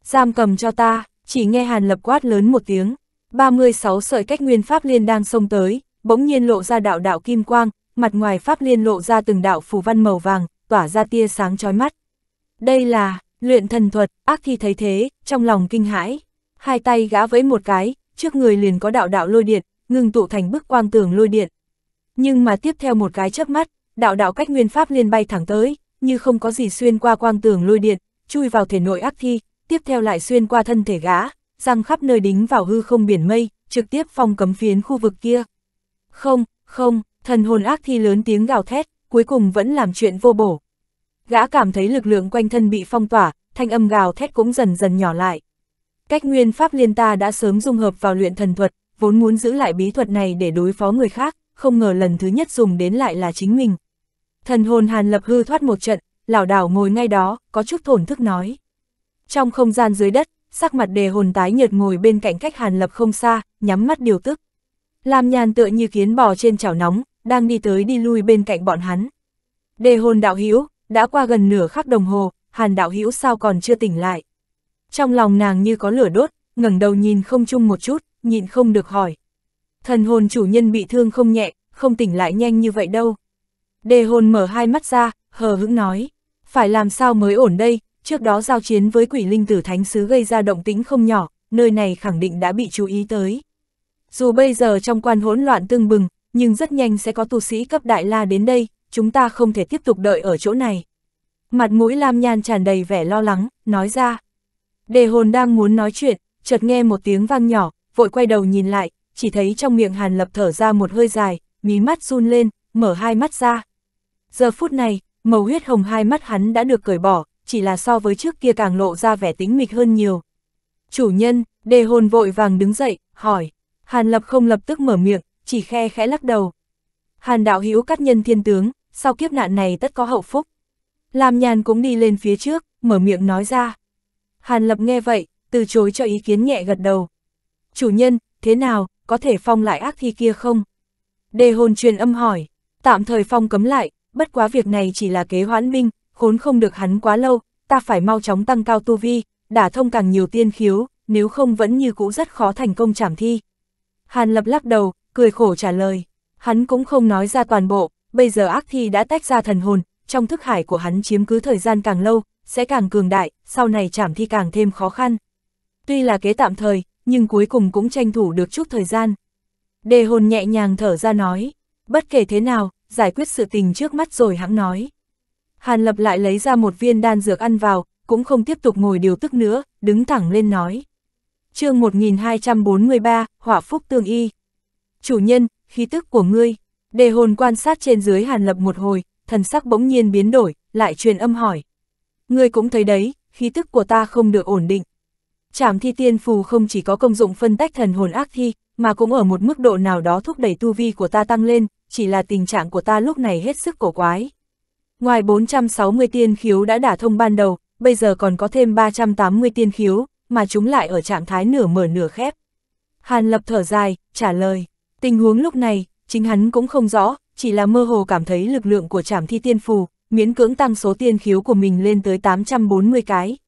Giam cầm cho ta, chỉ nghe Hàn Lập quát lớn một tiếng, 36 sợi cách nguyên pháp liên đang xông tới, bỗng nhiên lộ ra đạo đạo kim quang, mặt ngoài pháp liên lộ ra từng đạo phù văn màu vàng, tỏa ra tia sáng chói mắt. Đây là luyện thần thuật, ác thi thấy thế, trong lòng kinh hãi, hai tay gã với một cái, trước người liền có đạo đạo lôi điện, ngưng tụ thành bức quang tường lôi điện. Nhưng mà tiếp theo một cái chớp mắt, đạo đạo cách nguyên pháp liên bay thẳng tới, như không có gì xuyên qua quang tường lôi điện, chui vào thể nội ác thi, tiếp theo lại xuyên qua thân thể gã, răng khắp nơi đính vào hư không biển mây, trực tiếp phong cấm phiến khu vực kia. Không, không, thần hồn ác thi lớn tiếng gào thét, cuối cùng vẫn làm chuyện vô bổ. Gã cảm thấy lực lượng quanh thân bị phong tỏa, thanh âm gào thét cũng dần dần nhỏ lại. Cách nguyên pháp liên ta đã sớm dung hợp vào luyện thần thuật, vốn muốn giữ lại bí thuật này để đối phó người khác, không ngờ lần thứ nhất dùng đến lại là chính mình. Thần hồn Hàn Lập hư thoát một trận, lảo đảo ngồi ngay đó, có chút thổn thức nói. Trong không gian dưới đất, sắc mặt đề hồn tái nhợt ngồi bên cạnh cách Hàn Lập không xa, nhắm mắt điều tức. làm nhàn tựa như kiến bò trên chảo nóng, đang đi tới đi lui bên cạnh bọn hắn. Đề hồn đạo hữu đã qua gần nửa khắc đồng hồ, Hàn đạo hữu sao còn chưa tỉnh lại. Trong lòng nàng như có lửa đốt, ngẩng đầu nhìn không chung một chút, nhịn không được hỏi. Thần hồn chủ nhân bị thương không nhẹ, không tỉnh lại nhanh như vậy đâu. Đề hồn mở hai mắt ra, hờ hững nói. Phải làm sao mới ổn đây, trước đó giao chiến với quỷ linh tử thánh sứ gây ra động tĩnh không nhỏ, nơi này khẳng định đã bị chú ý tới. Dù bây giờ trong quan hỗn loạn tương bừng, nhưng rất nhanh sẽ có tu sĩ cấp đại la đến đây, chúng ta không thể tiếp tục đợi ở chỗ này. Mặt mũi Lam Nhan tràn đầy vẻ lo lắng, nói ra. Đề hồn đang muốn nói chuyện, chợt nghe một tiếng vang nhỏ, vội quay đầu nhìn lại, chỉ thấy trong miệng Hàn Lập thở ra một hơi dài, mí mắt run lên, mở hai mắt ra. Giờ phút này, màu huyết hồng hai mắt hắn đã được cởi bỏ, chỉ là so với trước kia càng lộ ra vẻ tính mịch hơn nhiều. Chủ nhân, đề hồn vội vàng đứng dậy, hỏi. Hàn lập không lập tức mở miệng, chỉ khe khẽ lắc đầu. Hàn đạo hữu cắt nhân thiên tướng, sau kiếp nạn này tất có hậu phúc. làm nhàn cũng đi lên phía trước, mở miệng nói ra. Hàn lập nghe vậy, từ chối cho ý kiến nhẹ gật đầu. Chủ nhân, thế nào, có thể phong lại ác thi kia không? Đề hồn truyền âm hỏi, tạm thời phong cấm lại, bất quá việc này chỉ là kế hoãn minh khốn không được hắn quá lâu, ta phải mau chóng tăng cao tu vi, đả thông càng nhiều tiên khiếu, nếu không vẫn như cũ rất khó thành công trảm thi. Hàn lập lắc đầu, cười khổ trả lời. Hắn cũng không nói ra toàn bộ, bây giờ ác thi đã tách ra thần hồn, trong thức hải của hắn chiếm cứ thời gian càng lâu, sẽ càng cường đại, sau này trảm thi càng thêm khó khăn. Tuy là kế tạm thời, nhưng cuối cùng cũng tranh thủ được chút thời gian. Đề hồn nhẹ nhàng thở ra nói, bất kể thế nào, giải quyết sự tình trước mắt rồi hãng nói. Hàn Lập lại lấy ra một viên đan dược ăn vào, cũng không tiếp tục ngồi điều tức nữa, đứng thẳng lên nói. chương 1243, Hỏa Phúc Tương Y. Chủ nhân, khí tức của ngươi. Đề hồn quan sát trên dưới Hàn Lập một hồi, thần sắc bỗng nhiên biến đổi, lại truyền âm hỏi. Ngươi cũng thấy đấy, khí tức của ta không được ổn định. Trảm thi tiên phù không chỉ có công dụng phân tách thần hồn ác thi, mà cũng ở một mức độ nào đó thúc đẩy tu vi của ta tăng lên, chỉ là tình trạng của ta lúc này hết sức cổ quái. Ngoài 460 tiên khiếu đã đả thông ban đầu, bây giờ còn có thêm 380 tiên khiếu, mà chúng lại ở trạng thái nửa mở nửa khép. Hàn Lập thở dài, trả lời. Tình huống lúc này, chính hắn cũng không rõ, chỉ là mơ hồ cảm thấy lực lượng của trảm thi tiên phù, miễn cưỡng tăng số tiên khiếu của mình lên tới 840 cái.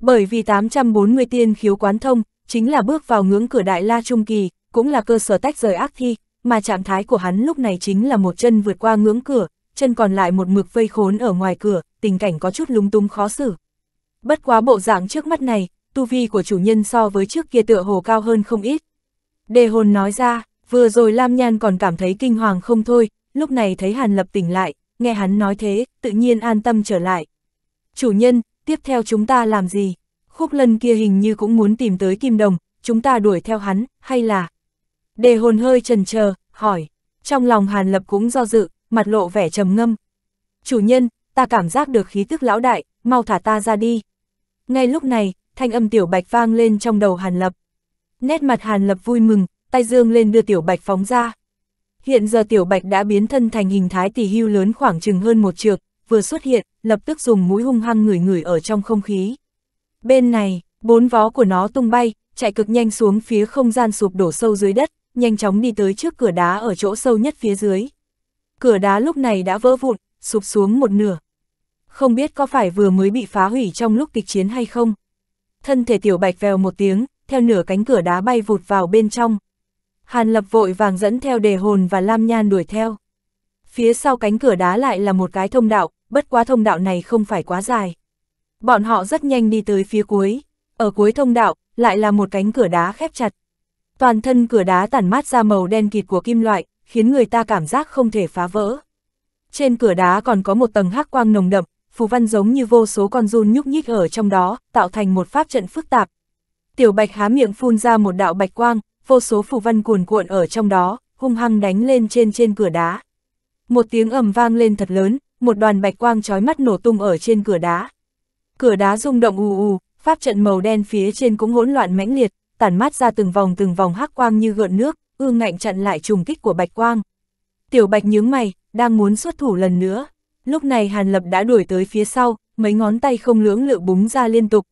Bởi vì 840 tiên khiếu quán thông, chính là bước vào ngưỡng cửa đại la trung kỳ, cũng là cơ sở tách rời ác thi, mà trạng thái của hắn lúc này chính là một chân vượt qua ngưỡng cửa, chân còn lại một mực vây khốn ở ngoài cửa, tình cảnh có chút lúng túng khó xử. Bất quá bộ dạng trước mắt này, tu vi của chủ nhân so với trước kia tựa hồ cao hơn không ít. Đề hồn nói ra, vừa rồi Lam Nhan còn cảm thấy kinh hoàng không thôi, lúc này thấy Hàn Lập tỉnh lại, nghe hắn nói thế, tự nhiên an tâm trở lại. Chủ nhân, tiếp theo chúng ta làm gì? Khúc lân kia hình như cũng muốn tìm tới Kim Đồng, chúng ta đuổi theo hắn, hay là... Đề hồn hơi trần chờ hỏi. Trong lòng Hàn Lập cũng do dự, mặt lộ vẻ trầm ngâm. Chủ nhân, ta cảm giác được khí tức lão đại, mau thả ta ra đi. Ngay lúc này, thanh âm tiểu bạch vang lên trong đầu Hàn Lập. Nét mặt Hàn Lập vui mừng, tay dương lên đưa tiểu bạch phóng ra. Hiện giờ tiểu bạch đã biến thân thành hình thái tỷ hưu lớn khoảng chừng hơn một trượng, vừa xuất hiện, lập tức dùng mũi hung hăng ngửi ngửi ở trong không khí. Bên này, bốn vó của nó tung bay, chạy cực nhanh xuống phía không gian sụp đổ sâu dưới đất, nhanh chóng đi tới trước cửa đá ở chỗ sâu nhất phía dưới cửa đá lúc này đã vỡ vụn, sụp xuống một nửa. Không biết có phải vừa mới bị phá hủy trong lúc kịch chiến hay không? Thân thể tiểu bạch vèo một tiếng, theo nửa cánh cửa đá bay vụt vào bên trong. Hàn lập vội vàng dẫn theo đề hồn và lam nhan đuổi theo. Phía sau cánh cửa đá lại là một cái thông đạo, bất quá thông đạo này không phải quá dài. Bọn họ rất nhanh đi tới phía cuối, ở cuối thông đạo, lại là một cánh cửa đá khép chặt. Toàn thân cửa đá tản mát ra màu đen kịt của kim loại, khiến người ta cảm giác không thể phá vỡ. Trên cửa đá còn có một tầng hắc quang nồng đậm, phù văn giống như vô số con run nhúc nhích ở trong đó, tạo thành một pháp trận phức tạp. Tiểu Bạch há miệng phun ra một đạo bạch quang, vô số phù văn cuồn cuộn ở trong đó, hung hăng đánh lên trên trên cửa đá. Một tiếng ầm vang lên thật lớn, một đoàn bạch quang trói mắt nổ tung ở trên cửa đá. Cửa đá rung động ù ù, pháp trận màu đen phía trên cũng hỗn loạn mãnh liệt, tản mát ra từng vòng từng vòng hắc quang như gợn nước, ương ngạnh chặn lại trùng kích của Bạch Quang. Tiểu Bạch nhướng mày, đang muốn xuất thủ lần nữa. Lúc này Hàn Lập đã đuổi tới phía sau, mấy ngón tay không lưỡng lự búng ra liên tục.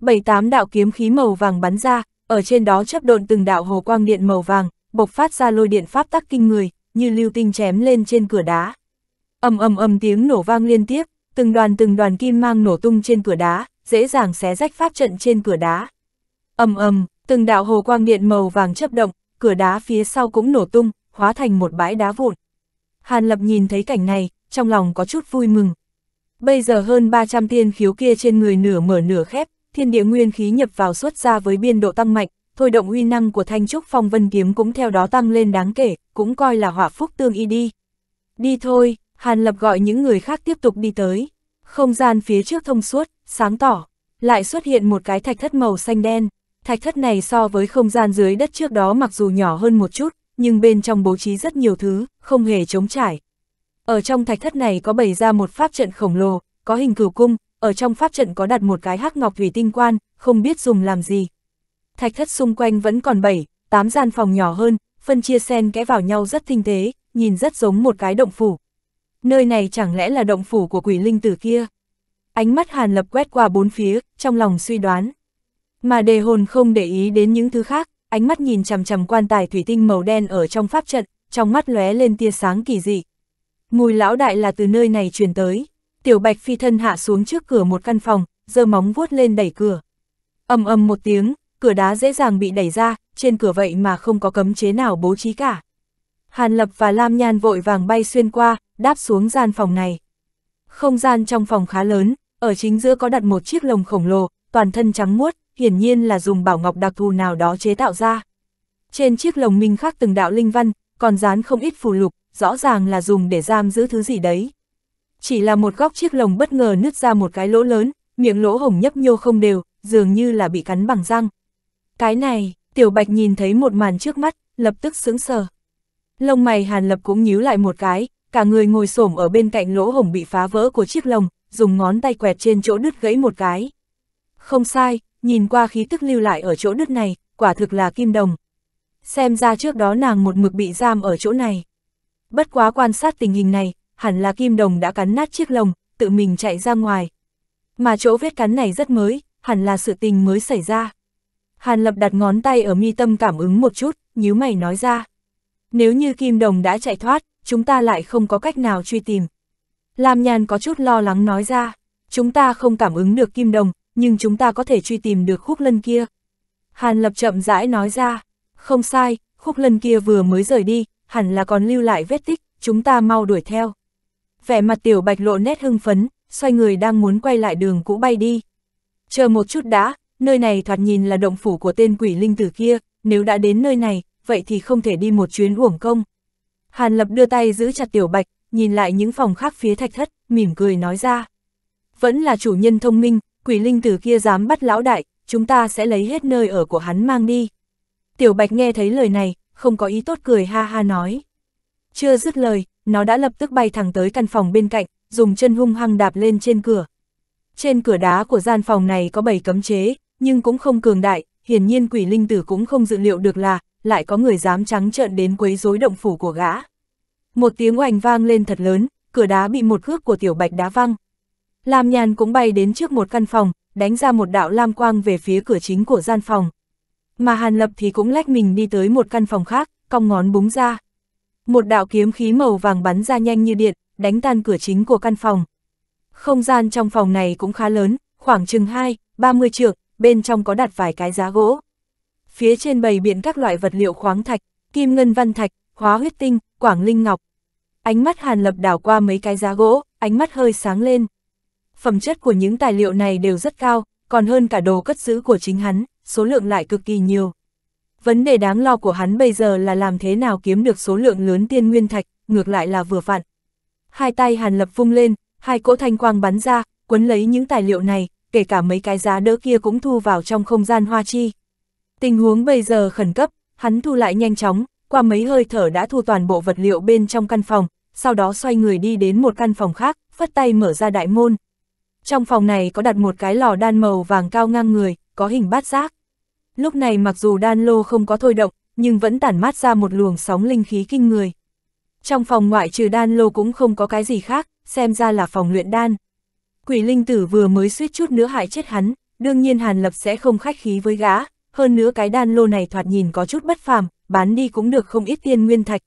Bảy tám đạo kiếm khí màu vàng bắn ra, ở trên đó chấp độn từng đạo hồ quang điện màu vàng, bộc phát ra lôi điện pháp tắc kinh người, như lưu tinh chém lên trên cửa đá. Ầm ầm ầm tiếng nổ vang liên tiếp, từng đoàn từng đoàn kim mang nổ tung trên cửa đá, dễ dàng xé rách pháp trận trên cửa đá. Ầm ầm, từng đạo hồ quang điện màu vàng chấp động, cửa đá phía sau cũng nổ tung, hóa thành một bãi đá vụn. Hàn Lập nhìn thấy cảnh này, trong lòng có chút vui mừng. Bây giờ hơn 300 tiên khiếu kia trên người nửa mở nửa khép, thiên địa nguyên khí nhập vào xuất ra với biên độ tăng mạnh, thôi động uy năng của thanh trúc phong vân kiếm cũng theo đó tăng lên đáng kể, cũng coi là hỏa phúc tương y đi. Đi thôi, Hàn Lập gọi những người khác tiếp tục đi tới. Không gian phía trước thông suốt, sáng tỏ, lại xuất hiện một cái thạch thất màu xanh đen. Thạch thất này so với không gian dưới đất trước đó mặc dù nhỏ hơn một chút, nhưng bên trong bố trí rất nhiều thứ, không hề chống trải. Ở trong thạch thất này có bày ra một pháp trận khổng lồ, có hình cửu cung, ở trong pháp trận có đặt một cái hắc ngọc thủy tinh quan, không biết dùng làm gì. Thạch thất xung quanh vẫn còn 7, 8 gian phòng nhỏ hơn, phân chia sen kẽ vào nhau rất tinh tế, nhìn rất giống một cái động phủ. Nơi này chẳng lẽ là động phủ của quỷ linh tử kia? Ánh mắt Hàn Lập quét qua bốn phía, trong lòng suy đoán. Mà đề hồn không để ý đến những thứ khác, ánh mắt nhìn chằm chằm quan tài thủy tinh màu đen ở trong pháp trận, trong mắt lóe lên tia sáng kỳ dị. Mùi lão đại là từ nơi này truyền tới, tiểu bạch phi thân hạ xuống trước cửa một căn phòng, giơ móng vuốt lên đẩy cửa. ầm ầm một tiếng, cửa đá dễ dàng bị đẩy ra, trên cửa vậy mà không có cấm chế nào bố trí cả. Hàn Lập và Lam Nhan vội vàng bay xuyên qua, đáp xuống gian phòng này. Không gian trong phòng khá lớn, ở chính giữa có đặt một chiếc lồng khổng lồ, toàn thân trắng muốt, hiển nhiên là dùng bảo ngọc đặc thù nào đó chế tạo ra. Trên chiếc lồng minh khắc từng đạo linh văn, còn dán không ít phù lục, rõ ràng là dùng để giam giữ thứ gì đấy. Chỉ là một góc chiếc lồng bất ngờ nứt ra một cái lỗ lớn, miệng lỗ hồng nhấp nhô không đều, dường như là bị cắn bằng răng. Cái này, Tiểu Bạch nhìn thấy một màn trước mắt, lập tức sững sờ. Lông mày Hàn Lập cũng nhíu lại một cái, cả người ngồi xổm ở bên cạnh lỗ hổng bị phá vỡ của chiếc lồng, dùng ngón tay quẹt trên chỗ đứt gãy một cái. Không sai, nhìn qua khí tức lưu lại ở chỗ đất này, quả thực là kim đồng. Xem ra trước đó nàng một mực bị giam ở chỗ này. Bất quá quan sát tình hình này, hẳn là kim đồng đã cắn nát chiếc lồng, tự mình chạy ra ngoài. Mà chỗ vết cắn này rất mới, hẳn là sự tình mới xảy ra. Hàn Lập đặt ngón tay ở mi tâm cảm ứng một chút, nhíu mày nói ra. Nếu như Kim Đồng đã chạy thoát, chúng ta lại không có cách nào truy tìm. Lam Nhàn có chút lo lắng nói ra, chúng ta không cảm ứng được Kim Đồng, nhưng chúng ta có thể truy tìm được khúc lân kia. Hàn Lập chậm rãi nói ra, không sai, khúc lân kia vừa mới rời đi, hẳn là còn lưu lại vết tích, chúng ta mau đuổi theo. Vẻ mặt tiểu bạch lộ nét hưng phấn, xoay người đang muốn quay lại đường cũ bay đi. Chờ một chút đã, nơi này thoạt nhìn là động phủ của tên quỷ linh tử kia, nếu đã đến nơi này, vậy thì không thể đi một chuyến uổng công. Hàn Lập đưa tay giữ chặt tiểu bạch, nhìn lại những phòng khác phía thạch thất, mỉm cười nói ra. Vẫn là chủ nhân thông minh, quỷ linh tử kia dám bắt lão đại, chúng ta sẽ lấy hết nơi ở của hắn mang đi. Tiểu Bạch nghe thấy lời này, không có ý tốt cười ha ha nói. Chưa dứt lời, nó đã lập tức bay thẳng tới căn phòng bên cạnh, dùng chân hung hăng đạp lên trên cửa. Trên cửa đá của gian phòng này có bảy cấm chế, nhưng cũng không cường đại, hiển nhiên quỷ linh tử cũng không dự liệu được là, lại có người dám trắng trợn đến quấy rối động phủ của gã. Một tiếng oành vang lên thật lớn, cửa đá bị một cước của tiểu bạch đá văng, Lam Nhàn cũng bay đến trước một căn phòng, đánh ra một đạo lam quang về phía cửa chính của gian phòng. Mà Hàn Lập thì cũng lách mình đi tới một căn phòng khác, cong ngón búng ra. Một đạo kiếm khí màu vàng bắn ra nhanh như điện, đánh tan cửa chính của căn phòng. Không gian trong phòng này cũng khá lớn, khoảng chừng 2, 30 trượng, bên trong có đặt vài cái giá gỗ. Phía trên bày biện các loại vật liệu khoáng thạch, kim ngân văn thạch, hóa huyết tinh, quảng linh ngọc. Ánh mắt Hàn Lập đảo qua mấy cái giá gỗ, ánh mắt hơi sáng lên phẩm chất của những tài liệu này đều rất cao, còn hơn cả đồ cất giữ của chính hắn, số lượng lại cực kỳ nhiều. Vấn đề đáng lo của hắn bây giờ là làm thế nào kiếm được số lượng lớn tiên nguyên thạch, ngược lại là vừa vặn. Hai tay Hàn Lập vung lên, hai cỗ thanh quang bắn ra, quấn lấy những tài liệu này, kể cả mấy cái giá đỡ kia cũng thu vào trong không gian hoa chi. Tình huống bây giờ khẩn cấp, hắn thu lại nhanh chóng, qua mấy hơi thở đã thu toàn bộ vật liệu bên trong căn phòng, sau đó xoay người đi đến một căn phòng khác, phất tay mở ra đại môn. Trong phòng này có đặt một cái lò đan màu vàng cao ngang người, có hình bát giác. Lúc này mặc dù đan lô không có thôi động, nhưng vẫn tản mát ra một luồng sóng linh khí kinh người. Trong phòng ngoại trừ đan lô cũng không có cái gì khác, xem ra là phòng luyện đan. Quỷ linh tử vừa mới suýt chút nữa hại chết hắn, đương nhiên Hàn Lập sẽ không khách khí với gã, hơn nữa cái đan lô này thoạt nhìn có chút bất phàm, bán đi cũng được không ít tiên nguyên thạch.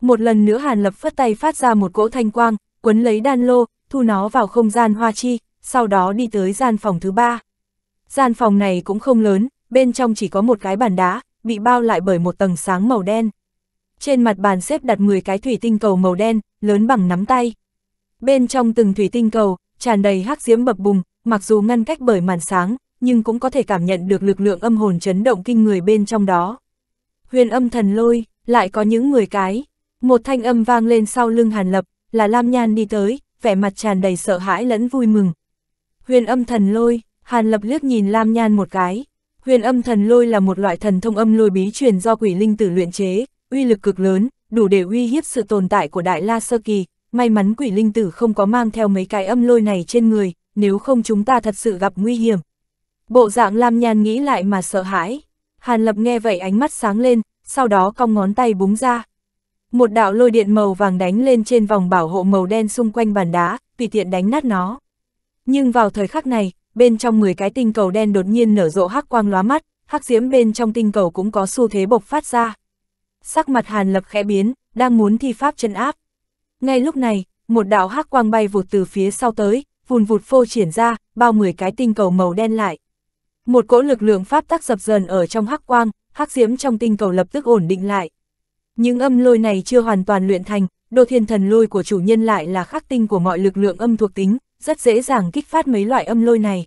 Một lần nữa Hàn Lập phất tay phát ra một cỗ thanh quang, quấn lấy đan lô, thu nó vào không gian hoa chi, sau đó đi tới gian phòng thứ ba. Gian phòng này cũng không lớn, bên trong chỉ có một cái bàn đá, bị bao lại bởi một tầng sáng màu đen. Trên mặt bàn xếp đặt 10 cái thủy tinh cầu màu đen, lớn bằng nắm tay. Bên trong từng thủy tinh cầu, tràn đầy hắc diễm bập bùng, mặc dù ngăn cách bởi màn sáng, nhưng cũng có thể cảm nhận được lực lượng âm hồn chấn động kinh người bên trong đó. Huyền âm thần lôi, lại có những người cái. Một thanh âm vang lên sau lưng Hàn Lập, là Lam Nhan đi tới, vẻ mặt tràn đầy sợ hãi lẫn vui mừng, Huyền âm thần lôi, Hàn Lập liếc nhìn Lam Nhan một cái. Huyền âm thần lôi là một loại thần thông âm lôi bí truyền do quỷ linh tử luyện chế, uy lực cực lớn, đủ để uy hiếp sự tồn tại của Đại La Sơ Kỳ. May mắn quỷ linh tử không có mang theo mấy cái âm lôi này trên người, nếu không chúng ta thật sự gặp nguy hiểm. Bộ dạng Lam Nhan nghĩ lại mà sợ hãi. Hàn Lập nghe vậy ánh mắt sáng lên, sau đó cong ngón tay búng ra. Một đạo lôi điện màu vàng đánh lên trên vòng bảo hộ màu đen xung quanh bàn đá, tùy tiện đánh nát nó. Nhưng vào thời khắc này, bên trong 10 cái tinh cầu đen đột nhiên nở rộ hắc quang lóa mắt, hắc diễm bên trong tinh cầu cũng có xu thế bộc phát ra. Sắc mặt Hàn Lập khẽ biến, đang muốn thi pháp chân áp. Ngay lúc này, một đạo hắc quang bay vụt từ phía sau tới, vùn vụt phô triển ra, bao 10 cái tinh cầu màu đen lại. Một cỗ lực lượng pháp tắc dập dờn ở trong hắc quang, hắc diễm trong tinh cầu lập tức ổn định lại. Những âm lôi này chưa hoàn toàn luyện thành, đồ thiên thần lôi của chủ nhân lại là khắc tinh của mọi lực lượng âm thuộc tính, rất dễ dàng kích phát mấy loại âm lôi này.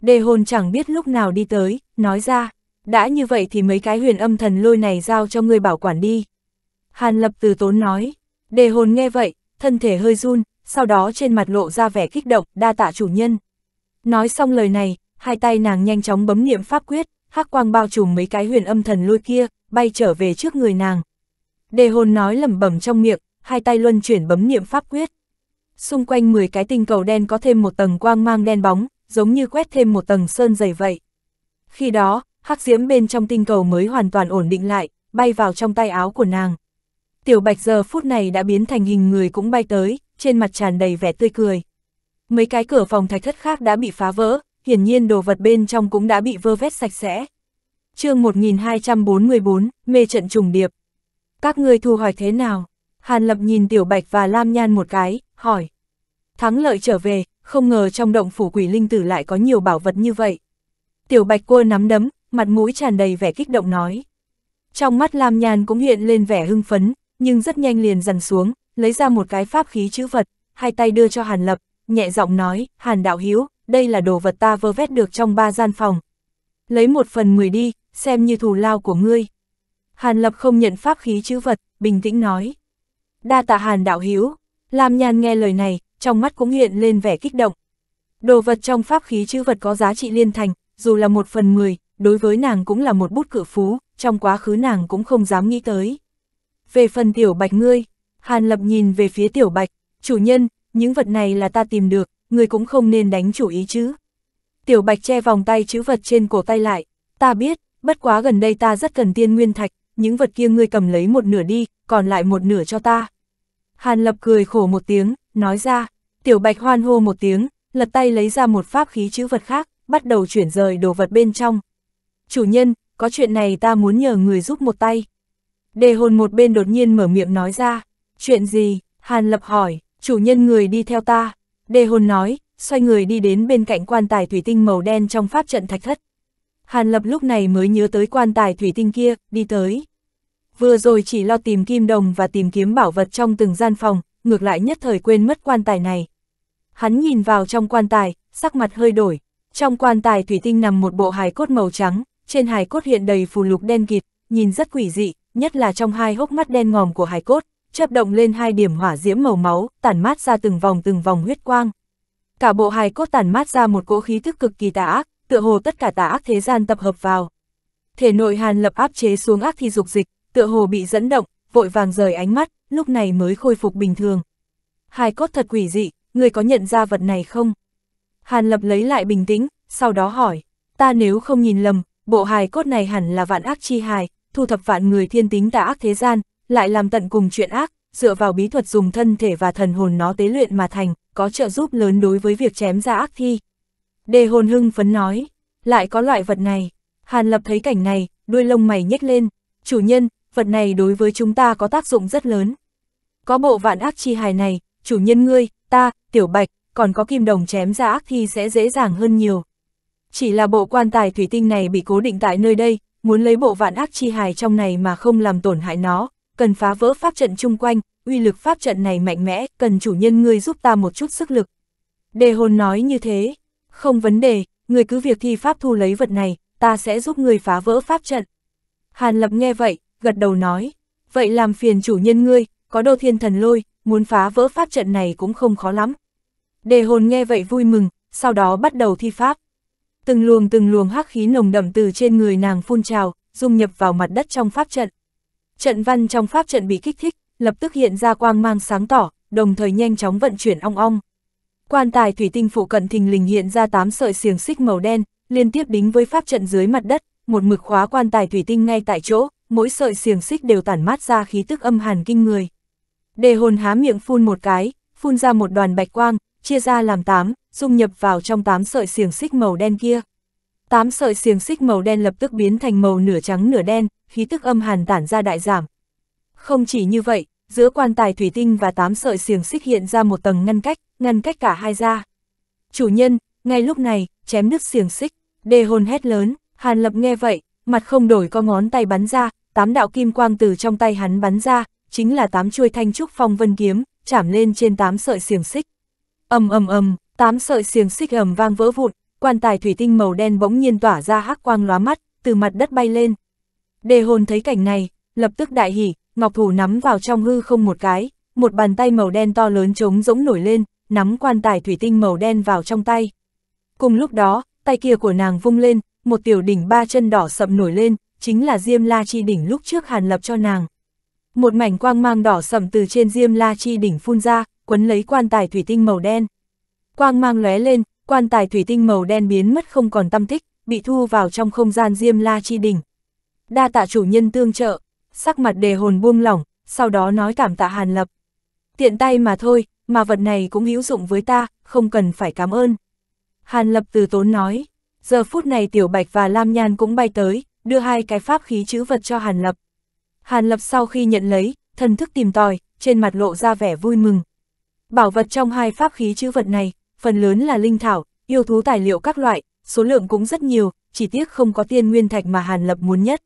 Đề hồn chẳng biết lúc nào đi tới, nói ra, đã như vậy thì mấy cái huyền âm thần lôi này giao cho người bảo quản đi. Hàn lập từ tốn nói, đề hồn nghe vậy, thân thể hơi run, sau đó trên mặt lộ ra vẻ kích động, đa tạ chủ nhân. Nói xong lời này, hai tay nàng nhanh chóng bấm niệm pháp quyết, hắc quang bao trùm mấy cái huyền âm thần lôi kia, bay trở về trước người nàng. Đề hồn nói lẩm bẩm trong miệng, hai tay luân chuyển bấm niệm pháp quyết xung quanh 10 cái tinh cầu đen có thêm một tầng quang mang đen bóng, giống như quét thêm một tầng sơn dày vậy. Khi đó, hắc diễm bên trong tinh cầu mới hoàn toàn ổn định lại, bay vào trong tay áo của nàng. Tiểu Bạch giờ phút này đã biến thành hình người cũng bay tới, trên mặt tràn đầy vẻ tươi cười. Mấy cái cửa phòng thạch thất khác đã bị phá vỡ, hiển nhiên đồ vật bên trong cũng đã bị vơ vét sạch sẽ. chương 1244, mê trận trùng điệp. Các ngươi thu hỏi thế nào? Hàn Lập nhìn Tiểu Bạch và Lam Nhan một cái, hỏi. Thắng lợi trở về, không ngờ trong động phủ quỷ linh tử lại có nhiều bảo vật như vậy. Tiểu bạch cua nắm đấm, mặt mũi tràn đầy vẻ kích động nói. Trong mắt Lam Nhàn cũng hiện lên vẻ hưng phấn, nhưng rất nhanh liền dần xuống, lấy ra một cái pháp khí chữ vật, hai tay đưa cho Hàn Lập, nhẹ giọng nói, Hàn Đạo Hiếu, đây là đồ vật ta vơ vét được trong ba gian phòng. Lấy một phần mười đi, xem như thù lao của ngươi. Hàn Lập không nhận pháp khí chữ vật, bình tĩnh nói. Đa tạ Hàn Đạo Hiếu. Lam Nhan nghe lời này, trong mắt cũng hiện lên vẻ kích động. Đồ vật trong pháp khí chữ vật có giá trị liên thành, dù là một phần mười, đối với nàng cũng là một bút cử phú, trong quá khứ nàng cũng không dám nghĩ tới. Về phần tiểu bạch ngươi, Hàn Lập nhìn về phía tiểu bạch, chủ nhân, những vật này là ta tìm được, ngươi cũng không nên đánh chủ ý chứ. Tiểu bạch che vòng tay chữ vật trên cổ tay lại, ta biết, bất quá gần đây ta rất cần tiên nguyên thạch, những vật kia ngươi cầm lấy một nửa đi, còn lại một nửa cho ta. Hàn Lập cười khổ một tiếng, nói ra, Tiểu Bạch hoan hô một tiếng, lật tay lấy ra một pháp khí chữ vật khác, bắt đầu chuyển rời đồ vật bên trong. Chủ nhân, có chuyện này ta muốn nhờ người giúp một tay. Đề hồn một bên đột nhiên mở miệng nói ra, chuyện gì, Hàn Lập hỏi, chủ nhân người đi theo ta. Đề hồn nói, xoay người đi đến bên cạnh quan tài thủy tinh màu đen trong pháp trận thạch thất. Hàn Lập lúc này mới nhớ tới quan tài thủy tinh kia, đi tới vừa rồi chỉ lo tìm kim đồng và tìm kiếm bảo vật trong từng gian phòng, ngược lại nhất thời quên mất quan tài này. Hắn nhìn vào trong quan tài, sắc mặt hơi đổi. Trong quan tài thủy tinh nằm một bộ hài cốt màu trắng, trên hài cốt hiện đầy phù lục đen kịt, nhìn rất quỷ dị, nhất là trong hai hốc mắt đen ngòm của hài cốt, chớp động lên hai điểm hỏa diễm màu máu, tản mát ra từng vòng từng vòng huyết quang. Cả bộ hài cốt tản mát ra một cỗ khí thức cực kỳ tà ác, tựa hồ tất cả tà ác thế gian tập hợp vào. Thể nội Hàn Lập áp chế xuống ác thi dục dịch, tựa hồ bị dẫn động, vội vàng rời ánh mắt, lúc này mới khôi phục bình thường. Hài cốt thật quỷ dị, người có nhận ra vật này không? Hàn Lập lấy lại bình tĩnh, sau đó hỏi, ta nếu không nhìn lầm, bộ hài cốt này hẳn là vạn ác chi hài, thu thập vạn người thiên tính tà ác thế gian, lại làm tận cùng chuyện ác, dựa vào bí thuật dùng thân thể và thần hồn nó tế luyện mà thành, có trợ giúp lớn đối với việc chém ra ác thi. Đề hồn hưng phấn nói, lại có loại vật này. Hàn Lập thấy cảnh này, đuôi lông mày nhếch lên. Chủ nhân, vật này đối với chúng ta có tác dụng rất lớn. Có bộ vạn ác chi hài này, chủ nhân ngươi, ta, tiểu bạch, còn có kim đồng chém ra ác thì sẽ dễ dàng hơn nhiều. Chỉ là bộ quan tài thủy tinh này bị cố định tại nơi đây, muốn lấy bộ vạn ác chi hài trong này mà không làm tổn hại nó, cần phá vỡ pháp trận chung quanh, uy lực pháp trận này mạnh mẽ, cần chủ nhân ngươi giúp ta một chút sức lực. Đề hồn nói như thế, không vấn đề, người cứ việc thi pháp thu lấy vật này, ta sẽ giúp người phá vỡ pháp trận. Hàn Lập nghe vậy, gật đầu nói, vậy làm phiền chủ nhân ngươi, có đô thiên thần lôi, muốn phá vỡ pháp trận này cũng không khó lắm. Đề hồn nghe vậy vui mừng, sau đó bắt đầu thi pháp. Từng luồng từng luồng hắc khí nồng đậm từ trên người nàng phun trào, dung nhập vào mặt đất trong pháp trận. Trận văn trong pháp trận bị kích thích, lập tức hiện ra quang mang sáng tỏ, đồng thời nhanh chóng vận chuyển ong ong. Quan tài thủy tinh phụ cận thình lình hiện ra tám sợi xiềng xích màu đen, liên tiếp đính với pháp trận dưới mặt đất, một mực khóa quan tài thủy tinh ngay tại chỗ, mỗi sợi xiềng xích đều tản mát ra khí tức âm hàn kinh người. Đề hồn há miệng phun một cái, phun ra một đoàn bạch quang, chia ra làm tám, dung nhập vào trong tám sợi xiềng xích màu đen kia. Tám sợi xiềng xích màu đen lập tức biến thành màu nửa trắng nửa đen, khí tức âm hàn tản ra đại giảm. Không chỉ như vậy, giữa quan tài thủy tinh và tám sợi xiềng xích hiện ra một tầng ngăn cách, ngăn cách cả hai ra. Chủ nhân, ngay lúc này, chém nước xiềng xích, đề hồn hét lớn, Hàn Lập nghe vậy, mặt không đổi có ngón tay bắn ra, tám đạo kim quang từ trong tay hắn bắn ra, chính là tám chuôi thanh trúc phong vân kiếm, chạm lên trên tám sợi xiềng xích. Ầm ầm ầm, tám sợi xiềng xích ầm vang vỡ vụn, quan tài thủy tinh màu đen bỗng nhiên tỏa ra hắc quang lóa mắt, từ mặt đất bay lên. Đề hồn thấy cảnh này, lập tức đại hỉ, ngọc thủ nắm vào trong hư không một cái, một bàn tay màu đen to lớn trống rỗng nổi lên, nắm quan tài thủy tinh màu đen vào trong tay. Cùng lúc đó, tay kia của nàng vung lên, một tiểu đỉnh ba chân đỏ sậm nổi lên, chính là Diêm La Chi Đỉnh lúc trước hàn lập cho nàng. Một mảnh quang mang đỏ sầm từ trên Diêm La Chi Đỉnh phun ra, quấn lấy quan tài thủy tinh màu đen. Quang mang lóe lên, quan tài thủy tinh màu đen biến mất không còn tâm tích, bị thu vào trong không gian Diêm La Chi Đỉnh. Đa tạ chủ nhân tương trợ, sắc mặt đề hồn buông lỏng, sau đó nói cảm tạ hàn lập. Tiện tay mà thôi, mà vật này cũng hữu dụng với ta, không cần phải cảm ơn. Hàn lập từ tốn nói, giờ phút này Tiểu Bạch và Lam Nhan cũng bay tới, đưa hai cái pháp khí chữ vật cho Hàn Lập. Hàn Lập sau khi nhận lấy, thần thức tìm tòi, trên mặt lộ ra vẻ vui mừng. Bảo vật trong hai pháp khí chữ vật này, phần lớn là linh thảo, yêu thú tài liệu các loại, số lượng cũng rất nhiều, chỉ tiếc không có tiên nguyên thạch mà Hàn Lập muốn nhất.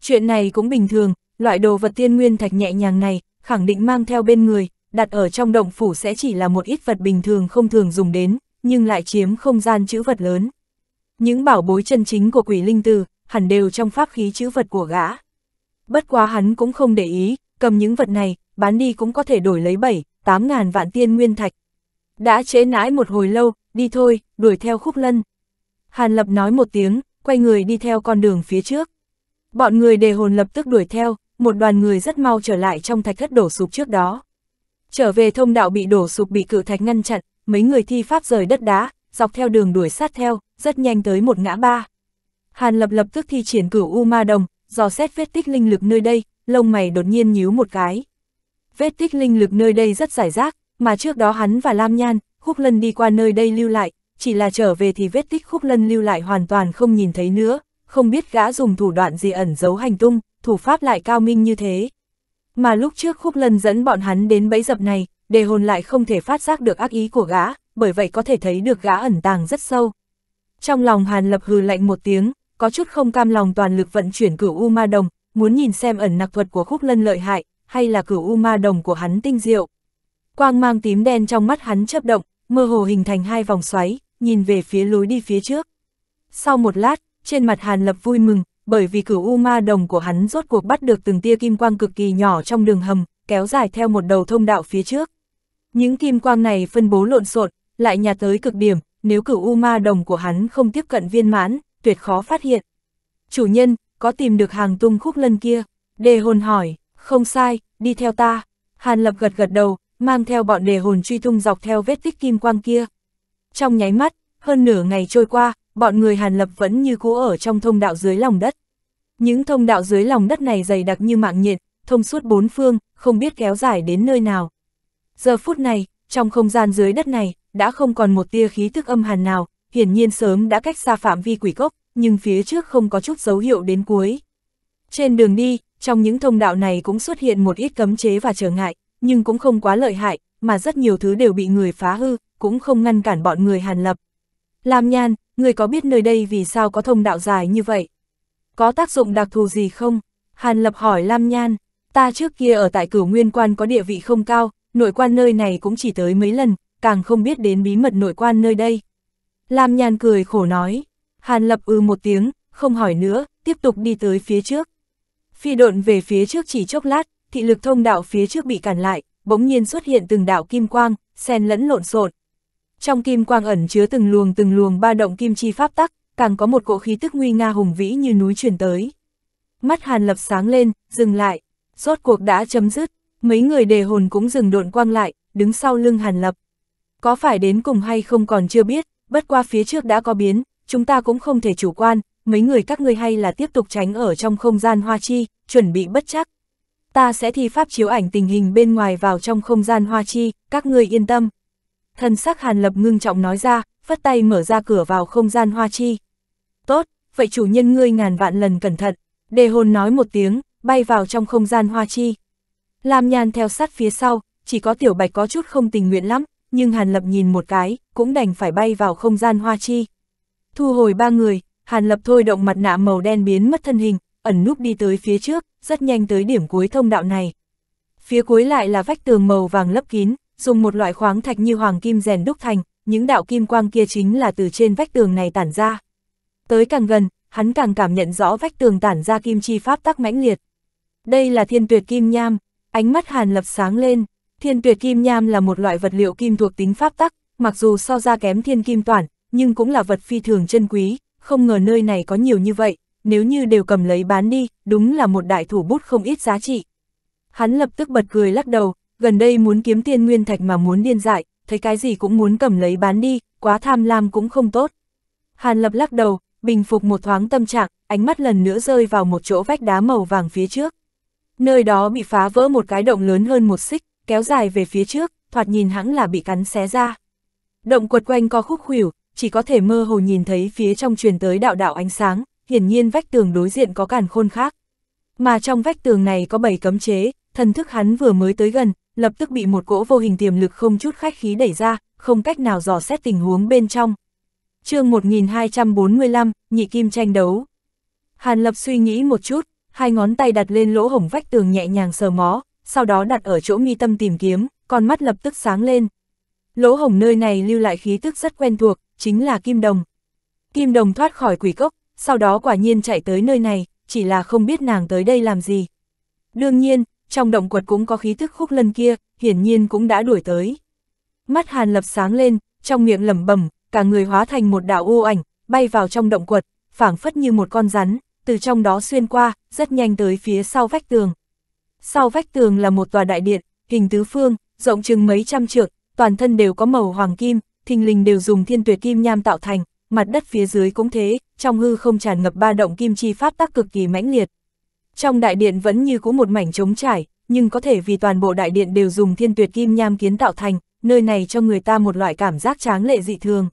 Chuyện này cũng bình thường, loại đồ vật tiên nguyên thạch nhẹ nhàng này, khẳng định mang theo bên người, đặt ở trong động phủ sẽ chỉ là một ít vật bình thường không thường dùng đến, nhưng lại chiếm không gian chữ vật lớn. Những bảo bối chân chính của quỷ linh từ, hẳn đều trong pháp khí chữ vật của gã. Bất quá hắn cũng không để ý, cầm những vật này, bán đi cũng có thể đổi lấy 7, 8 ngàn vạn tiên nguyên thạch. Đã chế nãi một hồi lâu, đi thôi, đuổi theo khúc lân. Hàn Lập nói một tiếng, quay người đi theo con đường phía trước. Bọn người đề hồn lập tức đuổi theo, một đoàn người rất mau trở lại trong thạch thất đổ sụp trước đó. Trở về thông đạo bị đổ sụp bị cự thạch ngăn chặn, mấy người thi pháp rời đất đá, dọc theo đường đuổi sát theo, rất nhanh tới một ngã ba. Hàn Lập lập tức thi triển cửu U Ma Đồng, dò xét vết tích linh lực nơi đây, lông mày đột nhiên nhíu một cái. Vết tích linh lực nơi đây rất giải rác, mà trước đó hắn và Lam Nhan, Khúc Lân đi qua nơi đây lưu lại, chỉ là trở về thì vết tích Khúc Lân lưu lại hoàn toàn không nhìn thấy nữa, không biết gã dùng thủ đoạn gì ẩn giấu hành tung, thủ pháp lại cao minh như thế. Mà lúc trước Khúc Lân dẫn bọn hắn đến bẫy dập này, đề hồn lại không thể phát giác được ác ý của gã, bởi vậy có thể thấy được gã ẩn tàng rất sâu. Trong lòng Hàn Lập hừ lạnh một tiếng, có chút không cam lòng toàn lực vận chuyển cửu U Ma Đồng, muốn nhìn xem ẩn nặc thuật của khúc lân lợi hại, hay là cửu U Ma Đồng của hắn tinh diệu. Quang mang tím đen trong mắt hắn chấp động, mơ hồ hình thành hai vòng xoáy, nhìn về phía lối đi phía trước. Sau một lát, trên mặt Hàn Lập vui mừng, bởi vì cửu U Ma Đồng của hắn rốt cuộc bắt được từng tia kim quang cực kỳ nhỏ trong đường hầm, kéo dài theo một đầu thông đạo phía trước. Những kim quang này phân bố lộn xộn, lại nhà tới cực điểm, nếu cửu U Ma Đồng của hắn không tiếp cận viên mãn, tuyệt khó phát hiện. Chủ nhân, có tìm được hàng tung khúc lân kia? Đề hồn hỏi, không sai, đi theo ta. Hàn lập gật gật đầu, mang theo bọn đề hồn truy tung dọc theo vết tích kim quang kia. Trong nháy mắt, hơn nửa ngày trôi qua, bọn người Hàn Lập vẫn như cũ ở trong thông đạo dưới lòng đất. Những thông đạo dưới lòng đất này dày đặc như mạng nhện, thông suốt bốn phương, không biết kéo dài đến nơi nào. Giờ phút này, trong không gian dưới đất này, đã không còn một tia khí thức âm hàn nào, hiển nhiên sớm đã cách xa phạm vi quỷ cốc, nhưng phía trước không có chút dấu hiệu đến cuối. Trên đường đi, trong những thông đạo này cũng xuất hiện một ít cấm chế và trở ngại, nhưng cũng không quá lợi hại, mà rất nhiều thứ đều bị người phá hư, cũng không ngăn cản bọn người hàn lập. Lam Nhan, người có biết nơi đây vì sao có thông đạo dài như vậy? Có tác dụng đặc thù gì không? Hàn lập hỏi Lam Nhan, ta trước kia ở tại cửu nguyên quan có địa vị không cao, nội quan nơi này cũng chỉ tới mấy lần, càng không biết đến bí mật nội quan nơi đây. Lam nhàn cười khổ nói, Hàn Lập ư ừ một tiếng, không hỏi nữa, tiếp tục đi tới phía trước. Phi độn về phía trước chỉ chốc lát, thị lực thông đạo phía trước bị cản lại, bỗng nhiên xuất hiện từng đạo kim quang, xen lẫn lộn xộn. Trong kim quang ẩn chứa từng luồng từng luồng ba động kim chi pháp tắc, càng có một cỗ khí tức nguy nga hùng vĩ như núi truyền tới. Mắt Hàn Lập sáng lên, dừng lại, rốt cuộc đã chấm dứt, mấy người đề hồn cũng dừng độn quang lại, đứng sau lưng Hàn Lập. Có phải đến cùng hay không còn chưa biết, bất qua phía trước đã có biến, chúng ta cũng không thể chủ quan, mấy người các ngươi hay là tiếp tục tránh ở trong không gian hoa chi, chuẩn bị bất chắc. Ta sẽ thi pháp chiếu ảnh tình hình bên ngoài vào trong không gian hoa chi, các ngươi yên tâm. Thần sắc Hàn Lập ngưng trọng nói ra, phất tay mở ra cửa vào không gian hoa chi. Tốt, vậy chủ nhân ngươi ngàn vạn lần cẩn thận, đề hồn nói một tiếng, bay vào trong không gian hoa chi. Làm nhàn theo sát phía sau, chỉ có tiểu bạch có chút không tình nguyện lắm, nhưng Hàn Lập nhìn một cái, cũng đành phải bay vào không gian hoa chi. Thu hồi ba người, Hàn Lập thôi động mặt nạ màu đen biến mất thân hình, ẩn núp đi tới phía trước, rất nhanh tới điểm cuối thông đạo này. Phía cuối lại là vách tường màu vàng lấp kín, dùng một loại khoáng thạch như hoàng kim rèn đúc thành, những đạo kim quang kia chính là từ trên vách tường này tản ra. Tới càng gần, hắn càng cảm nhận rõ vách tường tản ra kim chi pháp tắc mãnh liệt. Đây là thiên tuyệt kim nham, ánh mắt Hàn Lập sáng lên. Thiên tuyệt kim nham là một loại vật liệu kim thuộc tính pháp tắc, mặc dù so ra kém thiên kim toàn, nhưng cũng là vật phi thường chân quý, không ngờ nơi này có nhiều như vậy, nếu như đều cầm lấy bán đi, đúng là một đại thủ bút không ít giá trị. Hắn lập tức bật cười lắc đầu, gần đây muốn kiếm tiên nguyên thạch mà muốn điên dại, thấy cái gì cũng muốn cầm lấy bán đi, quá tham lam cũng không tốt. Hàn lập lắc đầu, bình phục một thoáng tâm trạng, ánh mắt lần nữa rơi vào một chỗ vách đá màu vàng phía trước. Nơi đó bị phá vỡ một cái động lớn hơn một xích, kéo dài về phía trước, thoạt nhìn hẳn là bị cắn xé ra. Động quật quanh co khúc khuỷu, chỉ có thể mơ hồ nhìn thấy phía trong truyền tới đạo đạo ánh sáng, hiển nhiên vách tường đối diện có càn khôn khác. Mà trong vách tường này có bảy cấm chế, thần thức hắn vừa mới tới gần, lập tức bị một cỗ vô hình tiềm lực không chút khách khí đẩy ra, không cách nào dò xét tình huống bên trong. chương 1245, nhị kim tranh đấu. Hàn Lập suy nghĩ một chút, hai ngón tay đặt lên lỗ hổng vách tường nhẹ nhàng sờ mó, sau đó đặt ở chỗ nghi tâm tìm kiếm, con mắt lập tức sáng lên. Lỗ hồng nơi này lưu lại khí tức rất quen thuộc, chính là kim đồng. Kim đồng thoát khỏi quỷ cốc, sau đó quả nhiên chạy tới nơi này, chỉ là không biết nàng tới đây làm gì. Đương nhiên, trong động quật cũng có khí tức khúc lân kia, hiển nhiên cũng đã đuổi tới. Mắt hàn lập sáng lên, trong miệng lẩm bẩm cả người hóa thành một đạo ô ảnh, bay vào trong động quật, phảng phất như một con rắn, từ trong đó xuyên qua, rất nhanh tới phía sau vách tường. Sau vách tường là một tòa đại điện, hình tứ phương, rộng chừng mấy trăm trượng, toàn thân đều có màu hoàng kim, thình lình đều dùng thiên tuyệt kim nham tạo thành, mặt đất phía dưới cũng thế, trong hư không tràn ngập ba động kim chi pháp tác cực kỳ mãnh liệt. Trong đại điện vẫn như cũ một mảnh trống trải, nhưng có thể vì toàn bộ đại điện đều dùng thiên tuyệt kim nham kiến tạo thành, nơi này cho người ta một loại cảm giác tráng lệ dị thường.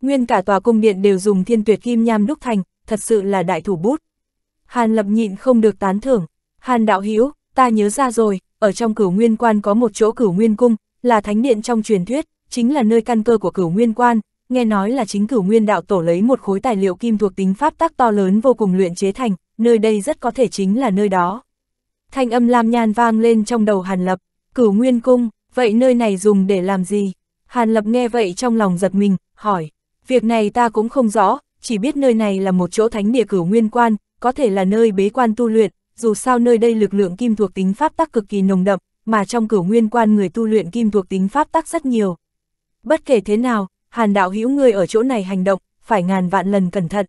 Nguyên cả tòa cung điện đều dùng thiên tuyệt kim nham đúc thành, thật sự là đại thủ bút. Hàn Lập nhịn không được tán thưởng, Hàn Đạo hiếu ta nhớ ra rồi, ở trong cửu nguyên quan có một chỗ cửu nguyên cung, là thánh điện trong truyền thuyết, chính là nơi căn cơ của cửu nguyên quan, nghe nói là chính cửu nguyên đạo tổ lấy một khối tài liệu kim thuộc tính pháp tác to lớn vô cùng luyện chế thành, nơi đây rất có thể chính là nơi đó. Thanh âm lam nhan vang lên trong đầu Hàn Lập, cửu nguyên cung, vậy nơi này dùng để làm gì? Hàn Lập nghe vậy trong lòng giật mình, hỏi, việc này ta cũng không rõ, chỉ biết nơi này là một chỗ thánh địa cửu nguyên quan, có thể là nơi bế quan tu luyện, dù sao nơi đây lực lượng kim thuộc tính pháp tắc cực kỳ nồng đậm, mà trong cửu nguyên quan người tu luyện kim thuộc tính pháp tắc rất nhiều. Bất kể thế nào, hàn đạo hữu người ở chỗ này hành động, phải ngàn vạn lần cẩn thận.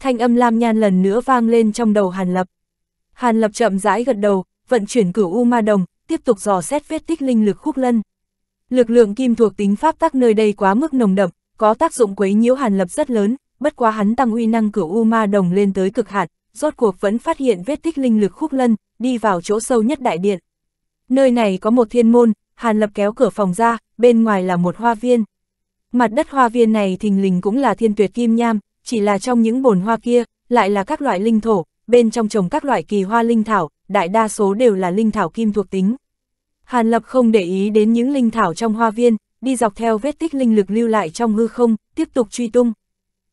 Thanh âm lam nhan lần nữa vang lên trong đầu hàn lập. Hàn lập chậm rãi gật đầu, vận chuyển cửu u ma đồng, tiếp tục dò xét vết tích linh lực khúc lân. Lực lượng kim thuộc tính pháp tắc nơi đây quá mức nồng đậm, có tác dụng quấy nhiễu hàn lập rất lớn, bất quá hắn tăng uy năng cửu u ma đồng lên tới cực hạn, rốt cuộc vẫn phát hiện vết tích linh lực khúc lân, đi vào chỗ sâu nhất đại điện. Nơi này có một thiên môn, Hàn Lập kéo cửa phòng ra, bên ngoài là một hoa viên. Mặt đất hoa viên này thình lình cũng là thiên tuyệt kim nham, chỉ là trong những bồn hoa kia, lại là các loại linh thổ, bên trong trồng các loại kỳ hoa linh thảo, đại đa số đều là linh thảo kim thuộc tính. Hàn Lập không để ý đến những linh thảo trong hoa viên, đi dọc theo vết tích linh lực lưu lại trong hư không, tiếp tục truy tung.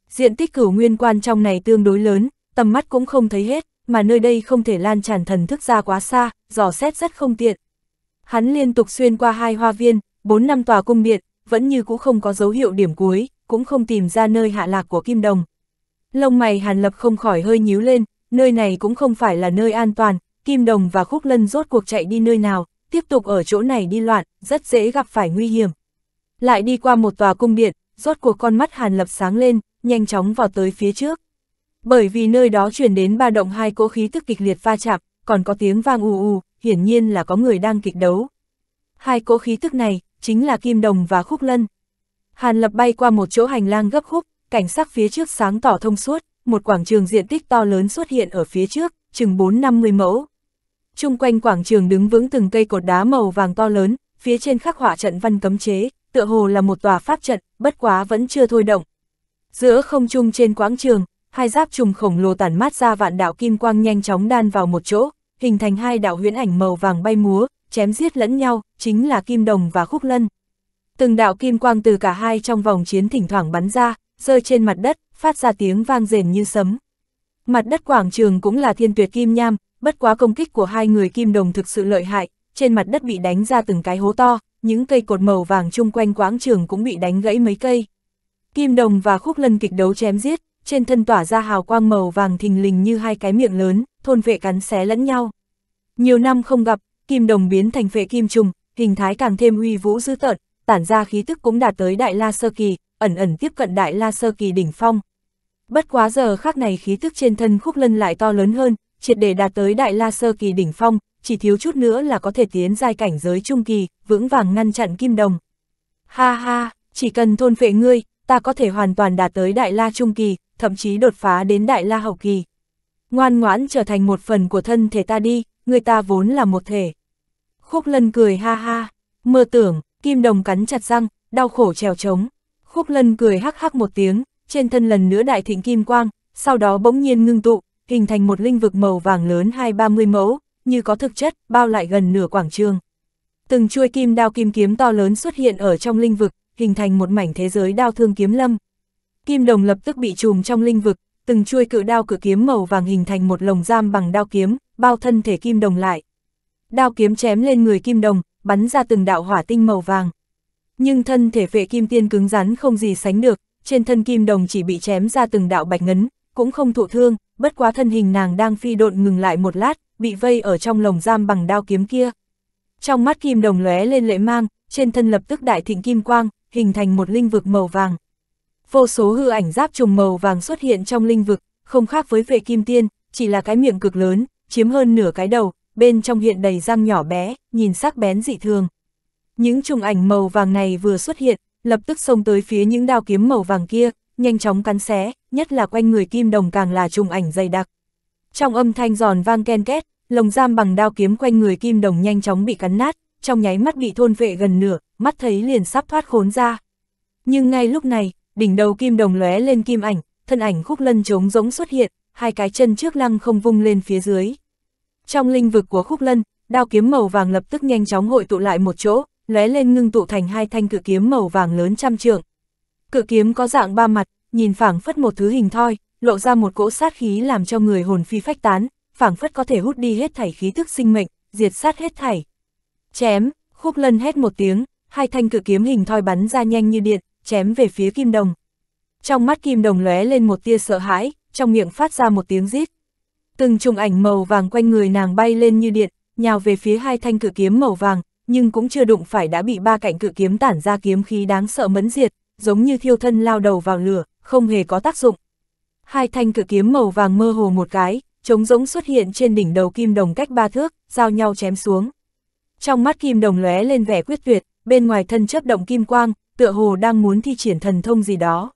Diện tích cửu nguyên quan trong này tương đối lớn, tầm mắt cũng không thấy hết, mà nơi đây không thể lan tràn thần thức ra quá xa, dò xét rất không tiện. Hắn liên tục xuyên qua hai hoa viên, bốn năm tòa cung điện, vẫn như cũ không có dấu hiệu điểm cuối, cũng không tìm ra nơi hạ lạc của Kim Đồng. Lông mày Hàn Lập không khỏi hơi nhíu lên, nơi này cũng không phải là nơi an toàn, Kim Đồng và Khúc Lân rốt cuộc chạy đi nơi nào, tiếp tục ở chỗ này đi loạn, rất dễ gặp phải nguy hiểm. Lại đi qua một tòa cung điện, rốt cuộc con mắt Hàn Lập sáng lên, nhanh chóng vào tới phía trước. Bởi vì nơi đó truyền đến ba động hai cỗ khí tức kịch liệt va chạm, còn có tiếng vang ù ù, hiển nhiên là có người đang kịch đấu. Hai cỗ khí tức này, chính là Kim Đồng và Khúc Lân. Hàn Lập bay qua một chỗ hành lang gấp khúc, cảnh sắc phía trước sáng tỏ thông suốt, một quảng trường diện tích to lớn xuất hiện ở phía trước, chừng 4-50 mẫu. Trung quanh quảng trường đứng vững từng cây cột đá màu vàng to lớn, phía trên khắc họa trận văn cấm chế, tựa hồ là một tòa pháp trận, bất quá vẫn chưa thôi động. Giữa không trung trên quảng trường, hai giáp trùng khổng lồ tản mát ra vạn đạo kim quang nhanh chóng đan vào một chỗ, hình thành hai đạo huyễn ảnh màu vàng bay múa, chém giết lẫn nhau, chính là kim đồng và khúc lân. Từng đạo kim quang từ cả hai trong vòng chiến thỉnh thoảng bắn ra, rơi trên mặt đất, phát ra tiếng vang rền như sấm. Mặt đất quảng trường cũng là thiên tuyệt kim nham, bất quá công kích của hai người kim đồng thực sự lợi hại, trên mặt đất bị đánh ra từng cái hố to, những cây cột màu vàng chung quanh quảng trường cũng bị đánh gãy mấy cây. Kim đồng và khúc lân kịch đấu chém giết, trên thân tỏa ra hào quang màu vàng thình lình như hai cái miệng lớn, thôn vệ cắn xé lẫn nhau. Nhiều năm không gặp, kim đồng biến thành vệ kim trùng, hình thái càng thêm uy vũ dữ tợn, tản ra khí tức cũng đạt tới đại la sơ kỳ, ẩn ẩn tiếp cận đại la sơ kỳ đỉnh phong. Bất quá giờ khác này khí tức trên thân khúc lân lại to lớn hơn, triệt để đạt tới đại la sơ kỳ đỉnh phong, chỉ thiếu chút nữa là có thể tiến giai cảnh giới trung kỳ, vững vàng ngăn chặn kim đồng. Ha ha, chỉ cần thôn vệ ngươi, ta có thể hoàn toàn đạt tới đại la trung kỳ, thậm chí đột phá đến đại la hậu kỳ. Ngoan ngoãn trở thành một phần của thân thể ta đi, người ta vốn là một thể. Khúc lân cười ha ha, mơ tưởng, kim đồng cắn chặt răng, đau khổ trèo trống. Khúc lân cười hắc hắc một tiếng, trên thân lần nữa đại thịnh kim quang, sau đó bỗng nhiên ngưng tụ, hình thành một linh vực màu vàng lớn hai ba mươi mẫu, như có thực chất, bao lại gần nửa quảng trường. Từng chuôi kim đao kim kiếm to lớn xuất hiện ở trong linh vực, hình thành một mảnh thế giới đao thương kiếm lâm. Kim đồng lập tức bị trùm trong linh vực, từng chuôi cự đao cự kiếm màu vàng hình thành một lồng giam bằng đao kiếm, bao thân thể kim đồng lại. Đao kiếm chém lên người kim đồng, bắn ra từng đạo hỏa tinh màu vàng. Nhưng thân thể vệ kim tiên cứng rắn không gì sánh được, trên thân kim đồng chỉ bị chém ra từng đạo bạch ngấn, cũng không thụ thương, bất quá thân hình nàng đang phi độn ngừng lại một lát, bị vây ở trong lồng giam bằng đao kiếm kia. Trong mắt kim đồng lóe lên lệ mang, trên thân lập tức đại thịnh kim quang, hình thành một linh vực màu vàng vô số hư ảnh giáp trùng màu vàng xuất hiện trong linh vực, không khác với vệ kim tiên, chỉ là cái miệng cực lớn, chiếm hơn nửa cái đầu, bên trong hiện đầy răng nhỏ bé, nhìn sắc bén dị thường. Những trùng ảnh màu vàng này vừa xuất hiện, lập tức xông tới phía những đao kiếm màu vàng kia, nhanh chóng cắn xé, nhất là quanh người kim đồng càng là trùng ảnh dày đặc. Trong âm thanh giòn vang ken két, lồng giam bằng đao kiếm quanh người kim đồng nhanh chóng bị cắn nát, trong nháy mắt bị thôn vệ gần nửa, mắt thấy liền sắp thoát khốn ra. Nhưng ngay lúc này, đỉnh đầu kim đồng lóe lên kim ảnh, thân ảnh khúc lân trống rỗng xuất hiện, hai cái chân trước lăng không vung lên phía dưới. Trong linh vực của khúc lân, đao kiếm màu vàng lập tức nhanh chóng hội tụ lại một chỗ, lóe lên ngưng tụ thành hai thanh cự kiếm màu vàng lớn trăm trượng. Cự kiếm có dạng ba mặt, nhìn phảng phất một thứ hình thoi, lộ ra một cỗ sát khí làm cho người hồn phi phách tán, phảng phất có thể hút đi hết thảy khí tức sinh mệnh, diệt sát hết thảy. Chém, khúc lân hét một tiếng, hai thanh cự kiếm hình thoi bắn ra nhanh như điện, chém về phía Kim Đồng. Trong mắt Kim Đồng lóe lên một tia sợ hãi, trong miệng phát ra một tiếng rít. Từng trùng ảnh màu vàng quanh người nàng bay lên như điện, nhào về phía hai thanh cử kiếm màu vàng, nhưng cũng chưa đụng phải đã bị ba cạnh cử kiếm tản ra kiếm khí đáng sợ mẫn diệt, giống như thiêu thân lao đầu vào lửa, không hề có tác dụng. Hai thanh cử kiếm màu vàng mơ hồ một cái, trống rỗng xuất hiện trên đỉnh đầu Kim Đồng cách ba thước, giao nhau chém xuống. Trong mắt Kim Đồng lóe lên vẻ quyết tuyệt, bên ngoài thân chấp động kim quang, tựa hồ đang muốn thi triển thần thông gì đó.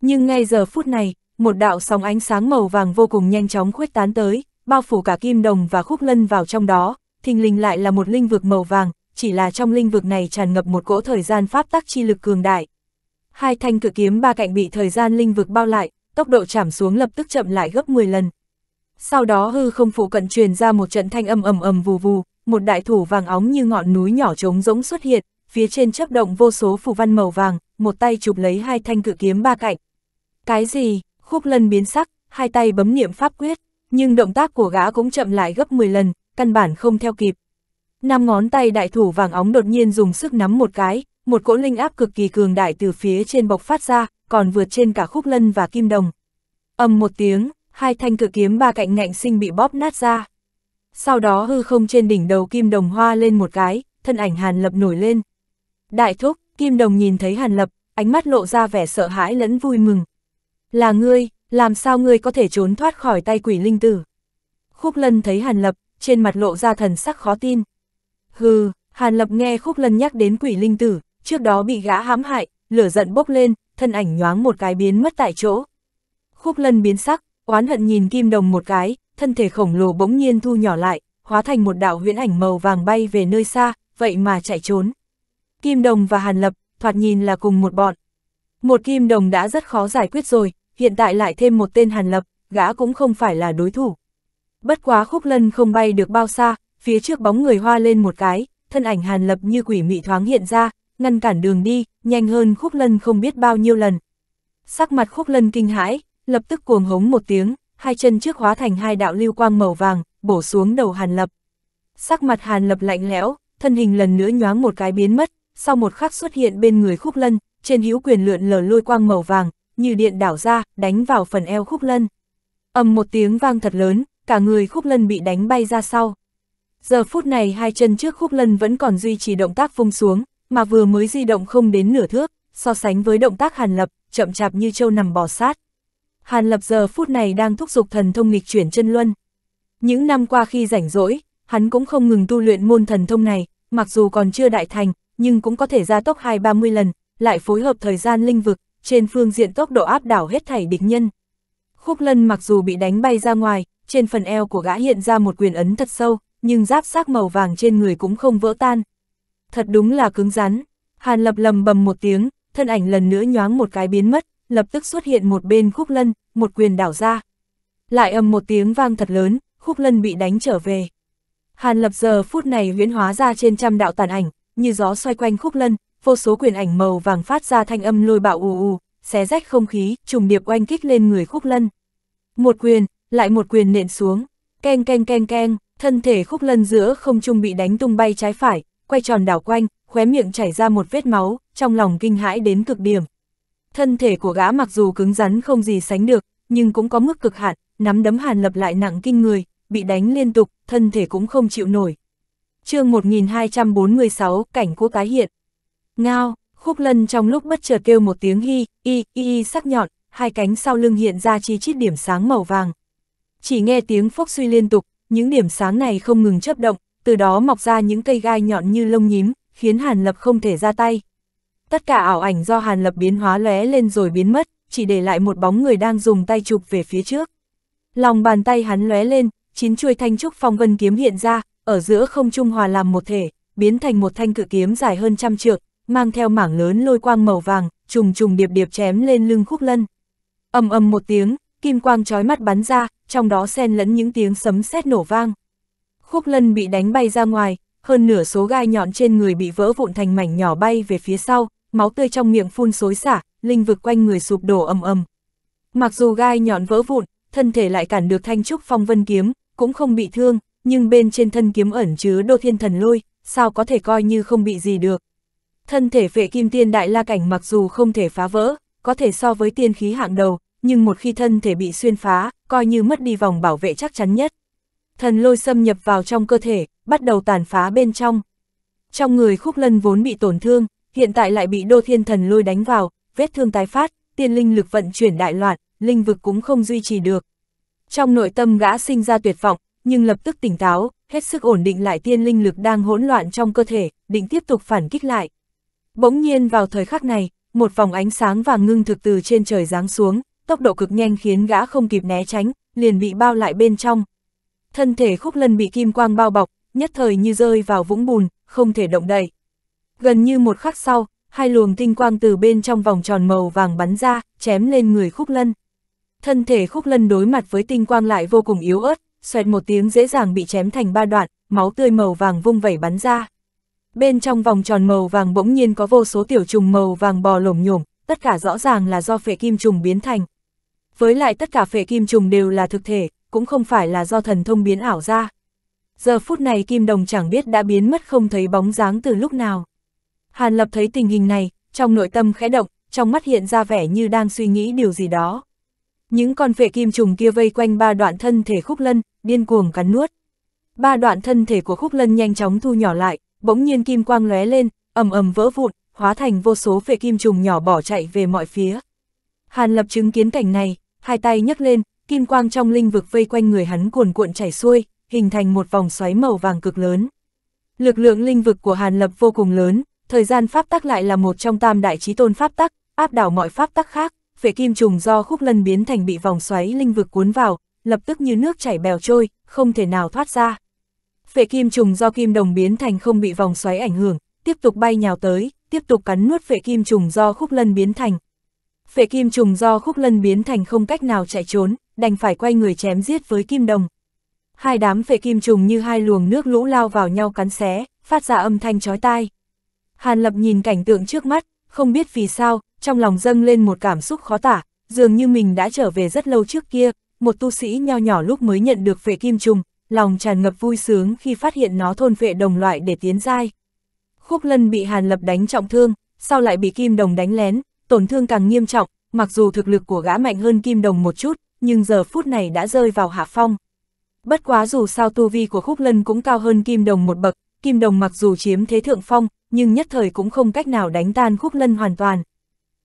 Nhưng ngay giờ phút này, một đạo sóng ánh sáng màu vàng vô cùng nhanh chóng khuếch tán tới, bao phủ cả kim đồng và khúc lân vào trong đó, thình lình lại là một linh vực màu vàng, chỉ là trong linh vực này tràn ngập một cỗ thời gian pháp tắc chi lực cường đại. Hai thanh cự kiếm ba cạnh bị thời gian linh vực bao lại, tốc độ chạm xuống lập tức chậm lại gấp 10 lần. Sau đó hư không phụ cận truyền ra một trận thanh âm ầm ầm vù vù, một đại thủ vàng óng như ngọn núi nhỏ trống rỗng xuất hiện, phía trên chấp động vô số phù văn màu vàng, một tay chụp lấy hai thanh cự kiếm ba cạnh. Cái gì? Khúc lân biến sắc, hai tay bấm niệm pháp quyết, nhưng động tác của gã cũng chậm lại gấp 10 lần, căn bản không theo kịp. Năm ngón tay đại thủ vàng óng đột nhiên dùng sức nắm một cái, một cỗ linh áp cực kỳ cường đại từ phía trên bộc phát ra, còn vượt trên cả khúc lân và kim đồng. ầm một tiếng, hai thanh cự kiếm ba cạnh ngạnh sinh bị bóp nát ra. Sau đó hư không trên đỉnh đầu kim đồng hoa lên một cái, thân ảnh hàn lập nổi lên, Đại thúc, Kim Đồng nhìn thấy Hàn Lập, ánh mắt lộ ra vẻ sợ hãi lẫn vui mừng. Là ngươi, làm sao ngươi có thể trốn thoát khỏi tay quỷ linh tử? Khúc Lân thấy Hàn Lập, trên mặt lộ ra thần sắc khó tin. Hừ, Hàn Lập nghe Khúc Lân nhắc đến quỷ linh tử, trước đó bị gã hãm hại, lửa giận bốc lên, thân ảnh nhoáng một cái biến mất tại chỗ. Khúc Lân biến sắc, oán hận nhìn Kim Đồng một cái, thân thể khổng lồ bỗng nhiên thu nhỏ lại, hóa thành một đạo huyễn ảnh màu vàng bay về nơi xa, vậy mà chạy trốn. Kim Đồng và Hàn Lập, thoạt nhìn là cùng một bọn. Một Kim Đồng đã rất khó giải quyết rồi, hiện tại lại thêm một tên Hàn Lập, gã cũng không phải là đối thủ. Bất quá khúc lân không bay được bao xa, phía trước bóng người hoa lên một cái, thân ảnh Hàn Lập như quỷ mị thoáng hiện ra, ngăn cản đường đi, nhanh hơn khúc lân không biết bao nhiêu lần. Sắc mặt khúc lân kinh hãi, lập tức cuồng hống một tiếng, hai chân trước hóa thành hai đạo lưu quang màu vàng, bổ xuống đầu Hàn Lập. Sắc mặt Hàn Lập lạnh lẽo, thân hình lần nữa nhoáng một cái biến mất, sau một khắc xuất hiện bên người khúc lân, trên hữu quyền lượn lờ lôi quang màu vàng, như điện đảo ra, đánh vào phần eo khúc lân. ầm một tiếng vang thật lớn, cả người khúc lân bị đánh bay ra sau. Giờ phút này hai chân trước khúc lân vẫn còn duy trì động tác vung xuống, mà vừa mới di động không đến nửa thước, so sánh với động tác hàn lập, chậm chạp như trâu nằm bò sát. Hàn lập giờ phút này đang thúc giục thần thông nghịch chuyển chân luân. Những năm qua khi rảnh rỗi, hắn cũng không ngừng tu luyện môn thần thông này, mặc dù còn chưa đại thành, nhưng cũng có thể gia tốc 2-30 lần, lại phối hợp thời gian linh vực, trên phương diện tốc độ áp đảo hết thảy địch nhân. Khúc lân mặc dù bị đánh bay ra ngoài, trên phần eo của gã hiện ra một quyền ấn thật sâu, nhưng giáp xác màu vàng trên người cũng không vỡ tan. Thật đúng là cứng rắn, hàn lập lầm bầm một tiếng, thân ảnh lần nữa nhoáng một cái biến mất, lập tức xuất hiện một bên khúc lân, một quyền đảo ra. Lại ầm một tiếng vang thật lớn, khúc lân bị đánh trở về. Hàn lập giờ phút này huyễn hóa ra trên trăm đạo tàn ảnh, như gió xoay quanh khúc lân, vô số quyền ảnh màu vàng phát ra thanh âm lôi bạo ù ù, xé rách không khí, trùng điệp oanh kích lên người khúc lân. Một quyền, lại một quyền nện xuống, keng keng keng keng, thân thể khúc lân giữa không trung bị đánh tung bay trái phải, quay tròn đảo quanh, khóe miệng chảy ra một vết máu, trong lòng kinh hãi đến cực điểm. Thân thể của gã mặc dù cứng rắn không gì sánh được, nhưng cũng có mức cực hạn, nắm đấm hàn lập lại nặng kinh người, bị đánh liên tục, thân thể cũng không chịu nổi, chương 1246, cảnh của tái hiện. Ngao, khúc lân trong lúc bất chợt kêu một tiếng hi, y, y, sắc nhọn, hai cánh sau lưng hiện ra chi chít điểm sáng màu vàng. Chỉ nghe tiếng phốc suy liên tục, những điểm sáng này không ngừng chớp động, từ đó mọc ra những cây gai nhọn như lông nhím, khiến Hàn Lập không thể ra tay. Tất cả ảo ảnh do Hàn Lập biến hóa lóe lên rồi biến mất, chỉ để lại một bóng người đang dùng tay chụp về phía trước. Lòng bàn tay hắn lóe lên, chín chuôi thanh trúc phong vân kiếm hiện ra, ở giữa không trung hòa làm một thể, biến thành một thanh cự kiếm dài hơn trăm trượng, mang theo mảng lớn lôi quang màu vàng, trùng trùng điệp điệp chém lên lưng khúc lân. ầm ầm một tiếng, kim quang chói mắt bắn ra, trong đó xen lẫn những tiếng sấm sét nổ vang. Khúc lân bị đánh bay ra ngoài, hơn nửa số gai nhọn trên người bị vỡ vụn thành mảnh nhỏ bay về phía sau, máu tươi trong miệng phun xối xả, linh vực quanh người sụp đổ ầm ầm. Mặc dù gai nhọn vỡ vụn, thân thể lại cản được thanh trúc phong vân kiếm, cũng không bị thương, nhưng bên trên thân kiếm ẩn chứa đô thiên thần lôi, sao có thể coi như không bị gì được. Thân thể phệ kim tiên đại la cảnh mặc dù không thể phá vỡ, có thể so với tiên khí hạng đầu, nhưng một khi thân thể bị xuyên phá, coi như mất đi vòng bảo vệ chắc chắn nhất. Thần lôi xâm nhập vào trong cơ thể, bắt đầu tàn phá bên trong. Trong người khúc lân vốn bị tổn thương, hiện tại lại bị đô thiên thần lôi đánh vào, vết thương tái phát, tiên linh lực vận chuyển đại loạn, linh vực cũng không duy trì được. Trong nội tâm gã sinh ra tuyệt vọng, nhưng lập tức tỉnh táo, hết sức ổn định lại tiên linh lực đang hỗn loạn trong cơ thể, định tiếp tục phản kích lại. Bỗng nhiên vào thời khắc này, một vòng ánh sáng vàng ngưng thực từ trên trời giáng xuống, tốc độ cực nhanh khiến gã không kịp né tránh, liền bị bao lại bên trong. Thân thể khúc lân bị kim quang bao bọc, nhất thời như rơi vào vũng bùn, không thể động đậy. Gần như một khắc sau, hai luồng tinh quang từ bên trong vòng tròn màu vàng bắn ra, chém lên người khúc lân. Thân thể khúc lân đối mặt với tinh quang lại vô cùng yếu ớt, xoẹt một tiếng dễ dàng bị chém thành ba đoạn, máu tươi màu vàng vung vẩy bắn ra. Bên trong vòng tròn màu vàng bỗng nhiên có vô số tiểu trùng màu vàng bò lổm nhổm, tất cả rõ ràng là do phệ kim trùng biến thành. Với lại tất cả phệ kim trùng đều là thực thể, cũng không phải là do thần thông biến ảo ra. Giờ phút này Kim Đồng chẳng biết đã biến mất không thấy bóng dáng từ lúc nào. Hàn Lập thấy tình hình này, trong nội tâm khẽ động, trong mắt hiện ra vẻ như đang suy nghĩ điều gì đó. Những con phệ kim trùng kia vây quanh ba đoạn thân thể khúc lân, điên cuồng cắn nuốt. Ba đoạn thân thể của khúc lân nhanh chóng thu nhỏ lại, bỗng nhiên kim quang lóe lên, ầm ầm vỡ vụn, hóa thành vô số vệ kim trùng nhỏ bỏ chạy về mọi phía. Hàn lập chứng kiến cảnh này, hai tay nhấc lên, kim quang trong linh vực vây quanh người hắn cuồn cuộn chảy xuôi, hình thành một vòng xoáy màu vàng cực lớn. Lực lượng linh vực của Hàn Lập vô cùng lớn, thời gian pháp tắc lại là một trong tam đại trí tôn pháp tắc, áp đảo mọi pháp tắc khác, phệ kim trùng do khúc lân biến thành bị vòng xoáy linh vực cuốn vào, lập tức như nước chảy bèo trôi, không thể nào thoát ra. Phệ kim trùng do kim đồng biến thành không bị vòng xoáy ảnh hưởng, tiếp tục bay nhào tới, tiếp tục cắn nuốt phệ kim trùng do khúc lân biến thành. Phệ kim trùng do khúc lân biến thành không cách nào chạy trốn, đành phải quay người chém giết với kim đồng. Hai đám phệ kim trùng như hai luồng nước lũ lao vào nhau cắn xé, phát ra âm thanh chói tai. Hàn Lập nhìn cảnh tượng trước mắt, không biết vì sao, trong lòng dâng lên một cảm xúc khó tả, dường như mình đã trở về rất lâu trước kia, một tu sĩ nho nhỏ lúc mới nhận được vệ kim trùng, lòng tràn ngập vui sướng khi phát hiện nó thôn vệ đồng loại để tiến giai. Khúc lân bị Hàn Lập đánh trọng thương, sau lại bị kim đồng đánh lén, tổn thương càng nghiêm trọng, mặc dù thực lực của gã mạnh hơn kim đồng một chút, nhưng giờ phút này đã rơi vào hạ phong. Bất quá dù sao tu vi của khúc lân cũng cao hơn kim đồng một bậc, kim đồng mặc dù chiếm thế thượng phong, nhưng nhất thời cũng không cách nào đánh tan khúc lân hoàn toàn.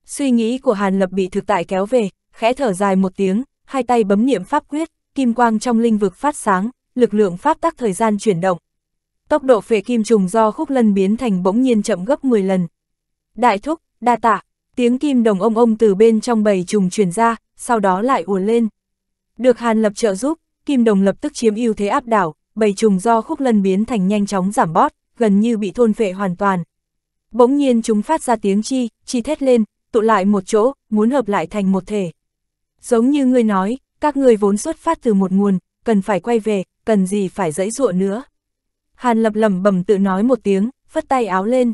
Suy nghĩ của Hàn Lập bị thực tại kéo về, khẽ thở dài một tiếng, hai tay bấm niệm pháp quyết, kim quang trong linh vực phát sáng, lực lượng pháp tắc thời gian chuyển động. Tốc độ phệ kim trùng do khúc lân biến thành bỗng nhiên chậm gấp 10 lần. Đại thúc, đa tạ, tiếng kim đồng ông ông từ bên trong bầy trùng truyền ra, sau đó lại ùa lên. Được Hàn Lập trợ giúp, kim đồng lập tức chiếm ưu thế áp đảo, bầy trùng do khúc lân biến thành nhanh chóng giảm bót, gần như bị thôn phệ hoàn toàn. Bỗng nhiên chúng phát ra tiếng chi, chi thét lên, tụ lại một chỗ, muốn hợp lại thành một thể. Giống như ngươi nói, các ngươi vốn xuất phát từ một nguồn, cần phải quay về, cần gì phải dẫy dụa nữa. Hàn lập lẩm bẩm tự nói một tiếng, phất tay áo lên.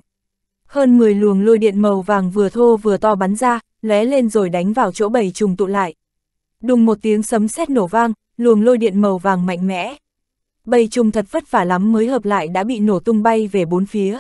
Hơn 10 luồng lôi điện màu vàng vừa thô vừa to bắn ra, lóe lên rồi đánh vào chỗ bầy trùng tụ lại. Đùng một tiếng sấm sét nổ vang, luồng lôi điện màu vàng mạnh mẽ. Bầy trùng thật vất vả lắm mới hợp lại đã bị nổ tung bay về bốn phía.